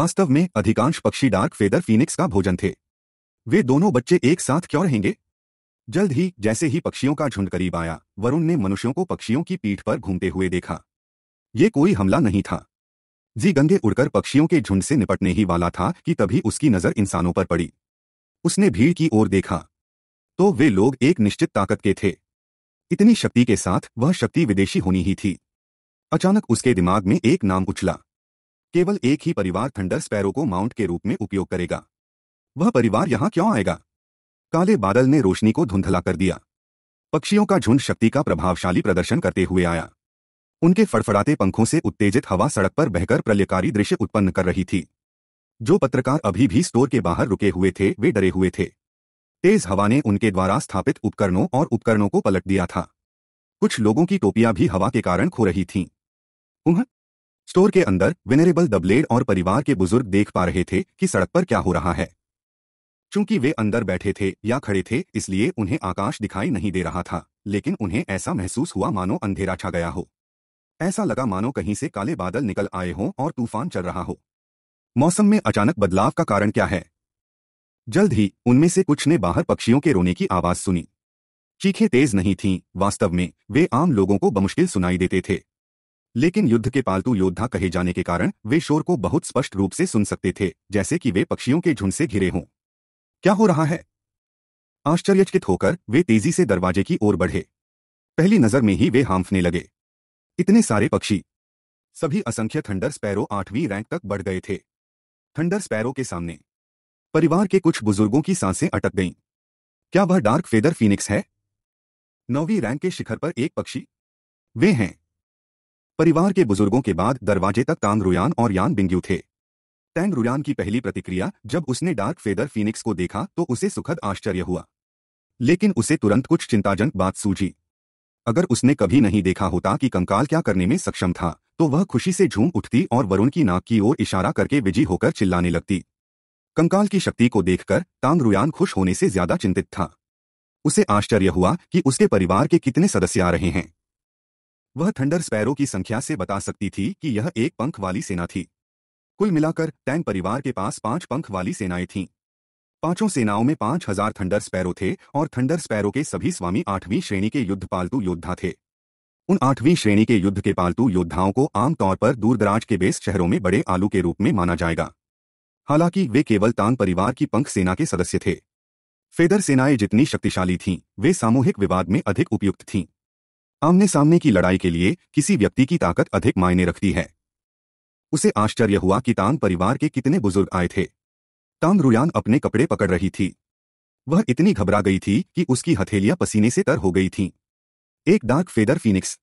वास्तव में अधिकांश पक्षी डार्क फेदर फीनिक्स का भोजन थे वे दोनों बच्चे एक साथ क्यों रहेंगे जल्द ही जैसे ही पक्षियों का झुंड करीब आया वरुण ने मनुष्यों को पक्षियों की पीठ पर घूमते हुए देखा ये कोई हमला नहीं था जी गंगे उड़कर पक्षियों के झुंड से निपटने ही वाला था कि तभी उसकी नजर इंसानों पर पड़ी उसने भीड़ की ओर देखा तो वे लोग एक निश्चित ताकत के थे इतनी शक्ति के साथ वह शक्ति विदेशी होनी ही थी अचानक उसके दिमाग में एक नाम उछला केवल एक ही परिवार थंडर स्पैरो को माउंट के रूप में उपयोग करेगा वह परिवार यहां क्यों आएगा काले बादल ने रोशनी को धुंधला कर दिया पक्षियों का झुंड शक्ति का प्रभावशाली प्रदर्शन करते हुए आया उनके फड़फड़ाते पंखों से उत्तेजित हवा सड़क पर बहकर प्रलयकारी दृश्य उत्पन्न कर रही थी जो पत्रकार अभी भी स्टोर के बाहर रुके हुए थे वे डरे हुए थे तेज हवा ने उनके द्वारा स्थापित उपकरणों और उपकरणों को पलट दिया था कुछ लोगों की टोपियां भी हवा के कारण खो रही थीं। उह स्टोर के अंदर विनरेबल दबलेड और परिवार के बुजुर्ग देख पा रहे थे कि सड़क पर क्या हो रहा है चूंकि वे अंदर बैठे थे या खड़े थे इसलिए उन्हें आकाश दिखाई नहीं दे रहा था लेकिन उन्हें ऐसा महसूस हुआ मानो अंधेरा छा गया हो ऐसा लगा मानो कहीं से काले बादल निकल आए हों और तूफान चल रहा हो मौसम में अचानक बदलाव का कारण क्या है जल्द ही उनमें से कुछ ने बाहर पक्षियों के रोने की आवाज सुनी चीखें तेज नहीं थीं, वास्तव में वे आम लोगों को बमुश्किल सुनाई देते थे लेकिन युद्ध के पालतू योद्धा कहे जाने के कारण वे शोर को बहुत स्पष्ट रूप से सुन सकते थे जैसे कि वे पक्षियों के झुंड से घिरे हों क्या हो रहा है आश्चर्यचकित होकर वे तेजी से दरवाजे की ओर बढ़े पहली नजर में ही वे हांफने लगे इतने सारे पक्षी सभी असंख्य थंडर स्पैरो आठवीं रैंक तक बढ़ गए थे थंडर स्पैरो के सामने परिवार के कुछ बुजुर्गों की सांसें अटक गईं क्या वह डार्क फेदर फीनिक्स है नौवीं रैंक के शिखर पर एक पक्षी वे हैं परिवार के बुजुर्गों के बाद दरवाजे तक तांग रुयान और यान बिंग्यू थे टैंग रुयान की पहली प्रतिक्रिया जब उसने डार्क फेदर फीनिक्स को देखा तो उसे सुखद आश्चर्य हुआ लेकिन उसे तुरंत कुछ चिंताजनक बात सूझी अगर उसने कभी नहीं देखा होता कि कंकाल क्या करने में सक्षम था तो वह खुशी से झूम उठती और वरुण की नाक की ओर इशारा करके विजी होकर चिल्लाने लगती कंकाल की शक्ति को देखकर तांग रुयान खुश होने से ज्यादा चिंतित था उसे आश्चर्य हुआ कि उसके परिवार के कितने सदस्य आ रहे हैं वह थंडर स्पैरो की संख्या से बता सकती थी कि यह एक पंख वाली सेना थी कुल मिलाकर टैंग परिवार के पास पांच पंख वाली सेनाएं थीं पांचों सेनाओं में पांच हजार थंडर स्पैरो थे और थंडर स्पैरो के सभी स्वामी आठवीं श्रेणी के युद्ध पालतू योद्धा थे उन आठवीं श्रेणी के युद्ध के पालतू योद्धाओं को आमतौर पर दूरदराज के बेस शहरों में बड़े आलू के रूप में माना जाएगा हालांकि वे केवल तांग परिवार की पंख सेना के सदस्य थे फेदर सेनाएं जितनी शक्तिशाली थीं वे सामूहिक विवाद में अधिक उपयुक्त थीं आमने सामने की लड़ाई के लिए किसी व्यक्ति की ताकत अधिक मायने रखती है उसे आश्चर्य हुआ कि तांग परिवार के कितने बुजुर्ग आए थे तांग रुयान अपने कपड़े पकड़ रही थी वह इतनी घबरा गई थी कि उसकी हथेलियां पसीने से तर हो गई थीं। एक dark feather phoenix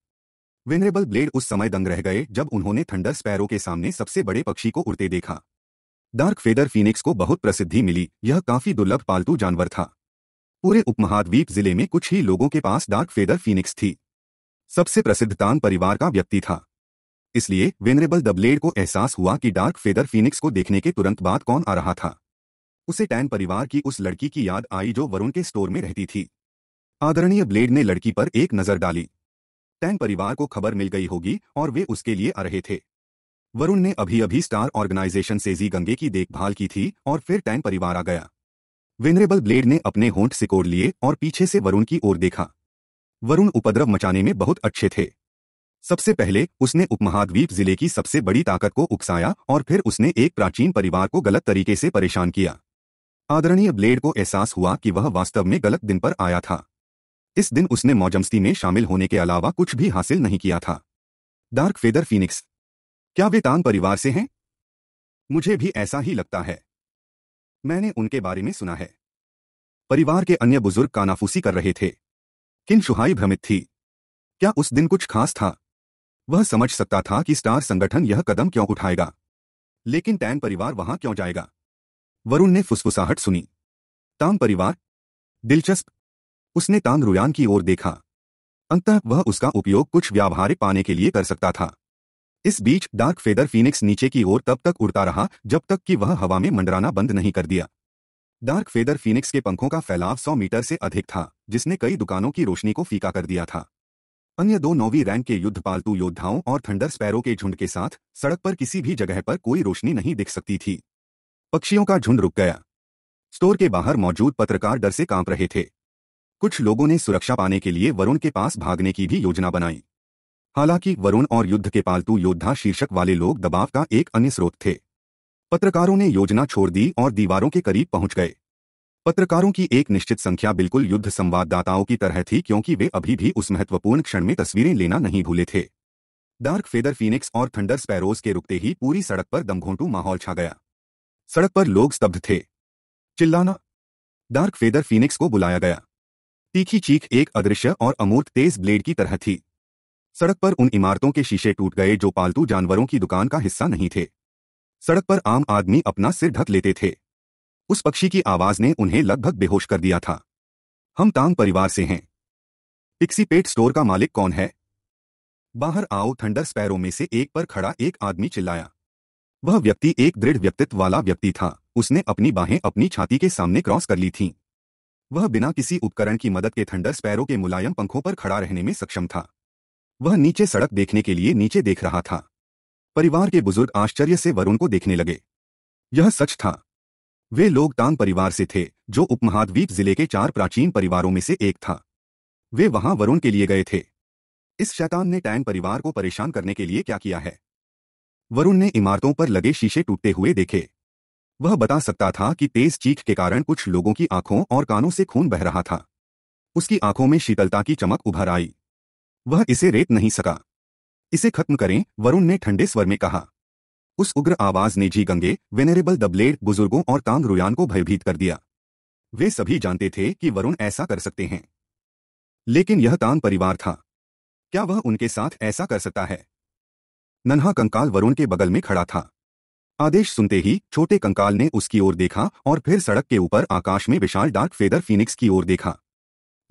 venerable blade उस समय दंग रह गए जब उन्होंने थंडर स्पैरो के सामने सबसे बड़े पक्षी को उड़ते देखा डार्क फेदर फीनिक्स को बहुत प्रसिद्धि मिली यह काफी दुर्लभ पालतू जानवर था पूरे उपमहाद्वीप जिले में कुछ ही लोगों के पास डार्क फेदर फीनिक्स थी सबसे प्रसिद्ध तांग परिवार का व्यक्ति था इसलिए वेनरेबल द ब्लेड को एहसास हुआ कि डार्क फेदर फीनिक्स को देखने के तुरंत बाद कौन आ रहा था उसे टैन परिवार की उस लड़की की याद आई जो वरुण के स्टोर में रहती थी आदरणीय ब्लेड ने लड़की पर एक नजर डाली टैन परिवार को खबर मिल गई होगी और वे उसके लिए आ रहे थे वरुण ने अभी अभी स्टार ऑर्गेनाइजेशन से जी गंगे की देखभाल की थी और फिर टैन परिवार आ गया वेनरेबल ब्लेड ने अपने होंठ सिकोड़ लिए और पीछे से वरुण की ओर देखा वरुण उपद्रव मचाने में बहुत अच्छे थे सबसे पहले उसने उपमहाद्वीप जिले की सबसे बड़ी ताकत को उकसाया और फिर उसने एक प्राचीन परिवार को गलत तरीके से परेशान किया आदरणीय ब्लेड को एहसास हुआ कि वह वास्तव में गलत दिन पर आया था इस दिन उसने मौजमस्ती में शामिल होने के अलावा कुछ भी हासिल नहीं किया था डार्क फेदर फीनिक्स क्या वे तान परिवार से हैं मुझे भी ऐसा ही लगता है मैंने उनके बारे में सुना है परिवार के अन्य बुजुर्ग कानाफूसी कर रहे थे किन शुहाई भ्रमित थी क्या उस दिन कुछ खास था वह समझ सकता था कि स्टार संगठन यह कदम क्यों उठाएगा लेकिन टैन परिवार वहां क्यों जाएगा वरुण ने फुसफुसाहट सुनी तांग परिवार दिलचस्प उसने तांग रुयान की ओर देखा अंततः वह उसका उपयोग कुछ व्यावहारिक पाने के लिए कर सकता था इस बीच डार्क फेदर फीनिक्स नीचे की ओर तब तक उड़ता रहा जब तक कि वह हवा में मंडराना बंद नहीं कर दिया डार्क फेदर फीनिक्स के पंखों का फैलाव 100 मीटर से अधिक था जिसने कई दुकानों की रोशनी को फीका कर दिया था अन्य दो नौवीं रैंक के युद्ध पालतू योद्धाओं और थंडर स्पैरो के झुंड के साथ सड़क पर किसी भी जगह पर कोई रोशनी नहीं दिख सकती थी पक्षियों का झुंड रुक गया स्टोर के बाहर मौजूद पत्रकार डर से कांप रहे थे कुछ लोगों ने सुरक्षा पाने के लिए वरुण के पास भागने की भी योजना बनाई हालांकि वरुण और युद्ध के पालतू योद्धा शीर्षक वाले लोग दबाव का एक अन्य स्रोत थे पत्रकारों ने योजना छोड़ दी और दीवारों के करीब पहुंच गए पत्रकारों की एक निश्चित संख्या बिल्कुल युद्ध संवाददाताओं की तरह थी क्योंकि वे अभी भी उस महत्वपूर्ण क्षण में तस्वीरें लेना नहीं भूले थे डार्क फेदर फीनिक्स और थंडर स्पैरोज के रुकते ही पूरी सड़क पर दमघोंटू माहौल छा गया सड़क पर लोग स्तब्ध थे चिल्लाना डार्क फेदर फीनिक्स को बुलाया गया तीखी चीख एक अदृश्य और अमूर्त तेज ब्लेड की तरह थी सड़क पर उन इमारतों के शीशे टूट गए जो पालतू जानवरों की दुकान का हिस्सा नहीं थे सड़क पर आम आदमी अपना सिर ढक लेते थे उस पक्षी की आवाज ने उन्हें लगभग बेहोश कर दिया था हम तांग परिवार से हैं पिक्सी पेट स्टोर का मालिक कौन है बाहर आओ थंडर स्पैरो में से एक पर खड़ा एक आदमी चिल्लाया वह व्यक्ति एक दृढ़ व्यक्तित्व वाला व्यक्ति था उसने अपनी बाहें अपनी छाती के सामने क्रॉस कर ली थीं। वह बिना किसी उपकरण की मदद के थंडर स्पैरो के मुलायम पंखों पर खड़ा रहने में सक्षम था वह नीचे सड़क देखने के लिए नीचे देख रहा था परिवार के बुजुर्ग आश्चर्य से वरुण को देखने लगे यह सच था वे लोग टांग परिवार से थे जो उपमहाद्वीप जिले के चार प्राचीन परिवारों में से एक था वे वहां वरुण के लिए गए थे इस शैतान ने टैंग परिवार को परेशान करने के लिए क्या किया है वरुण ने इमारतों पर लगे शीशे टूटते हुए देखे वह बता सकता था कि तेज चीख के कारण कुछ लोगों की आंखों और कानों से खून बह रहा था उसकी आंखों में शीतलता की चमक उभर आई वह इसे रेत नहीं सका इसे खत्म करें वरुण ने ठंडे स्वर में कहा उस उग्र आवाज ने जी गंगे वेनरेबल दबलेड बुजुर्गों और तांग रुयान को भयभीत कर दिया वे सभी जानते थे कि वरुण ऐसा कर सकते हैं लेकिन यह तांग परिवार था क्या वह उनके साथ ऐसा कर सकता है नन्हा कंकाल वरुण के बगल में खड़ा था आदेश सुनते ही छोटे कंकाल ने उसकी ओर देखा और फिर सड़क के ऊपर आकाश में विशाल डार्क फेदर फीनिक्स की ओर देखा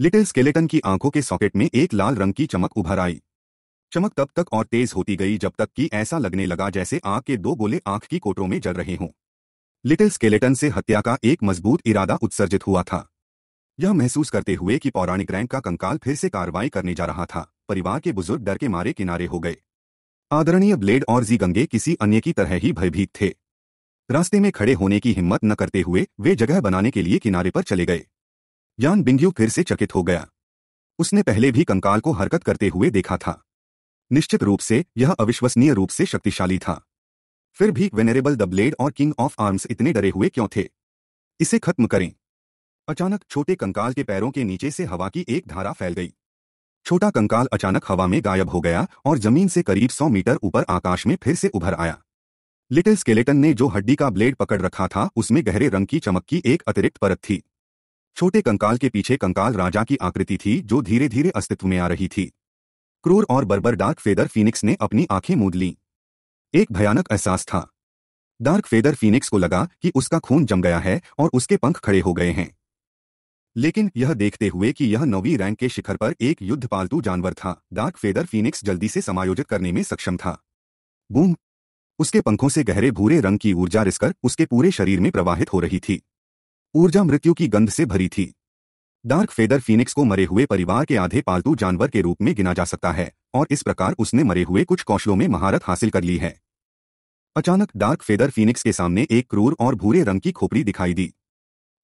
लिटिल स्केलेटन की आंखों के सॉकेट में एक लाल रंग की चमक उभर आई चमक तब तक और तेज होती गई जब तक कि ऐसा लगने लगा जैसे आंख के दो गोले आंख की कोटरों में जल रहे हों लिटिल स्केलेटन से हत्या का एक मजबूत इरादा उत्सर्जित हुआ था यह महसूस करते हुए कि पौराणिक रैंक का कंकाल फिर से कार्रवाई करने जा रहा था परिवार के बुजुर्ग डर के मारे किनारे हो गए आदरणीय ब्लेड और जी गंगे किसी अन्य की तरह ही भयभीत थे रास्ते में खड़े होने की हिम्मत न करते हुए वे जगह बनाने के लिए किनारे पर चले गए यान बिंग्यू फिर से चकित हो गया उसने पहले भी कंकाल को हरकत करते हुए देखा था निश्चित रूप से यह अविश्वसनीय रूप से शक्तिशाली था फिर भी वेनेरेबल द ब्लेड और किंग ऑफ आर्म्स इतने डरे हुए क्यों थे इसे खत्म करें अचानक छोटे कंकाल के पैरों के नीचे से हवा की एक धारा फैल गई छोटा कंकाल अचानक हवा में गायब हो गया और जमीन से करीब सौ मीटर ऊपर आकाश में फिर से उभर आया लिटिल स्केलेटन ने जो हड्डी का ब्लेड पकड़ रखा था उसमें गहरे रंग की चमक की एक अतिरिक्त परत थी छोटे कंकाल के पीछे कंकाल राजा की आकृति थी जो धीरे धीरे अस्तित्व में आ रही थी क्रूर और बर्बर डार्क फेदर फीनिक्स ने अपनी आंखें मूद ली एक भयानक एहसास था डार्क फेदर फीनिक्स को लगा कि उसका खून जम गया है और उसके पंख खड़े हो गए हैं लेकिन यह देखते हुए कि यह नौवीं रैंक के शिखर पर एक युद्ध पालतू जानवर था डार्क फेदर फीनिक्स जल्दी से समायोजित करने में सक्षम था बूम उसके पंखों से गहरे भूरे रंग की ऊर्जा रिसकर उसके पूरे शरीर में प्रवाहित हो रही थी ऊर्जा मृत्यु की गंध से भरी थी डार्क फेदर फीनिक्स को मरे हुए परिवार के आधे पालतू जानवर के रूप में गिना जा सकता है और इस प्रकार उसने मरे हुए कुछ कौशलों में महारत हासिल कर ली है अचानक डार्क फेदर फीनिक्स के सामने एक क्रूर और भूरे रंग की खोपड़ी दिखाई दी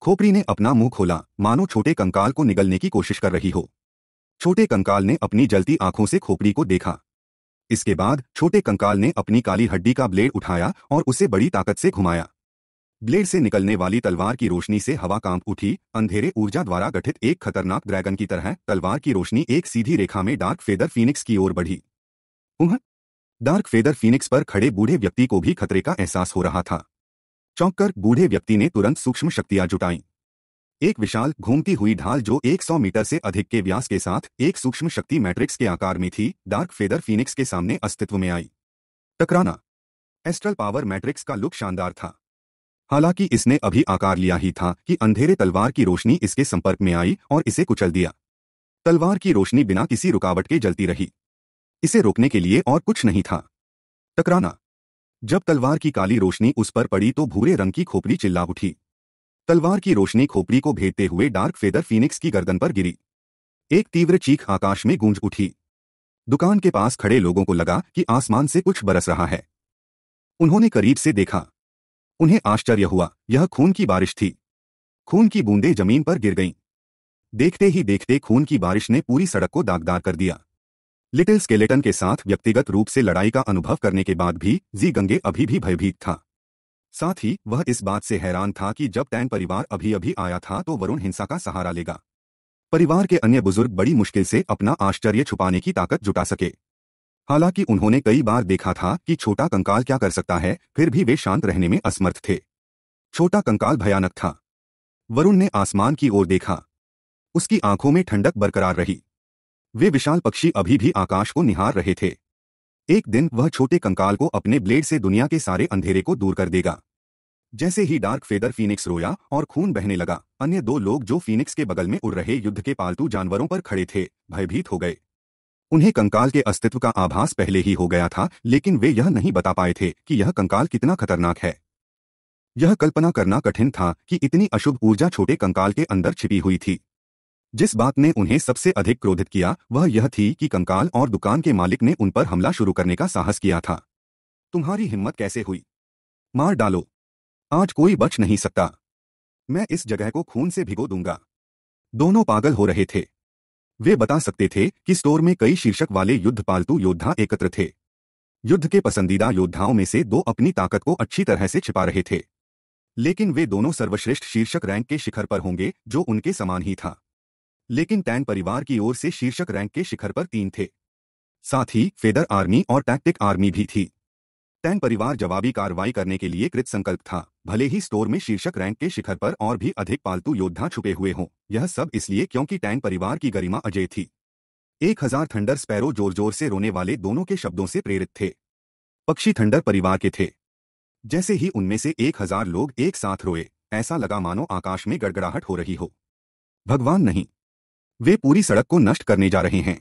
खोपड़ी ने अपना मुंह खोला मानो छोटे कंकाल को निगलने की कोशिश कर रही हो छोटे कंकाल ने अपनी जलती आंखों से खोपड़ी को देखा इसके बाद छोटे कंकाल ने अपनी काली हड्डी का ब्लेड उठाया और उसे बड़ी ताकत से घुमाया ब्लेड से निकलने वाली तलवार की रोशनी से हवा कांप उठी अंधेरे ऊर्जा द्वारा गठित एक खतरनाक ड्रैगन की तरह तलवार की रोशनी एक सीधी रेखा में डार्क फेदर फीनिक्स की ओर बढ़ी डार्क फेदर फीनिक्स पर खड़े बूढ़े व्यक्ति को भी खतरे का एहसास हो रहा था चौंक बूढ़े व्यक्ति ने तुरंत सूक्ष्म शक्तियां जुटाई एक विशाल घूमती हुई ढाल जो 100 मीटर से अधिक के व्यास के साथ एक सूक्ष्म शक्ति मैट्रिक्स के आकार में थी डार्क फेदर फीनिक्स के सामने अस्तित्व में आई टकराना एस्ट्रल पावर मैट्रिक्स का लुक शानदार था हालांकि इसने अभी आकार लिया ही था कि अंधेरे तलवार की रोशनी इसके संपर्क में आई और इसे कुचल दिया तलवार की रोशनी बिना किसी रुकावट के जलती रही इसे रोकने के लिए और कुछ नहीं था टकराना जब तलवार की काली रोशनी उस पर पड़ी तो भूरे रंग की खोपड़ी चिल्ला उठी तलवार की रोशनी खोपड़ी को भेदते हुए डार्क फेदर फीनिक्स की गर्दन पर गिरी एक तीव्र चीख आकाश में गूंज उठी दुकान के पास खड़े लोगों को लगा कि आसमान से कुछ बरस रहा है उन्होंने करीब से देखा उन्हें आश्चर्य हुआ यह खून की बारिश थी खून की बूंदें जमीन पर गिर गईं देखते ही देखते खून की बारिश ने पूरी सड़क को दागदार कर दिया लिटिल स्केलेटन के साथ व्यक्तिगत रूप से लड़ाई का अनुभव करने के बाद भी जी गंगे अभी भी भयभीत था साथ ही वह इस बात से हैरान था कि जब टैन परिवार अभी अभी आया था तो वरुण हिंसा का सहारा लेगा परिवार के अन्य बुजुर्ग बड़ी मुश्किल से अपना आश्चर्य छुपाने की ताकत जुटा सके हालांकि उन्होंने कई बार देखा था कि छोटा कंकाल क्या कर सकता है फिर भी वे शांत रहने में असमर्थ थे छोटा कंकाल भयानक था वरुण ने आसमान की ओर देखा उसकी आंखों में ठंडक बरकरार रही वे विशाल पक्षी अभी भी आकाश को निहार रहे थे एक दिन वह छोटे कंकाल को अपने ब्लेड से दुनिया के सारे अंधेरे को दूर कर देगा जैसे ही डार्क फेदर फीनिक्स रोया और खून बहने लगा अन्य दो लोग जो फीनिक्स के बगल में उड़ रहे युद्ध के पालतू जानवरों पर खड़े थे भयभीत हो गए उन्हें कंकाल के अस्तित्व का आभास पहले ही हो गया था लेकिन वे यह नहीं बता पाए थे कि यह कंकाल कितना खतरनाक है यह कल्पना करना कठिन था कि इतनी अशुभ ऊर्जा छोटे कंकाल के अंदर छिपी हुई थी जिस बात ने उन्हें सबसे अधिक क्रोधित किया वह यह थी कि कंकाल और दुकान के मालिक ने उन पर हमला शुरू करने का साहस किया था तुम्हारी हिम्मत कैसे हुई मार डालो आज कोई बच नहीं सकता मैं इस जगह को खून से भिगो दूंगा दोनों पागल हो रहे थे वे बता सकते थे कि स्टोर में कई शीर्षक वाले युद्ध पालतू योद्धा एकत्र थे युद्ध के पसंदीदा योद्धाओं में से दो अपनी ताकत को अच्छी तरह से छिपा रहे थे लेकिन वे दोनों सर्वश्रेष्ठ शीर्षक रैंक के शिखर पर होंगे जो उनके समान ही था लेकिन टैन परिवार की ओर से शीर्षक रैंक के शिखर पर तीन थे साथ ही फेदर आर्मी और टैक्टिक आर्मी भी थी टैन परिवार जवाबी कार्रवाई करने के लिए कृत संकल्प था भले ही स्टोर में शीर्षक रैंक के शिखर पर और भी अधिक पालतू योद्धा छुपे हुए हों यह सब इसलिए क्योंकि टैन परिवार की गरिमा अजय थी एक हजार थंडर स्पैरो जोर जोर से रोने वाले दोनों के शब्दों से प्रेरित थे पक्षी थंडर परिवार के थे जैसे ही उनमें से एक हजार लोग एक साथ रोए ऐसा लगा मानो आकाश में गड़गड़ाहट हो रही हो भगवान नहीं वे पूरी सड़क को नष्ट करने जा रहे हैं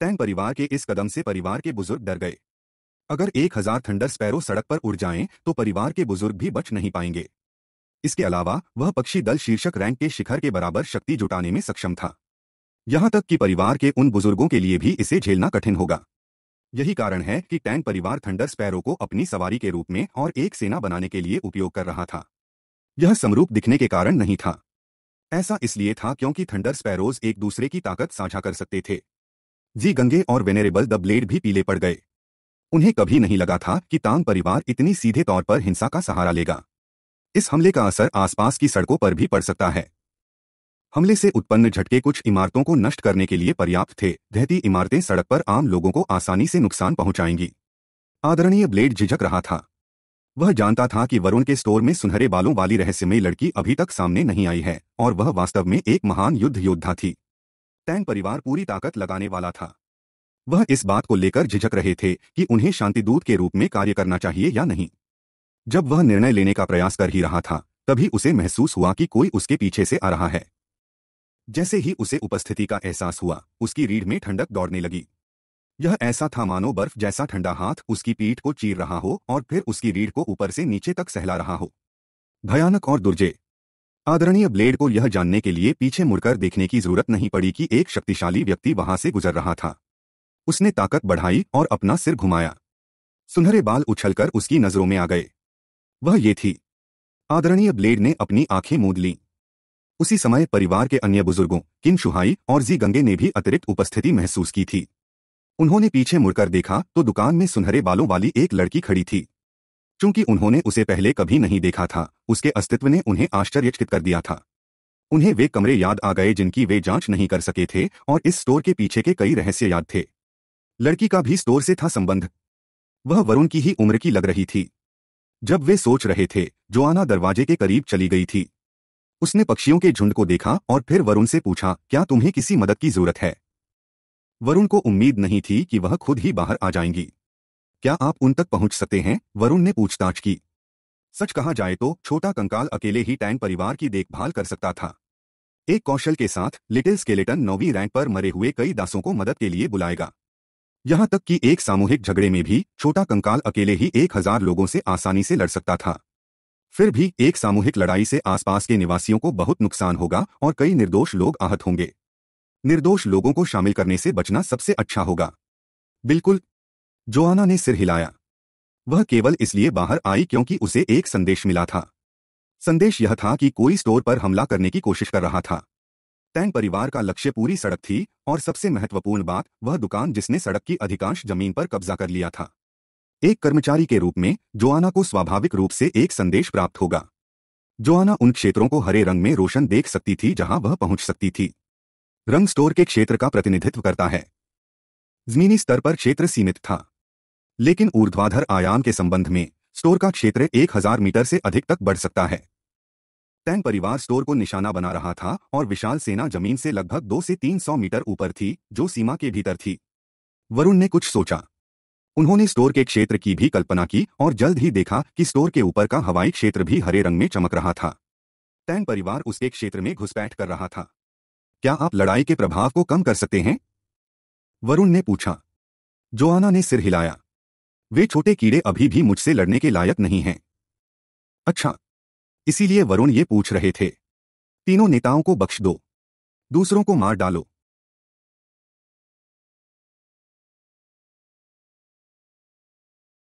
टैंग परिवार के इस कदम से परिवार के बुजुर्ग डर गए अगर एक हजार थंडर स्पैरो सड़क पर उड़ जाएं तो परिवार के बुजुर्ग भी बच नहीं पाएंगे इसके अलावा वह पक्षी दल शीर्षक रैंक के शिखर के बराबर शक्ति जुटाने में सक्षम था यहां तक कि परिवार के उन बुजुर्गों के लिए भी इसे झेलना कठिन होगा यही कारण है कि टैंक परिवार थंडर स्पैरो को अपनी सवारी के रूप में और एक सेना बनाने के लिए उपयोग कर रहा था यह समरूप दिखने के कारण नहीं था ऐसा इसलिए था क्योंकि थंडर स्पैरोज एक दूसरे की ताकत साझा कर सकते थे जी गंगे और वेनेरेबल द ब्लेड भी पीले पड़ गए उन्हें कभी नहीं लगा था कि तांग परिवार इतनी सीधे तौर पर हिंसा का सहारा लेगा इस हमले का असर आसपास की सड़कों पर भी पड़ सकता है हमले से उत्पन्न झटके कुछ इमारतों को नष्ट करने के लिए पर्याप्त थे दहती इमारतें सड़क पर आम लोगों को आसानी से नुकसान पहुंचाएंगी आदरणीय ब्लेड झिझक रहा था वह जानता था कि वरुण के स्टोर में सुनहरे बालों वाली रहस्यमय लड़की अभी तक सामने नहीं आई है और वह वास्तव में एक महान युद्ध योद्धा थी टैंग परिवार पूरी ताकत लगाने वाला था वह इस बात को लेकर झिझक रहे थे कि उन्हें शांतिदूत के रूप में कार्य करना चाहिए या नहीं जब वह निर्णय लेने का प्रयास कर ही रहा था तभी उसे महसूस हुआ कि कोई उसके पीछे से आ रहा है जैसे ही उसे उपस्थिति का एहसास हुआ उसकी रीढ़ में ठंडक दौड़ने लगी यह ऐसा था मानो बर्फ जैसा ठंडा हाथ उसकी पीठ को चीर रहा हो और फिर उसकी रीढ़ को ऊपर से नीचे तक सहला रहा हो भयानक और दुर्जय आदरणीय ब्लेड को यह जानने के लिए पीछे मुड़कर देखने की जरूरत नहीं पड़ी कि एक शक्तिशाली व्यक्ति वहां से गुजर रहा था उसने ताकत बढ़ाई और अपना सिर घुमाया सुनहरे बाल उछलकर उसकी नजरों में आ गए वह ये थी आदरणीय ब्लेड ने अपनी आंखें मूंद ली उसी समय परिवार के अन्य बुजुर्गों किन शुहाई और जी गंगे ने भी अतिरिक्त उपस्थिति महसूस की थी उन्होंने पीछे मुड़कर देखा तो दुकान में सुनहरे बालों वाली एक लड़की खड़ी थी चूंकि उन्होंने उसे पहले कभी नहीं देखा था उसके अस्तित्व ने उन्हें आश्चर्यचकित कर दिया था उन्हें वे कमरे याद आ गए जिनकी वे जांच नहीं कर सके थे और इस स्टोर के पीछे के कई रहस्य याद थे लड़की का भी स्टोर से था संबंध वह वरुण की ही उम्र की लग रही थी जब वे सोच रहे थे जोआना दरवाजे के करीब चली गई थी उसने पक्षियों के झुंड को देखा और फिर वरुण से पूछा क्या तुम्हें किसी मदद की जरूरत है वरुण को उम्मीद नहीं थी कि वह खुद ही बाहर आ जाएंगी क्या आप उन तक पहुंच सकते हैं वरुण ने पूछताछ की सच कहा जाए तो छोटा कंकाल अकेले ही टैन परिवार की देखभाल कर सकता था एक कौशल के साथ लिटिल स्केलेटन नौवीं रैंक पर मरे हुए कई दासों को मदद के लिए बुलाएगा यहां तक कि एक सामूहिक झगड़े में भी छोटा कंकाल अकेले ही एक हजार लोगों से आसानी से लड़ सकता था फिर भी एक सामूहिक लड़ाई से आसपास के निवासियों को बहुत नुकसान होगा और कई निर्दोष लोग आहत होंगे निर्दोष लोगों को शामिल करने से बचना सबसे अच्छा होगा बिल्कुल जोआना ने सिर हिलाया वह केवल इसलिए बाहर आई क्योंकि उसे एक संदेश मिला था संदेश यह था कि कोई स्टोर पर हमला करने की कोशिश कर रहा था टैंग परिवार का लक्ष्य पूरी सड़क थी और सबसे महत्वपूर्ण बात वह दुकान जिसने सड़क की अधिकांश जमीन पर कब्जा कर लिया था एक कर्मचारी के रूप में जोआना को स्वाभाविक रूप से एक संदेश प्राप्त होगा जोआना उन क्षेत्रों को हरे रंग में रोशन देख सकती थी जहां वह पहुंच सकती थी रंग स्टोर के क्षेत्र का प्रतिनिधित्व करता है जमीनी स्तर पर क्षेत्र सीमित था लेकिन ऊर्ध्वाधर आयाम के संबंध में स्टोर का क्षेत्र 1000 मीटर से अधिक तक बढ़ सकता है टैंक परिवार स्टोर को निशाना बना रहा था और विशाल सेना जमीन से लगभग दो से तीन सौ मीटर ऊपर थी जो सीमा के भीतर थी वरुण ने कुछ सोचा उन्होंने स्टोर के क्षेत्र की भी कल्पना की और जल्द ही देखा कि स्टोर के ऊपर का हवाई क्षेत्र भी हरे रंग में चमक रहा था टैंक परिवार उसके क्षेत्र में घुसपैठ कर रहा था क्या आप लड़ाई के प्रभाव को कम कर सकते हैं वरुण ने पूछा जोआना ने सिर हिलाया वे छोटे कीड़े अभी भी मुझसे लड़ने के लायक नहीं हैं अच्छा इसीलिए वरुण ये पूछ रहे थे तीनों नेताओं को बख्श दो दूसरों को मार डालो